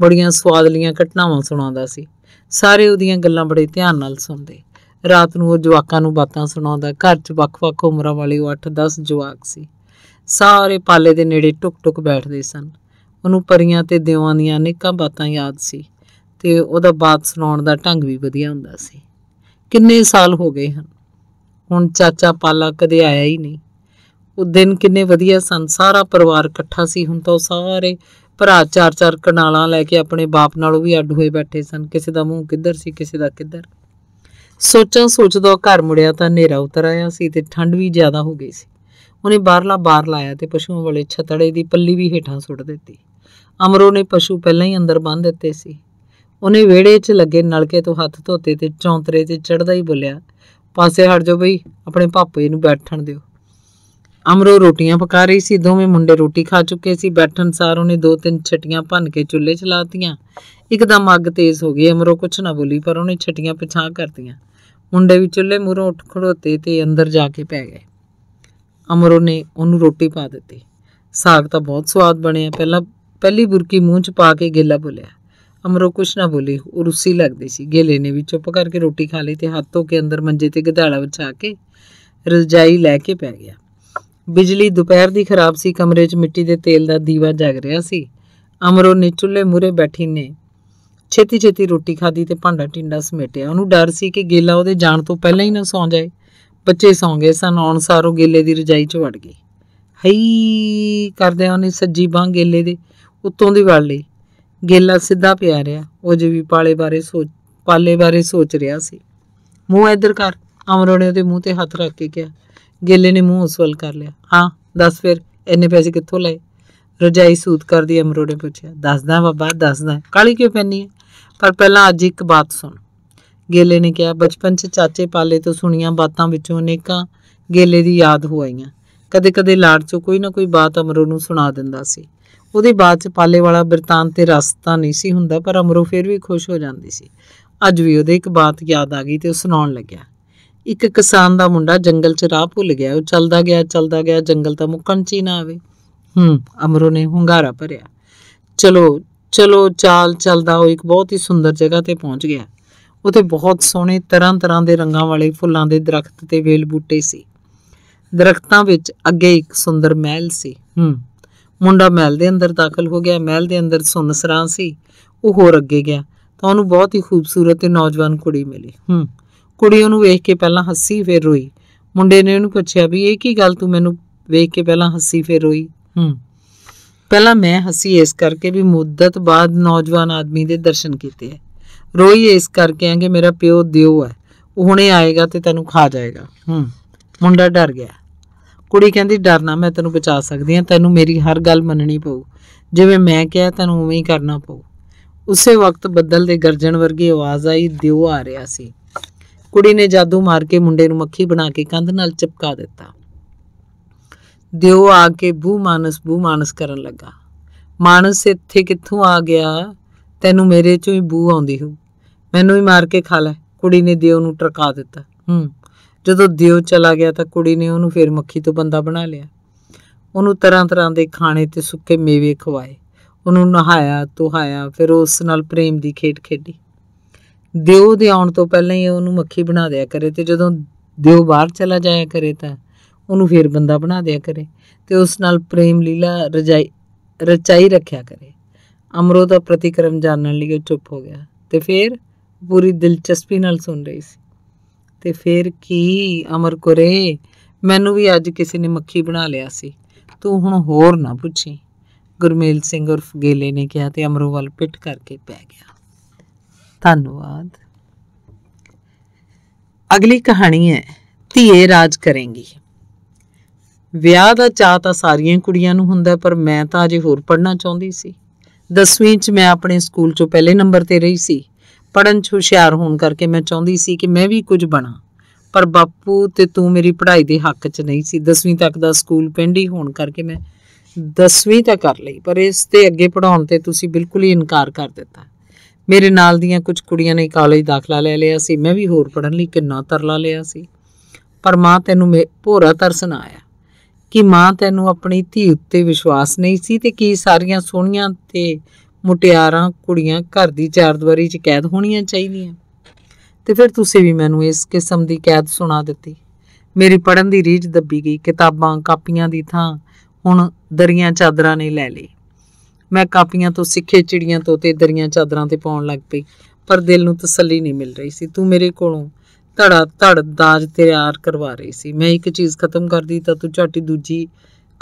ਬੜੀਆਂ ਸਵਾਦਲੀਆਂ ਘਟਨਾਵਾਂ ਸੁਣਾਉਂਦਾ ਸੀ ਸਾਰੇ ਉਹਦੀਆਂ ਗੱਲਾਂ ਬੜੇ ਧਿਆਨ ਨਾਲ ਸੁਣਦੇ ਰਾਤ ਨੂੰ ਉਹ ਜਵਾਕਾਂ ਨੂੰ ਬਾਤਾਂ ਸੁਣਾਉਂਦਾ ਘਰ 'ਚ ਵੱਖ-ਵੱਖ ਉਮਰਾਂ ਵਾਲੇ 8-10 ਜਵਾਕ ਸੀ ਸਾਰੇ ਪਾਲੇ ਦੇ ਨੇੜੇ ਟੁਕ-ਟੁਕ ਬੈਠਦੇ ਸਨ ਉਹਨੂੰ ਪਰੀਆਂ ਤੇ ਦਿਵਾਂ ਦੀਆਂ ਅਨੇਕਾਂ ਬਾਤਾਂ ਯਾਦ ਸੀ ਤੇ ਉਹਦਾ ਬਾਤ ਸੁਣਾਉਣ ਦਾ ਢੰਗ ਵੀ ਵਧੀਆ ਹੁੰਦਾ ਸੀ ਕਿੰਨੇ ਸਾਲ ਹੋ ਗਏ ਹਨ ਹੁਣ ਚਾਚਾ ਪਾਲਾ ਕਦੇ ਆਇਆ ਹੀ ਨਹੀਂ ਉਹ ਦਿਨ ਕਿੰਨੇ ਵਧੀਆ ਸਨ ਸਾਰਾ ਪਰਿਵਾਰ ਇਕੱਠਾ ਸੀ ਹੁਣ ਤਾਂ ਸਾਰੇ ਭਰਾ ਚਾਰ-ਚਾਰ ਕਨਾਲਾਂ ਲੈ ਕੇ ਆਪਣੇ ਬਾਪ ਨਾਲੋਂ ਵੀ ਅੱਡ ਹੋਏ ਬੈਠੇ ਸਨ ਕਿਸੇ ਦਾ ਮੂੰਹ ਕਿੱਧਰ ਸੀ ਕਿਸੇ ਦਾ ਕਿੱਧਰ ਸੋਚਾਂ ਸੋਚਦਾ ਘਰ ਮੁੜਿਆ ਤਾਂ ਹਨੇਰਾ ਉਤਰ ਆਇਆ ਸੀ ਤੇ ਠੰਡ ਵੀ ਜ਼ਿਆਦਾ ਹੋ ਗਈ ਸੀ ਉਹਨੇ ਬਾਹਰਲਾ ਬਾਹਰ ਲਾਇਆ ਤੇ ਪਸ਼ੂਆਂ ਵਾਲੇ ਛਤੜੇ ਦੀ ਪੱਲੀ ਵੀ ਹੇਠਾਂ ਸੁੱਟ ਦਿੱਤੀ ਅਮਰੋ ਨੇ ਪਸ਼ੂ ਪਹਿਲਾਂ ਹੀ ਅੰਦਰ ਬੰਨ ਦਿੱਤੇ ਸੀ ਉਹਨੇ ਵਿਹੜੇ 'ਚ ਲੱਗੇ ਨਲਕੇ ਤੋਂ ਹੱਥ ਧੋਤੇ ਤੇ ਚੌਂਤਰੇ ਤੇ ਚੜਦਾ ਹੀ ਬੋਲਿਆ ਪਾਸੇ ਹਟ ਜਾਓ ਬਈ ਆਪਣੇ ਪਾਪੇ ਨੂੰ ਬੈਠਣ ਦਿਓ ਅਮਰੋ ਰੋਟੀਆਂ ਪਕਾ ਰਹੀ ਸੀ ਦੋਵੇਂ ਮੁੰਡੇ ਰੋਟੀ ਖਾ ਚੁੱਕੇ ਸੀ ਬੈਠਣ ਸਾਰ ਉਹਨੇ ਦੋ ਤਿੰਨ ਛਟੀਆਂ ਭੰਨ ਕੇ ਚੁੱਲ੍ਹੇ 'ਚ ਲਾਤੀਆਂ ਇੱਕਦਮ ਅੱਗ ਤੇਜ਼ ਹੋ ਗਈ ਅਮਰੋ ਕੁਛ ਨਾ ਬੋਲੀ ਪਰ ਉਹਨੇ ਛਟੀਆਂ ਪਿਛਾਂ ਕਰਤੀਆਂ ਮੁੰਡੇ ਵੀ ਚੁੱਲ੍ਹੇ ਮੂਹਰੋਂ ਉੱਠ ਖੜੋਤੇ ਤੇ ਅੰਦਰ ਜਾ ਕੇ ਪੈ ਗਏ ਅਮਰੋ ਨੇ ਉਹਨੂੰ ਰੋਟੀ ਪਾ ਦਿੱਤੀ ਸਾਗ ਤਾਂ ਬਹੁਤ ਸਵਾਦ ਬਣਿਆ ਪਹਿਲਾਂ ਪਹਿਲੀ ਬੁਰਕੀ ਮੂੰਹ 'ਚ ਪਾ ਕੇ ਗੇਲਾ ਬੋਲਿਆ ਅਮਰੋ ਕੁਛ ਨਾ ਬੋਲੀ ਉਹ ਰੁੱਸੀ ਲੱਗਦੀ ਸੀ ਗੇਲੇ ਨੇ ਵੀ ਚੁੱਪ ਕਰਕੇ ਰੋਟੀ ਖਾ ਲਈ ਤੇ ਹੱਥ ਧੋ ਕੇ ਅੰਦਰ ਮੰਜੇ ਤੇ ਗਧਾਲਾ ਵਿਛਾ ਕੇ ਰਜਾਈ ਲੈ ਕੇ ਪੈ ਗਿਆ ਬਿਜਲੀ ਦੁਪਹਿਰ ਦੀ ਖਰਾਬ ਸੀ ਕਮਰੇ 'ਚ ਮਿੱਟੀ ਦੇ ਤੇਲ ਦਾ ਦੀਵਾ ਜਗ ਰਿਹਾ ਸੀ ਅਮਰੋ ਨੇ ਚੁੱਲ੍ਹੇ ਮੂਰੇ ਬੈਠੀ ਨੇ ਛੇਤੀ ਛੇਤੀ ਰੋਟੀ ਖਾਦੀ ਤੇ ਭਾਂਡਾ ਟਿੰਡਾ ਸਮੇਟਿਆ ਉਹਨੂੰ ਡਰ ਸੀ ਕਿ ਗੇਲਾ ਉਹਦੇ ਜਾਣ ਤੋਂ ਪਹਿਲਾਂ ਹੀ ਨਾ ਸੌਂ ਜਾਏ ਬੱਚੇ ਸੌਂ ਗਏ ਸਨ ਆਉਣ ਸਾਰ ਉਹ ਗੇਲੇ ਦੀ ਰਜਾਈ 'ਚ ਵੜ ਗਈ ਹਈ ਕਰਦੇ ਉਹਨੇ ਸੱਜੀ ਬਾਹ ਗੇਲੇ ਦੇ ਉੱਤੋਂ ਦੀ ਵੜ ਲਈ ਗੇਲਾ ਸਿੱਧਾ ਪਿਆ ਰਿਹਾ ਉਹ ਵੀ ਪਾਲੇ ਬਾਰੇ ਸੋਚ ਪਾਲੇ ਬਾਰੇ ਸੋਚ ਰਿਹਾ ਸੀ ਮੂੰਹ ਇਧਰ ਕਰ ਅਮਰੋ ਨੇ ਉਹਦੇ ਮੂੰਹ ਤੇ ਹੱਥ ਰੱਖ ਕੇ ਕਿਹਾ ਗੇਲੇ ਨੇ ਮੂੰਹ ਉਸਵਲ ਕਰ ਲਿਆ ਹਾਂ ਦੱਸ ਫਿਰ ਇੰਨੇ ਪੈਸੇ ਕਿੱਥੋਂ ਲਏ ਰਜਾਈ ਸੂਤ ਕਰਦੀ ਅਮਰੋ ਨੇ ਪੁੱਛਿਆ ਦੱਸਦਾ ਬਾਬਾ ਦੱਸਦਾ ਕਾਲੀ ਕਿਉਂ ਪੈਣੀ ਹੈ ਪਰ ਪਹਿਲਾਂ ਅੱਜ ਇੱਕ ਬਾਤ ਸੁਣ ਗੇਲੇ ਨੇ ਕਿਹਾ ਬਚਪਨ 'ਚ ਚਾਚੇ ਪਾਲੇ ਤੋਂ ਸੁਣੀਆਂ ਬਾਤਾਂ ਵਿੱਚੋਂ ਅਨੇਕਾਂ ਗੇਲੇ ਦੀ ਯਾਦ ਹੋ ਆਈਆਂ ਕਦੇ-ਕਦੇ ਲਾੜ 'ਚੋਂ ਕੋਈ ਨਾ ਕੋਈ ਬਾਤ ਅਮਰੋ ਨੂੰ ਸੁਣਾ ਦਿੰਦਾ ਸੀ ਉਹਦੇ ਬਾਅਦ ਚ ਪਾਲੇ ਵਾਲਾ ਬਿਰਤਾਂਤ ਤੇ ਰਸਤਾ ਨਹੀਂ ਸੀ ਹੁੰਦਾ ਪਰ ਅਮਰੋ ਫਿਰ ਵੀ ਖੁਸ਼ ਹੋ ਜਾਂਦੀ ਸੀ ਅੱਜ ਵੀ ਉਹਦੇ ਇੱਕ ਬਾਤ ਯਾਦ ਆ ਗਈ ਤੇ ਉਹ ਸੁਣਾਉਣ ਲੱਗਿਆ ਇੱਕ ਕਿਸਾਨ ਦਾ ਮੁੰਡਾ ਜੰਗਲ 'ਚ ਰਾਹ ਭੁੱਲ ਗਿਆ ਉਹ ਚੱਲਦਾ ਗਿਆ ਚੱਲਦਾ ਗਿਆ ਜੰਗਲ ਤਾਂ ਮੁੱਕਣ 'ਚ ਹੀ ਨਾ ਆਵੇ ਹੂੰ ਅਮਰੋ ਨੇ ਹੁੰਗਾਰਾ ਭਰਿਆ ਚਲੋ ਚਲੋ ਚਾਲ ਚੱਲਦਾ ਉਹ ਇੱਕ ਬਹੁਤ ਹੀ ਸੁੰਦਰ ਜਗ੍ਹਾ ਤੇ ਪਹੁੰਚ ਗਿਆ ਉਥੇ ਬਹੁਤ ਸੋਹਣੇ ਤਰ੍ਹਾਂ-ਤਰ੍ਹਾਂ ਦੇ ਰੰਗਾਂ ਵਾਲੇ ਫੁੱਲਾਂ ਦੇ ਦਰਖਤ ਤੇ ਵੇਲ ਬੂਟੇ ਸੀ ਦਰਖਤਾਂ ਵਿੱਚ ਅੱਗੇ ਇੱਕ ਸੁੰਦਰ ਮਹਿਲ ਸੀ ਹੂੰ ਮੁੰਡਾ ਮਹਿਲ ਦੇ ਅੰਦਰ ਦਾਖਲ ਹੋ ਗਿਆ ਮਹਿਲ ਦੇ ਅੰਦਰ ਸੁਨਸਰਾਂ ਸੀ ਉਹ ਹੋਰ ਅੱਗੇ ਗਿਆ ਤਾਂ ਉਹਨੂੰ ਬਹੁਤ ਹੀ ਖੂਬਸੂਰਤ ਤੇ ਨੌਜਵਾਨ ਕੁੜੀ ਮਿਲੀ ਹੂੰ ਕੁੜੀ ਉਹਨੂੰ ਵੇਖ ਕੇ ਪਹਿਲਾਂ ਹੱਸੀ ਫਿਰ ਰੋਈ ਮੁੰਡੇ ਨੇ ਉਹਨੂੰ ਪੁੱਛਿਆ ਵੀ ਇਹ ਕੀ ਗੱਲ ਤੂੰ ਮੈਨੂੰ ਵੇਖ ਕੇ ਪਹਿਲਾਂ ਹੱਸੀ ਫਿਰ ਰੋਈ ਹੂੰ ਪਹਿਲਾਂ ਮੈਂ ਹੱਸੀ ਇਸ ਕਰਕੇ ਵੀ ਮੁੱਦਤ ਬਾਅਦ ਨੌਜਵਾਨ ਆਦਮੀ ਦੇ ਦਰਸ਼ਨ ਕੀਤੇ ਹੈ ਰੋਈ ਇਸ ਕਰਕੇ ਆ ਕਿ ਮੇਰਾ ਪਿਓ ਦਿਓ ਹੈ ਉਹ ਹੁਣੇ ਆਏਗਾ ਤੇ ਤੈਨੂੰ ਖਾ ਜਾਏਗਾ ਹੂੰ ਮੁੰਡਾ ਡਰ ਗਿਆ ਕੁੜੀ ਕਹਿੰਦੀ ਡਰਨਾ ਮੈਂ ਤੈਨੂੰ ਬਚਾ ਸਕਦੀ ਹਾਂ ਤੈਨੂੰ ਮੇਰੀ ਹਰ ਗੱਲ ਮੰਨਣੀ ਪਊ ਜਿਵੇਂ ਮੈਂ ਕਿਹਾ ਤੈਨੂੰ ਉਵੇਂ ਹੀ ਕਰਨਾ ਪਊ ਉਸੇ ਵਕਤ ਬੱਦਲ ਦੇ ਗਰਜਣ ਵਰਗੀ ਆਵਾਜ਼ ਆਈ ਦਿਓ ਆ ਰਿਹਾ ਸੀ ਕੁੜੀ ਨੇ ਜਾਦੂ ਮਾਰ ਕੇ ਮੁੰਡੇ ਨੂੰ ਮੱਖੀ ਬਣਾ ਕੇ ਕੰਧ ਨਾਲ ਚਿਪਕਾ ਦਿੱਤਾ ਦਿਓ ਆ ਕੇ ਬੂ ਮਾਨਸ ਬੂ ਮਾਨਸ ਕਰਨ ਲੱਗਾ ਮਾਨਸ ਇੱਥੇ ਕਿੱਥੋਂ ਆ ਗਿਆ ਤੈਨੂੰ ਮੇਰੇ ਚੋਂ ਹੀ ਬੂ ਆਉਂਦੀ ਹੋ ਮੈਨੂੰ ਹੀ ਮਾਰ ਕੇ ਖਾ ਲੈ ਕੁੜੀ ਨੇ ਦਿਓ ਨੂੰ ਟਰਕਾ ਦਿੱਤਾ ਹੂੰ ਜਦੋਂ ਦਿਓ ਚਲਾ ਗਿਆ ਤਾਂ ਕੁੜੀ ਨੇ ਉਹਨੂੰ ਫੇਰ ਮੱਖੀ ਤੋਂ ਬੰਦਾ ਬਣਾ ਲਿਆ ਉਹਨੂੰ ਤਰ੍ਹਾਂ-ਤਰ੍ਹਾਂ ਦੇ ਖਾਣੇ ਤੇ ਸੁੱਕੇ ਮੇਵੇ ਖਵਾਏ ਉਹਨੂੰ ਨਹਾਇਆ ਤੋਹਾਇਆ ਫਿਰ ਉਸ ਨਾਲ ਪ੍ਰੇਮ ਦੀ ਖੇਡ ਖੇਡੀ ਦਿਓ ਦੇ ਆਉਣ ਤੋਂ ਪਹਿਲਾਂ ਹੀ ਉਹਨੂੰ ਮੱਖੀ ਬਣਾ ਦਿਆ ਕਰੇ ਤੇ ਜਦੋਂ ਦਿਓ ਬਾਹਰ ਚਲਾ ਜਾਇਆ ਕਰੇ ਤਾਂ ਉਹਨੂੰ ਫੇਰ ਬੰਦਾ ਬਣਾ ਦਿਆ ਕਰੇ ਤੇ ਉਸ ਨਾਲ ਪ੍ਰੇਮ ਲੀਲਾ ਰਜਾਈ ਰਚਾਈ ਰੱਖਿਆ ਕਰੇ ਅਮਰੋ ਦਾ ਪ੍ਰਤੀਕਰਮ ਜਾਣਨ ਲਈ ਉਹ ਚੁੱਪ ਹੋ ਗਿਆ ਤੇ ਫਿਰ ਪੂਰੀ ਦਿਲਚਸਪੀ ਨਾਲ ਸੁਣ ਰਹੀ ਸੀ ਤੇ ਫੇਰ ਕੀ ਅਮਰ ਕੁਰੇ ਮੈਨੂੰ ਵੀ ਅੱਜ ਕਿਸੇ ਨੇ ਮੱਖੀ ਬਣਾ ਲਿਆ ਸੀ ਤੂੰ ਹੁਣ ਹੋਰ ਨਾ ਪੁੱਛੀ ਗੁਰਮੇਲ ਸਿੰਘ ਉਰਫ ਗੇਲੇ ਨੇ ਕਿਹਾ ਤੇ ਅਮਰੋ ਵੱਲ ਪਿੱਟ ਕਰਕੇ ਪੈ ਗਿਆ ਧੰਨਵਾਦ ਅਗਲੀ ਕਹਾਣੀ ਹੈ ਧੀਏ ਰਾਜ ਕਰੇਗੀ ਵਿਆਹ ਦਾ ਚਾਹ ਤਾਂ ਸਾਰੀਆਂ ਕੁੜੀਆਂ ਨੂੰ ਹੁੰਦਾ ਪਰ ਮੈਂ ਤਾਂ ਅਜੇ ਹੋਰ ਪੜ੍ਹਨਾ ਚਾਹੁੰਦੀ ਸੀ 10ਵੀਂ 'ਚ ਮੈਂ ਆਪਣੇ ਸਕੂਲ 'ਚੋਂ ਪਹਿਲੇ ਨੰਬਰ ਤੇ ਰਹੀ ਸੀ ਪੜਨ 'ਚ ਹੁਸ਼ਿਆਰ ਹੋਣ ਕਰਕੇ ਮੈਂ ਚਾਹੁੰਦੀ ਸੀ ਕਿ ਮੈਂ ਵੀ ਕੁਝ ਬਣਾ ਪਰ ਬਾਪੂ ਤੇ ਤੂੰ ਮੇਰੀ ਪੜ੍ਹਾਈ ਦੇ ਹੱਕ 'ਚ ਨਹੀਂ ਸੀ 10ਵੀਂ ਤੱਕ ਦਾ ਸਕੂਲ ਪਿੰਡ ਹੀ ਹੋਣ ਕਰਕੇ ਮੈਂ 10ਵੀਂ ਤਾਂ ਕਰ ਲਈ ਪਰ ਇਸ ਤੇ ਅੱਗੇ ਪੜਾਉਣ ਤੇ ਤੁਸੀਂ ਬਿਲਕੁਲ ਹੀ ਇਨਕਾਰ ਕਰ ਦਿੱਤਾ ਮੇਰੇ ਨਾਲ ਦੀਆਂ ਕੁਝ ਕੁੜੀਆਂ ਨੇ ਕਾਲਜ ਦਾਖਲਾ ਲੈ ਲਿਆ ਸੀ ਮੈਂ ਵੀ ਹੋਰ ਪੜਨ ਲਈ ਕਿੰਨਾ ਤਰਲਾ ਲਿਆ ਸੀ ਪਰ ਮਾਂ ਤੈਨੂੰ ਭੋਰਾ ਤਰਸਨ ਆਇਆ ਕਿ ਮਾਂ ਤੈਨੂੰ ਆਪਣੀ ਧੀ ਉੱਤੇ ਵਿਸ਼ਵਾਸ ਨਹੀਂ ਸੀ ਤੇ ਕੀ ਸਾਰੀਆਂ ਸੋਹਣੀਆਂ ਤੇ ਮੁਟਿਆਰਾਂ ਕੁੜੀਆਂ ਘਰ ਦੀ ਦਵਾਰੀ 'ਚ ਕੈਦ ਹੋਣੀਆਂ ਚਾਹੀਦੀਆਂ ਤੇ ਫਿਰ ਤੁਸੀਂ ਵੀ ਮੈਨੂੰ ਇਸ ਕਿਸਮ ਦੀ ਕੈਦ ਸੁਣਾ ਦਿੱਤੀ ਮੇਰੀ ਪੜਨ ਦੀ ਰੀਝ ਦੱਬੀ ਗਈ ਕਿਤਾਬਾਂ ਕਾਪੀਆਂ ਦੀ ਥਾਂ ਹੁਣ ਦਰੀਆਂ ਚਾਦਰਾਂ ਨੇ ਲੈ ਲਈ ਮੈਂ ਕਾਪੀਆਂ ਤੋਂ ਸਿੱਖੇ ਚਿੜੀਆਂ ਤੋਂ ਤੇ ਦਰੀਆਂ ਚਾਦਰਾਂ ਤੇ ਪਾਉਣ ਲੱਗ ਪਈ ਪਰ ਦਿਲ ਨੂੰ ਤਸੱਲੀ ਨਹੀਂ ਮਿਲ ਰਹੀ ਸੀ ਤੂੰ ਮੇਰੇ ਕੋਲੋਂ ਧੜਾ ਧੜ ਦਾਜ ਤਿਆਰ ਕਰਵਾ ਰਹੀ ਸੀ ਮੈਂ ਇੱਕ ਚੀਜ਼ ਖਤਮ ਕਰਦੀ ਤਾਂ ਤੂੰ ਝਾਟੀ ਦੂਜੀ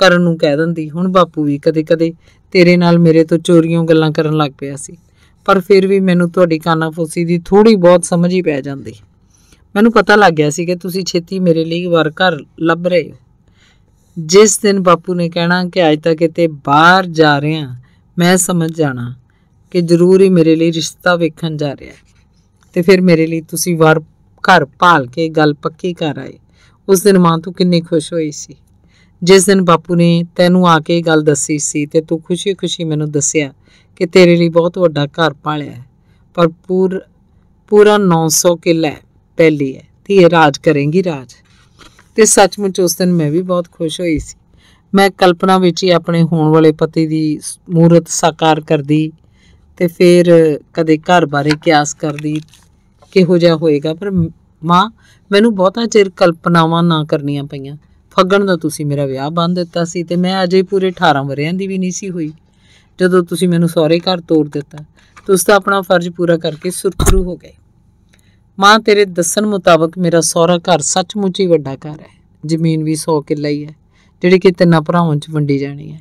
ਕਰਨ ਨੂੰ ਕਹਿ ਦਿੰਦੀ ਹੁਣ ਬਾਪੂ ਵੀ ਕਦੇ-ਕਦੇ ਤੇਰੇ ਨਾਲ ਮੇਰੇ ਤੋਂ ਚੋਰੀਆਂ ਗੱਲਾਂ ਕਰਨ ਲੱਗ ਪਿਆ ਸੀ ਪਰ ਫਿਰ ਵੀ ਮੈਨੂੰ ਤੁਹਾਡੀ ਫੋਸੀ ਦੀ ਥੋੜੀ ਬਹੁਤ ਸਮਝ ਹੀ ਪੈ ਜਾਂਦੀ ਮੈਨੂੰ ਪਤਾ ਲੱਗ ਗਿਆ ਸੀ ਕਿ ਤੁਸੀਂ ਛੇਤੀ ਮੇਰੇ ਲਈ ਵਾਰ ਘਰ ਲੱਭ ਰਹੇ ਹੋ ਜਿਸ ਦਿਨ ਬਾਪੂ ਨੇ ਕਹਿਣਾ ਕਿ ਅੱਜ ਤੱਕ ਕਿਤੇ ਬਾਹਰ ਜਾ ਰਹੇ ਹਾਂ ਮੈਂ ਸਮਝ ਜਾਣਾ ਕਿ ਜ਼ਰੂਰ ਹੀ ਮੇਰੇ ਲਈ ਰਿਸ਼ਤਾ ਵੇਖਣ ਜਾ ਰਿਹਾ ਹੈ ਤੇ ਫਿਰ ਮੇਰੇ ਲਈ ਤੁਸੀਂ ਵਾਰ ਘਰ ਭਾਲ ਕੇ ਗੱਲ ਪੱਕੀ ਕਰ ਆਏ ਉਸ ਦਿਨ ਮਾਂ ਤੂੰ ਕਿੰਨੀ ਖੁਸ਼ ਹੋਈ ਸੀ ਜਿਸ ਦਿਨ ਬਾਪੂ ਨੇ ਤੈਨੂੰ ਆ ਕੇ ਗੱਲ ਦੱਸੀ ਸੀ ਤੇ ਤੂੰ ਖੁਸ਼ੀ-ਖੁਸ਼ੀ ਮੈਨੂੰ ਦੱਸਿਆ ਕਿ ਤੇਰੇ ਲਈ ਬਹੁਤ ਵੱਡਾ ਘਰ ਪਾਲਿਆ ਹੈ ਪਰ ਪੂਰ ਪੂਰਾ 900 ਕਿੱਲਾ ਪਹਿਲੀ ਹੈ ਤੇ ਇਹ ਰਾਜ ਕਰੇਗੀ ਰਾਜ ਤੇ ਸੱਚਮੁੱਚ ਉਸ ਦਿਨ ਮੈਂ ਵੀ ਬਹੁਤ ਖੁਸ਼ ਹੋਈ ਸੀ ਮੈਂ ਕਲਪਨਾ ਵਿੱਚ ਹੀ ਆਪਣੇ ਹੋਣ ਵਾਲੇ ਪਤੀ ਦੀ ਮੂਰਤ ਸਾਕਾਰ ਕਰਦੀ ਤੇ ਫਿਰ ਕਦੇ ਘਰ ਬਾਰੇ ਕਿਆਸ ਕਰਦੀ ਕਿਹੋ ਜਿਹਾ ਹੋਏਗਾ ਪਰ ਮਾਂ ਮੈਨੂੰ ਬਹੁਤਾ ਚਿਰ ਕਲਪਨਾਵਾਂ ਨਾ ਕਰਨੀਆਂ ਪਈਆਂ ਫੱਗਣ ਦਾ ਤੁਸੀਂ ਮੇਰਾ ਵਿਆਹ ਬੰਦ ਦਿੱਤਾ ਸੀ ਤੇ ਮੈਂ ਅਜੇ ਪੂਰੇ 18 ਵਰਿਆਂ ਦੀ ਵੀ ਨਹੀਂ ਸੀ ਹੋਈ ਜਦੋਂ ਤੁਸੀਂ ਮੈਨੂੰ ਸਹੁਰੇ ਘਰ ਤੋਰ ਦਿੱਤਾ ਤੁਸੀਂ ਤਾਂ ਆਪਣਾ ਫਰਜ਼ ਪੂਰਾ ਕਰਕੇ ਸੁਰਖਰੂ ਹੋ ਗਏ ਮਾਂ ਤੇਰੇ ਦੱਸਣ ਮੁਤਾਬਕ ਮੇਰਾ ਸਹੁਰਾ ਘਰ ਸੱਚਮੁੱਚ ਹੀ ਵੱਡਾ ਘਰ ਹੈ ਜ਼ਮੀਨ ਵੀ 100 ਕਿੱਲਾ ਹੀ ਹੈ ਜਿਹੜੀ ਕਿ ਤਿੰਨਾਂ ਭਰਾਵਾਂ 'ਚ ਵੰਡੀ ਜਾਣੀ ਹੈ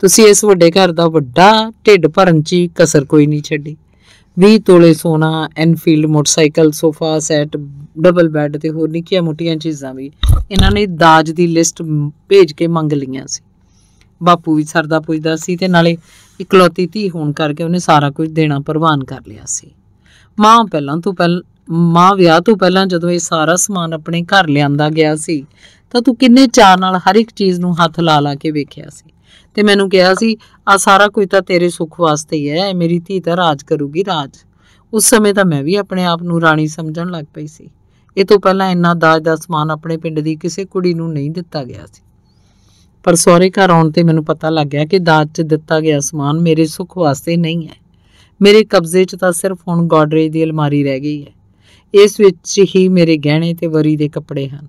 ਤੁਸੀਂ ਇਸ ਵੱਡੇ ਘਰ ਦਾ ਵੱਡਾ ਢਿੱਡ ਭਰਨ 'ਚ ਕਸਰ ਕੋਈ ਨਹੀਂ ਛੱਡੀ 20 ਤੋਲੇ ਸੋਨਾ Enfield motorcycle sofa set double bed ਤੇ ਹੋਰ ਨਿੱਕੀਆਂ ਮੋਟੀਆਂ ਚੀਜ਼ਾਂ ਵੀ ਇਹਨਾਂ ਨੇ ਦਾਜ ਦੀ ਲਿਸਟ ਭੇਜ ਕੇ ਮੰਗ ਲਈਆਂ ਸੀ ਬਾਪੂ ਵੀ ਸਰਦਾ ਪੁੱਜਦਾ ਸੀ ਤੇ ਨਾਲੇ ਇਕਲੌਤੀ ਧੀ ਹੋਣ ਕਰਕੇ ਉਹਨੇ ਸਾਰਾ ਕੁਝ ਦੇਣਾ ਪ੍ਰਵਾਨ ਕਰ ਲਿਆ ਸੀ ਮਾਂ ਪਹਿਲਾਂ ਤੋਂ ਪਹਿਲ ਮਾਂ ਵਿਆਹ ਤੋਂ ਪਹਿਲਾਂ ਜਦੋਂ ਇਹ ਸਾਰਾ ਸਮਾਨ ਆਪਣੇ ਘਰ ਲਿਆਂਦਾ ਗਿਆ ਸੀ ਤਾਂ ਤੂੰ ਕਿੰਨੇ ਚਾਅ ਨਾਲ ਹਰ ਇੱਕ ਚੀਜ਼ ਨੂੰ ਹੱਥ ਲਾ ਲਾ ਕੇ ਵੇਖਿਆ ਸੀ ਤੇ ਮੈਨੂੰ ਕਿਹਾ ਸੀ ਆ ਸਾਰਾ ਕੁਝ ਤਾਂ ਤੇਰੇ ਸੁੱਖ ਵਾਸਤੇ ਹੀ ਹੈ ਮੇਰੀ ਧੀ ਤਾਂ ਰਾਜ ਕਰੂਗੀ ਰਾਜ ਉਸ ਸਮੇਂ ਤਾਂ ਮੈਂ ਵੀ ਆਪਣੇ ਆਪ ਨੂੰ ਰਾਣੀ ਸਮਝਣ ਲੱਗ ਪਈ ਸੀ ਇਹ ਤੋਂ ਪਹਿਲਾਂ ਇੰਨਾ ਦਾਜ ਦਾ ਸਮਾਨ ਆਪਣੇ ਪਿੰਡ ਦੀ ਕਿਸੇ ਕੁੜੀ ਨੂੰ ਨਹੀਂ ਦਿੱਤਾ ਗਿਆ ਸੀ ਪਰ ਸਹੁਰੇ ਘਰ ਆਉਣ ਤੇ ਮੈਨੂੰ ਪਤਾ ਲੱਗ ਗਿਆ ਕਿ ਦਾਜ 'ਚ ਦਿੱਤਾ ਗਿਆ ਸਮਾਨ ਮੇਰੇ ਸੁੱਖ ਵਾਸਤੇ ਨਹੀਂ ਹੈ ਮੇਰੇ ਕਬਜ਼ੇ 'ਚ ਤਾਂ ਸਿਰਫ ਹੁਣ ਗੋਡਰੇਜ ਦੀ ਅਲਮਾਰੀ ਰਹਿ ਗਈ ਹੈ ਇਸ ਵਿੱਚ ਹੀ ਮੇਰੇ ਗਹਿਣੇ ਤੇ ਵਰੀ ਦੇ ਕੱਪੜੇ ਹਨ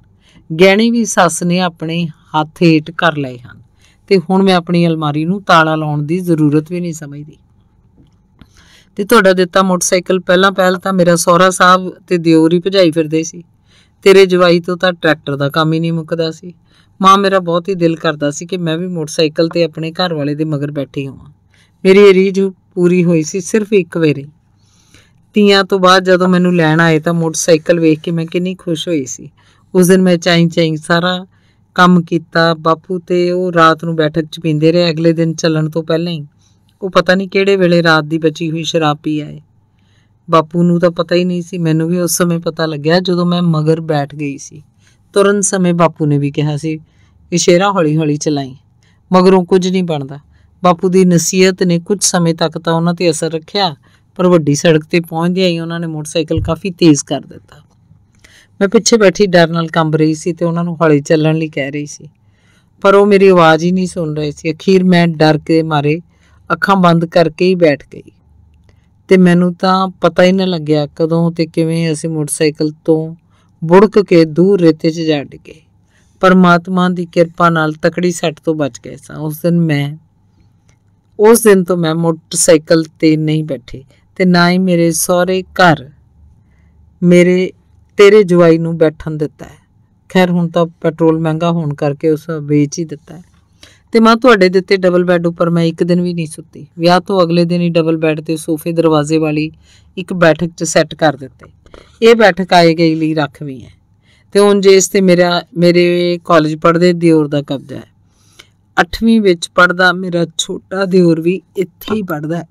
ਗਹਿਣੇ ਵੀ ਸੱਸ ਨੇ ਆਪਣੇ ਹੱਥ ਹੀਟ ਕਰ ਲਏ ਹਨ ਤੇ ਹੁਣ ਮੈਂ ਆਪਣੀ ਅਲਮਾਰੀ ਨੂੰ ਤਾਲਾ ਲਾਉਣ ਦੀ ਜ਼ਰੂਰਤ ਵੀ ਨਹੀਂ ਸਮਝਦੀ ਤੇ ਤੁਹਾਡਾ ਦਿੱਤਾ ਮੋਟਰਸਾਈਕਲ ਪਹਿਲਾਂ ਪਹਿਲ ਤਾਂ ਮੇਰਾ ਸਹੁਰਾ ਸਾਹਿਬ ਤੇ ਦਿਉਰੀ ਭਜਾਈ ਫਿਰਦੇ ਸੀ ਤੇਰੇ ਜਵਾਈ ਤੋਂ ਤਾਂ ਟਰੈਕਟਰ ਦਾ ਕੰਮ ਹੀ ਨਹੀਂ ਮੁੱਕਦਾ ਸੀ ਮਾਂ ਮੇਰਾ ਬਹੁਤ ਹੀ ਦਿਲ ਕਰਦਾ ਸੀ ਕਿ ਮੈਂ ਵੀ ਮੋਟਰਸਾਈਕਲ ਤੇ ਆਪਣੇ ਘਰ ਵਾਲੇ ਦੇ ਮਗਰ ਬੈਠੀ ਹਾਂ ਮੇਰੀ ਰੀਝ ਪੂਰੀ ਹੋਈ ਸੀ ਸਿਰਫ ਇੱਕ ਵੇਰੇ ਤੀਆਂ ਤੋਂ ਬਾਅਦ ਜਦੋਂ ਮੈਨੂੰ ਲੈਣ ਆਏ ਤਾਂ ਮੋਟਰਸਾਈਕਲ ਵੇਖ ਕੇ ਮੈਂ ਕਿੰਨੀ ਖੁਸ਼ ਹੋਈ ਸੀ ਉਸ ਦਿਨ ਮੈਂ ਚਾਈ ਚਾਈ ਸਾਰਾ ਕੰਮ ਕੀਤਾ ਬਾਪੂ ਤੇ ਉਹ ਰਾਤ ਨੂੰ ਬੈਠਕ 'ਚ ਪੀਂਦੇ ਰਹੇ ਅਗਲੇ ਦਿਨ ਚੱਲਣ ਤੋਂ ਪਹਿਲਾਂ ਹੀ ਉਹ ਪਤਾ ਨਹੀਂ ਕਿਹੜੇ ਵੇਲੇ ਰਾਤ ਦੀ ਬਚੀ ਹੋਈ ਸ਼ਰਾਬ ਪੀ ਆਏ ਬਾਪੂ ਨੂੰ ਤਾਂ ਪਤਾ ਹੀ ਨਹੀਂ ਸੀ ਮੈਨੂੰ ਵੀ ਉਸ ਸਮੇਂ ਪਤਾ ਲੱਗਿਆ ਜਦੋਂ ਮੈਂ ਮਗਰ ਬੈਠ ਗਈ ਸੀ ਤੁਰਨ ਸਮੇਂ ਬਾਪੂ ਨੇ ਵੀ ਕਿਹਾ ਸੀ ਕਿ ਸ਼ੇਰਾ ਹੌਲੀ-ਹੌਲੀ ਚਲਾਈ ਮਗਰੋਂ ਕੁਝ ਨਹੀਂ ਬਣਦਾ ਬਾਪੂ ਦੀ ਨਸੀਹਤ ਨੇ ਕੁਝ ਸਮੇਂ ਤੱਕ ਤਾਂ ਉਹਨਾਂ ਤੇ ਅਸਰ ਰੱਖਿਆ ਪਰ ਵੱਡੀ ਸੜਕ ਤੇ ਪਹੁੰਚਦੇ ਹੀ ਉਹਨਾਂ ਨੇ ਮੋਟਰਸਾਈਕਲ ਕਾਫੀ ਤੇਜ਼ ਕਰ ਦਿੱਤਾ ਮੈਂ ਪਿੱਛੇ ਬੈਠੀ ਡਰ ਨਾਲ ਕੰਬ ਰਹੀ ਸੀ ਤੇ ਉਹਨਾਂ ਨੂੰ ਹੌਲੀ ਚੱਲਣ ਲਈ ਕਹਿ ਰਹੀ ਸੀ ਪਰ ਉਹ ਮੇਰੀ ਆਵਾਜ਼ ਹੀ ਨਹੀਂ ਸੁਣ ਰਹੇ ਸੀ ਅਖੀਰ ਮੈਂ ਡਰ ਕੇ ਮਾਰੇ ਅੱਖਾਂ ਬੰਦ ਕਰਕੇ ਹੀ ਬੈਠ ਗਈ ਤੇ ਮੈਨੂੰ ਤਾਂ ਪਤਾ ਹੀ ਨਾ ਲੱਗਿਆ ਕਦੋਂ ਤੇ ਕਿਵੇਂ ਅਸੀਂ ਮੋਟਰਸਾਈਕਲ ਤੋਂ ਬੁੜਕ ਕੇ ਦੂਰ ਰੇਤੇ 'ਚ ਜਾ ਡਿੱਗੇ ਪਰਮਾਤਮਾ ਦੀ ਕਿਰਪਾ ਨਾਲ ਤਕੜੀ ਸੱਟ ਤੋਂ ਬਚ ਗਏ ਸਾਂ ਉਸ ਦਿਨ ਮੈਂ ਉਸ ਦਿਨ ਤੋਂ ਮੈਂ ਮੋਟਰਸਾਈਕਲ ਤੇ ਨਹੀਂ ਬੈਠੀ ਤੇ ਨਾ ਹੀ ਮੇਰੇ ਸਹੁਰੇ ਘਰ ਮੇਰੇ ਤੇਰੇ ਜਵਾਈ ਨੂੰ ਬੈਠਣ ਦਿੱਤਾ ਹੈ ਖੈਰ ਹੁਣ ਤਾਂ ਪੈਟਰੋਲ ਮਹਿੰਗਾ ਹੋਣ ਕਰਕੇ ਉਸ ਵੇਚ ਹੀ ਦਿੱਤਾ ਹੈ ਤੇ ਮਾਂ ਤੁਹਾਡੇ ਦਿੱਤੇ ਡਬਲ ਬੈੱਡ ਉੱਪਰ ਮੈਂ ਇੱਕ ਦਿਨ ਵੀ ਨਹੀਂ ਸੁੱਤੀ ਵਿਆਹ ਤੋਂ ਅਗਲੇ ਦਿਨ ਹੀ ਡਬਲ ਬੈੱਡ ਤੇ ਸੋਫੇ ਦਰਵਾਜ਼ੇ ਵਾਲੀ ਇੱਕ ਬੈਠਕ 'ਚ ਸੈੱਟ ਕਰ ਦਿੱਤੇ ਇਹ ਬੈਠਕ ਆਏ ਗਈ ਲਈ ਰੱਖਵੀਂ ਹੈ ਤੇ ਹੁਣ ਜੇ ਇਸ ਤੇ ਮੇਰਾ ਮੇਰੇ ਕਾਲਜ ਪੜ੍ਹਦੇ ਦਿਓਰ ਦਾ ਕਬਜ਼ਾ ਹੈ 8ਵੀਂ ਵਿੱਚ ਪੜਦਾ ਮੇਰਾ ਛੋਟਾ ਦਿਓਰ ਵੀ ਇੱਥੇ ਹੀ ਪੜਦਾ ਹੈ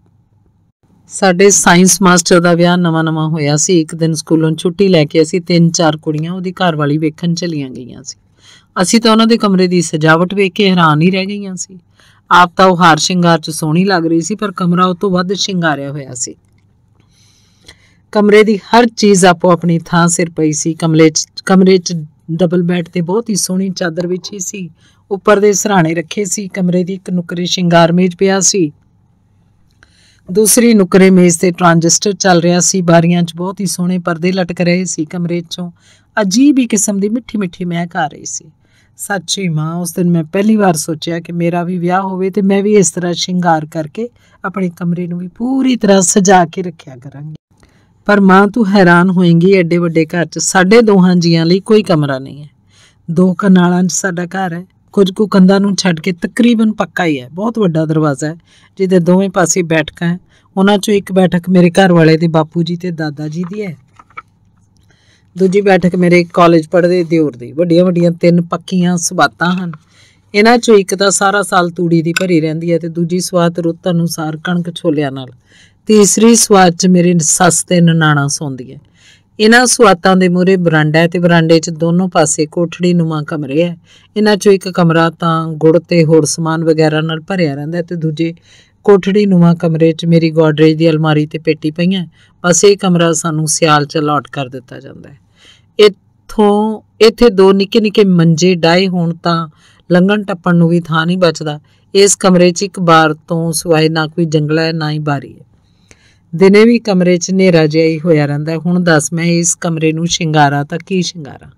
ਸਾਡੇ ਸਾਇੰਸ ਮਾਸਟਰ ਦਾ ਵਿਆਹ ਨਵਾਂ-ਨਵਾਂ ਹੋਇਆ ਸੀ ਇੱਕ ਦਿਨ ਸਕੂਲੋਂ ਛੁੱਟੀ ਲੈ ਕੇ ਅਸੀਂ ਤਿੰਨ ਚਾਰ ਕੁੜੀਆਂ ਉਹਦੀ ਘਰਵਾਲੀ ਵੇਖਣ ਚਲੀਆਂ ਗਈਆਂ ਸੀ ਅਸੀਂ ਤਾਂ ਉਹਨਾਂ ਦੇ ਕਮਰੇ ਦੀ ਸਜਾਵਟ ਵੇਖ ਕੇ ਹੈਰਾਨ ਹੀ ਰਹਿ ਗਈਆਂ ਸੀ ਆਪ ਤਾਂ ਉਹ ਹਾਰ ਸ਼ਿੰਗਾਰ 'ਚ ਸੋਹਣੀ ਲੱਗ ਰਹੀ ਸੀ ਪਰ ਕਮਰਾ ਉਹ ਤੋਂ ਵੱਧ ਸ਼ਿੰਗਾਰਿਆ ਹੋਇਆ ਸੀ ਕਮਰੇ ਦੀ ਹਰ ਚੀਜ਼ ਆਪੋ ਆਪਣੀ ਥਾਂ ਸਿਰ ਪਈ ਸੀ ਕਮਰੇ 'ਚ ਕਮਰੇ 'ਚ ਡਬਲ ਬੈੱਡ ਤੇ ਬਹੁਤ ਹੀ ਸੋਹਣੀ ਚਾਦਰ ਵਿਛੀ ਸੀ ਉੱਪਰ ਦੇ ਸਰਾਣੇ ਰੱਖੇ ਸੀ ਕਮਰੇ ਦੀ ਇੱਕ ਨੁਕਰੇ ਸ਼ਿੰਗਾਰ ਮੇਜ਼ ਪਿਆ ਸੀ ਦੂਸਰੀ ਨੁਕਰੇ ਮੇਜ਼ ਤੇ ਟ੍ਰਾਂਜਿਸਟਰ ਚੱਲ ਰਿਹਾ ਸੀ ਬਾਰੀਆਂ 'ਚ ਬਹੁਤ ਹੀ ਸੋਹਣੇ ਪਰਦੇ ਲਟਕ ਰਹੇ ਸੀ ਕਮਰੇ 'ਚੋਂ ਅਜੀਬ ਹੀ ਕਿਸਮ ਦੀ ਮਿੱਠੀ ਮਿੱਠੀ ਮਹਿਕ ਆ ਰਹੀ ਸੀ ਸੱਚੀ ਮਾਂ ਉਸ ਦਿਨ ਮੈਂ ਪਹਿਲੀ ਵਾਰ ਸੋਚਿਆ ਕਿ ਮੇਰਾ ਵੀ ਵਿਆਹ ਹੋਵੇ ਤੇ ਮੈਂ ਵੀ ਇਸ ਤਰ੍ਹਾਂ ਸ਼ਿੰਗਾਰ ਕਰਕੇ ਆਪਣੇ ਕਮਰੇ ਨੂੰ ਵੀ ਪੂਰੀ ਤਰ੍ਹਾਂ ਸਜਾ ਕੇ ਰੱਖਿਆ ਕਰਾਂਗੀ ਪਰ ਮਾਂ ਤੂੰ ਹੈਰਾਨ ਹੋਏਂਗੀ ਐਡੇ ਵੱਡੇ ਘਰ 'ਚ ਸਾਡੇ ਦੋਹਾਂ ਜੀਆਂ ਲਈ ਕੋਈ ਕਮਰਾ ਨਹੀਂ ਹੈ ਦੋ ਕਨਾਲਾਂ 'ਚ ਸਾਡਾ ਘਰ ਹੈ ਕੁਝ ਕੁ ਕੰਧਾਂ ਨੂੰ ਛੱਡ ਕੇ ਤਕਰੀਬਨ ਪੱਕਾ ਹੀ ਹੈ ਬਹੁਤ ਵੱਡਾ ਦਰਵਾਜ਼ਾ ਹੈ ਜਿਹਦੇ ਦੋਵੇਂ ਪਾਸੇ ਬੈਠਕਾਂ ਹਨ ਉਹਨਾਂ ਚੋਂ ਇੱਕ ਬੈਠਕ ਮੇਰੇ ਘਰ ਵਾਲੇ ਦੇ ਬਾਪੂ ਜੀ ਤੇ ਦਾਦਾ ਜੀ ਦੀ ਹੈ ਦੂਜੀ ਬੈਠਕ ਮੇਰੇ ਕਾਲਜ ਪੜ੍ਹਦੇ ਦਿਓਰ ਦੀ ਵੱਡੀਆਂ ਵੱਡੀਆਂ ਤਿੰਨ ਪੱਕੀਆਂ ਸਵਾਤਾਂ ਹਨ ਇਹਨਾਂ ਚੋਂ ਇੱਕ ਤਾਂ ਸਾਰਾ ਸਾਲ ਤੂੜੀ ਦੀ ਭਰੀ ਰਹਿੰਦੀ ਹੈ ਤੇ ਦੂਜੀ ਸਵਾਤ ਰੁੱਤ ਅਨੁਸਾਰ ਕਣਕ ਛੋਲਿਆਂ ਨਾਲ ਤੀਸਰੀ ਸਵਾਤ 'ਚ ਮੇਰੇ ਸੱਸ ਤੇ ਨਨਾਣਾ ਸੌਂਦੀ ਹੈ ਇਹਨਾਂ ਸੁਆਤਾਂ ਦੇ ਮੂਰੇ ਬਰਾਂਡਾ ਹੈ ਤੇ ਬਰਾਂਡੇ 'ਚ ਦੋਨੋਂ ਪਾਸੇ ਕੋਠੜੀ ਨੁਮਾ ਕਮਰੇ ਹੈ ਇਹਨਾਂ 'ਚੋਂ ਇੱਕ ਕਮਰਾ ਤਾਂ ਗੁੜ ਤੇ ਹੋਰ ਸਮਾਨ ਵਗੈਰਾ ਨਾਲ ਭਰਿਆ ਰਹਿੰਦਾ ਤੇ ਦੂਜੇ ਕੋਠੜੀ ਨੁਮਾ ਕਮਰੇ 'ਚ ਮੇਰੀ ਗੋਡਰੇਜ ਦੀ ਅਲਮਾਰੀ ਤੇ ਪੇਟੀ ਪਈਆਂ ਬਸ ਇਹ ਕਮਰਾ ਸਾਨੂੰ ਸਿਆਲ 'ਚ ਅਲਾਟ ਕਰ ਦਿੱਤਾ ਜਾਂਦਾ ਹੈ ਇੱਥੋਂ ਇੱਥੇ ਦੋ ਨਿੱਕੇ ਨਿੱਕੇ ਮੰਜੇ ਡਾਏ ਹੋਣ ਤਾਂ ਲੰਗਣ ਟੱਪਣ ਨੂੰ ਵੀ ਥਾਂ ਨਹੀਂ ਬਚਦਾ ਇਸ ਕਮਰੇ 'ਚ ਇੱਕ ਬਾਰ ਤੋਂ ਸਿਵਾਏ ਨਾ ਕੋਈ ਜੰਗਲਾ ਹੈ ਨਾ ਹੀ ਬਾਰੀ ਹੈ ਦਿਨੇ ਵੀ ਕਮਰੇ 'ਚ ਹਨੇਰਾ ਜਿਹਾ ਹੀ ਹੋਇਆ ਰਹਿੰਦਾ ਹੁਣ ਦੱਸ ਮੈਂ ਇਸ ਕਮਰੇ ਨੂੰ ਸ਼ਿੰਗਾਰਾ ਤਾਂ ਕੀ ਸ਼ਿੰਗਾਰਾ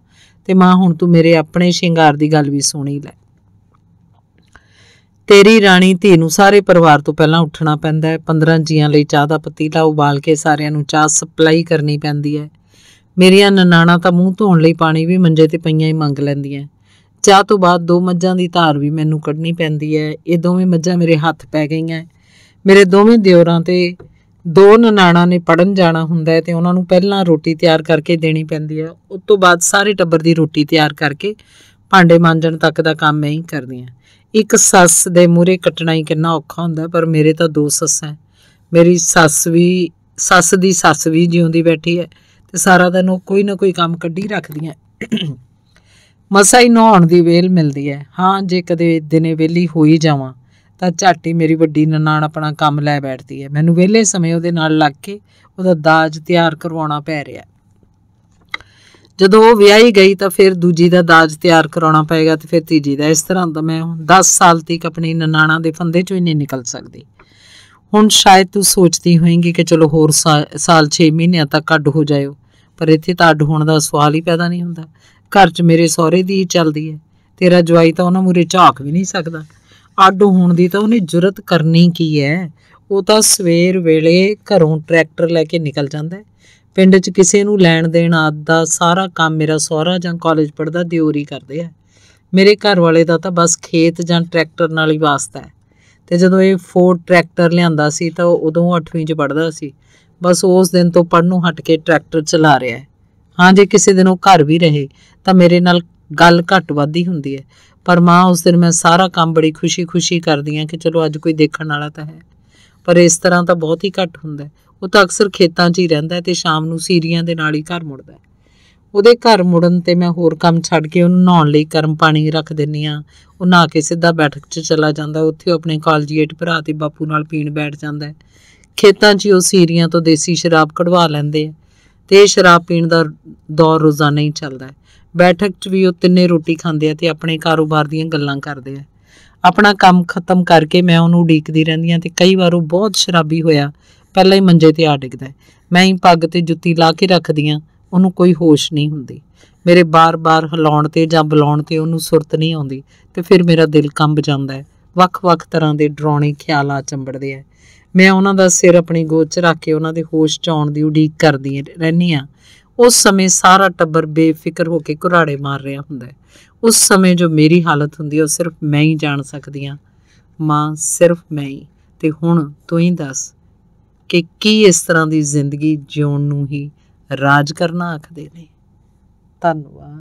ਤੇ ਮਾਂ ਹੁਣ ਤੂੰ ਮੇਰੇ ਆਪਣੇ ਸ਼ਿੰਗਾਰ ਦੀ ਗੱਲ ਵੀ ਸੁਣੀ ਲੈ ਤੇਰੀ ਰਾਣੀ ਧੀ ਨੂੰ ਸਾਰੇ ਪਰਿਵਾਰ ਤੋਂ ਪਹਿਲਾਂ ਉੱਠਣਾ ਪੈਂਦਾ ਹੈ 15 ਜੀਆਂ ਲਈ ਚਾਹ ਦਾ ਪਤੀਲਾ ਉਬਾਲ ਕੇ ਸਾਰਿਆਂ ਨੂੰ ਚਾਹ ਸਪਲਾਈ ਕਰਨੀ ਪੈਂਦੀ ਹੈ ਮੇਰੀਆਂ ਨਨਾਣਾ ਤਾਂ ਮੂੰਹ ਧੋਣ ਲਈ ਪਾਣੀ ਵੀ ਮੰਜੇ ਤੇ ਪਈਆਂ ਹੀ ਮੰਗ ਲੈਂਦੀਆਂ ਚਾਹ ਤੋਂ ਬਾਅਦ ਦੋ ਮੱਝਾਂ ਦੀ ਧਾਰ ਵੀ ਮੈਨੂੰ ਕੱਢਣੀ ਪੈਂਦੀ ਹੈ ਇਹ ਦੋਵੇਂ ਮੱਝਾਂ ਮੇਰੇ ਹੱਥ ਪੈ ਗਈਆਂ ਮੇਰੇ ਦੋਵੇਂ ਦਿਓਰਾਂ ਤੇ ਦੋ ਨਨਾਣਾ ਨੇ ਪੜਨ ਜਾਣਾ ਹੁੰਦਾ ਹੈ ਤੇ ਉਹਨਾਂ ਨੂੰ ਪਹਿਲਾਂ ਰੋਟੀ ਤਿਆਰ ਕਰਕੇ ਦੇਣੀ ਪੈਂਦੀ ਹੈ ਉਸ ਤੋਂ ਬਾਅਦ ਸਾਰੇ ਟੱਬਰ ਦੀ ਰੋਟੀ ਤਿਆਰ ਕਰਕੇ ਭਾਂਡੇ ਮਾਂਜਣ ਤੱਕ ਦਾ ਕੰਮ ਮੈਂ ਹੀ ਕਰਦੀ ਹਾਂ ਇੱਕ ਸੱਸ ਦੇ ਮੂਰੇ ਕੱਟਣਾ ਹੀ ਕਿੰਨਾ ਔਖਾ ਹੁੰਦਾ ਪਰ ਮੇਰੇ ਤਾਂ ਦੋ ਸੱਸਾਂ ਮੇਰੀ ਸੱਸ ਵੀ ਸੱਸ ਦੀ ਸੱਸ ਵੀ ਜਿਉਂਦੀ ਬੈਠੀ ਹੈ ਤੇ ਸਾਰਾ ਦਿਨ ਉਹ ਕੋਈ ਨਾ ਕੋਈ ਕੰਮ ਕੱਢੀ ਰੱਖਦੀਆਂ ਮਸਾ ਹੀ ਨਹਾਉਣ ਦੀ ਵੇਲ ਮਿਲਦੀ ਹੈ ਹਾਂ ਜੇ ਕਦੇ ਦਿਨੇ ਵੇਲੀ ਹੋਈ ਜਾਵਾਂ ਤਾਂ ਝੱਟ ਹੀ ਮੇਰੀ ਵੱਡੀ ਨਨਾਣ ਆਪਣਾ ਕੰਮ ਲੈ ਬੈਠਦੀ ਹੈ ਮੈਨੂੰ ਵਿਹਲੇ ਸਮੇਂ ਉਹਦੇ ਨਾਲ ਲੱਗ ਕੇ ਉਹਦਾ ਦਾਜ ਤਿਆਰ ਕਰਵਾਉਣਾ ਪੈ ਰਿਹਾ ਜਦੋਂ ਉਹ ਵਿਆਹੀ ਗਈ ਤਾਂ ਫਿਰ ਦੂਜੀ ਦਾ ਦਾਜ ਤਿਆਰ ਕਰਾਉਣਾ ਪਏਗਾ ਤੇ ਫਿਰ ਤੀਜੀ ਦਾ ਇਸ ਤਰ੍ਹਾਂ ਦਾ ਮੈਂ 10 ਸਾਲ ਤੱਕ ਆਪਣੀ ਨਨਾਣਾ ਦੇ ਫੰਦੇ ਚੋਂ ਹੀ ਨਹੀਂ ਨਿਕਲ ਸਕਦੀ ਹੁਣ ਸ਼ਾਇਦ ਤੂੰ ਸੋਚਦੀ ਹੋਵੇਂਗੀ ਕਿ ਚਲੋ ਹੋਰ ਸਾਲ 6 ਮਹੀਨਿਆਂ ਤੱਕ ਅੱਡ ਹੋ ਜਾਇਓ ਪਰ ਇੱਥੇ ਤਾਂ ਅੱਡ ਹੋਣ ਦਾ ਸਵਾਲ ਹੀ ਪੈਦਾ ਨਹੀਂ ਹੁੰਦਾ ਘਰ 'ਚ ਮੇਰੇ ਸਹੁਰੇ ਦੀ ਹੀ ਚੱਲਦੀ ਹੈ ਤੇਰਾ ਜਵਾਈ ਤਾਂ ਉਹਨਾਂ ਮੂਰੇ ਝਾਕ ਵੀ ਨਹੀਂ ਸਕਦਾ ਅੱਡ ਹੋਣ ਦੀ ਤਾਂ ਉਹਨੇ ਜੁਰਤ ਕਰਨੀ ਕੀ ਹੈ ਉਹ ਤਾਂ ਸਵੇਰ ਵੇਲੇ ਘਰੋਂ ਟਰੈਕਟਰ ਲੈ ਕੇ ਨਿਕਲ ਜਾਂਦਾ ਪਿੰਡ 'ਚ ਕਿਸੇ ਨੂੰ ਲੈਣ ਦੇਣ ਆਦ ਦਾ ਸਾਰਾ ਕੰਮ ਮੇਰਾ ਸਹੁਰਾ ਜਾਂ ਕਾਲਜ ਪੜਦਾ ਦਿਉਰੀ ਕਰਦੇ ਆ ਮੇਰੇ ਘਰ ਵਾਲੇ ਦਾ ਤਾਂ ਬਸ ਖੇਤ ਜਾਂ ਟਰੈਕਟਰ ਨਾਲ ਹੀ ਵਾਸਤਾ ਹੈ ਤੇ ਜਦੋਂ ਇਹ ਫੋਰ ਟਰੈਕਟਰ ਲਿਆਂਦਾ ਸੀ ਤਾਂ ਉਦੋਂ 8ਵੀਂ 'ਚ ਪੜਦਾ ਸੀ ਬਸ ਉਸ ਦਿਨ ਤੋਂ ਪੜਨੋਂ ਹਟ ਕੇ ਟਰੈਕਟਰ ਚਲਾ ਰਿਹਾ ਹੈ ਹਾਂ ਜੇ ਕਿਸੇ ਦਿਨ ਉਹ ਘਰ ਵੀ ਰਹੇ ਤਾਂ ਮੇਰੇ ਨਾਲ ਗੱਲ ਘੱਟ ਵੱਧੀ ਹੁੰਦੀ ਹੈ ਪਰ ਮਾਂ ਉਸ ਦਿਨ ਮੈਂ ਸਾਰਾ ਕੰਮ ਬੜੀ ਖੁਸ਼ੀ-ਖੁਸ਼ੀ ਕਰਦੀ ਆ ਕਿ ਚਲੋ ਅੱਜ ਕੋਈ ਦੇਖਣ ਵਾਲਾ ਤਾਂ ਹੈ ਪਰ ਇਸ ਤਰ੍ਹਾਂ ਤਾਂ ਬਹੁਤ ਹੀ ਘੱਟ ਹੁੰਦਾ ਉਹ ਤਾਂ ਅਕਸਰ ਖੇਤਾਂ 'ਚ ਹੀ ਰਹਿੰਦਾ ਤੇ ਸ਼ਾਮ ਨੂੰ ਸੀਰੀਆਂ ਦੇ ਨਾਲ ਹੀ ਘਰ ਮੁੜਦਾ ਉਹਦੇ ਘਰ ਮੁੜਨ ਤੇ ਮੈਂ ਹੋਰ ਕੰਮ ਛੱਡ ਕੇ ਉਹਨੂੰ ਨਹਾਉਣ ਲਈ ਗਰਮ ਪਾਣੀ ਰੱਖ ਦਿੰਨੀ ਆ ਉਹ ਨਹਾ ਕੇ ਸਿੱਧਾ ਬੈਠਕ 'ਚ ਚਲਾ ਜਾਂਦਾ ਉੱਥੇ ਆਪਣੇ ਕਾਲਜੀਏਟ ਭਰਾ ਤੇ ਬਾਪੂ ਨਾਲ ਪੀਣ ਬੈਠ ਜਾਂਦਾ ਖੇਤਾਂ 'ਚ ਉਹ ਸੀਰੀਆਂ ਤੋਂ ਦੇਸੀ ਸ਼ਰਾਬ ਕਢਵਾ ਲੈਂਦੇ ਤੇ ਇਹ ਸ਼ਰਾਬ ਪੀਣ ਦਾ ਦੌਰ ਰੋਜ਼ਾਨਾ ਹੀ ਚੱਲਦਾ ਹੈ ਬੈਠਕ 'ਚ ਵੀ ਉਹ ਤਿੰਨੇ ਰੋਟੀ ਖਾਂਦੇ ਆ ਤੇ ਆਪਣੇ ਕਾਰੋਬਾਰ ਦੀਆਂ ਗੱਲਾਂ ਕਰਦੇ ਆ ਆਪਣਾ ਕੰਮ ਖਤਮ ਕਰਕੇ ਮੈਂ ਉਹਨੂੰ ਉਡੀਕਦੀ ਰਹਿੰਦੀ ਆ ਤੇ ਕਈ ਵਾਰ ਉਹ ਬਹੁਤ ਸ਼ਰਾਬੀ ਹੋਇਆ ਪਹਿਲਾਂ ਹੀ ਮੰਜੇ ਤੇ ਆ ਡਿੱਗਦਾ ਮੈਂ ਹੀ ਪੱਗ ਤੇ ਜੁੱਤੀ ਲਾ ਕੇ ਰੱਖਦੀ ਆ ਉਹਨੂੰ ਕੋਈ ਹੋਸ਼ ਨਹੀਂ ਹੁੰਦੀ ਮੇਰੇ ਬਾਰ-ਬਾਰ ਹਲਾਉਣ ਤੇ ਜਾਂ ਬੁਲਾਉਣ ਤੇ ਉਹਨੂੰ ਸੁਰਤ ਨਹੀਂ ਆਉਂਦੀ ਤੇ ਫਿਰ ਮੇਰਾ ਦਿਲ ਕੰਬ ਜਾਂਦਾ ਹੈ ਵੱਖ-ਵੱਖ ਤਰ੍ਹਾਂ ਦੇ ਡਰਾਉਣੇ ਖਿਆਲ ਆ ਚੰਬੜਦੇ ਆ ਮੈਂ ਉਹਨਾਂ ਦਾ ਸਿਰ ਆਪਣੀ ਗੋਦ 'ਚ ਰੱਖ ਕੇ ਉਹਨਾਂ ਦੇ ਹੋਸ਼ 'ਚ ਆਉਣ ਦੀ ਉਡੀਕ ਕਰਦੀ ਰਹਿਨੀ ਆ ਉਸ ਸਮੇਂ ਸਾਰਾ ਟੱਬਰ ਬੇਫਿਕਰ ਹੋ ਕੇ ਘੁਰਾੜੇ ਮਾਰ ਰਿਹਾ ਹੁੰਦਾ ਉਸ ਸਮੇਂ ਜੋ ਮੇਰੀ ਹਾਲਤ ਹੁੰਦੀ ਹੈ ਉਹ ਸਿਰਫ ਮੈਂ ਹੀ ਜਾਣ ਸਕਦੀ ਹਾਂ ਮਾਂ ਸਿਰਫ ਮੈਂ ਹੀ ਤੇ ਹੁਣ ਤੂੰ ਹੀ ਦੱਸ ਕਿ ਕੀ ਇਸ ਤਰ੍ਹਾਂ ਦੀ ਜ਼ਿੰਦਗੀ ਜਿਉਣ ਨੂੰ ਹੀ ਰਾਜ ਕਰਨਾ ਆਖਦੇ ਨੇ ਧੰਨਵਾਦ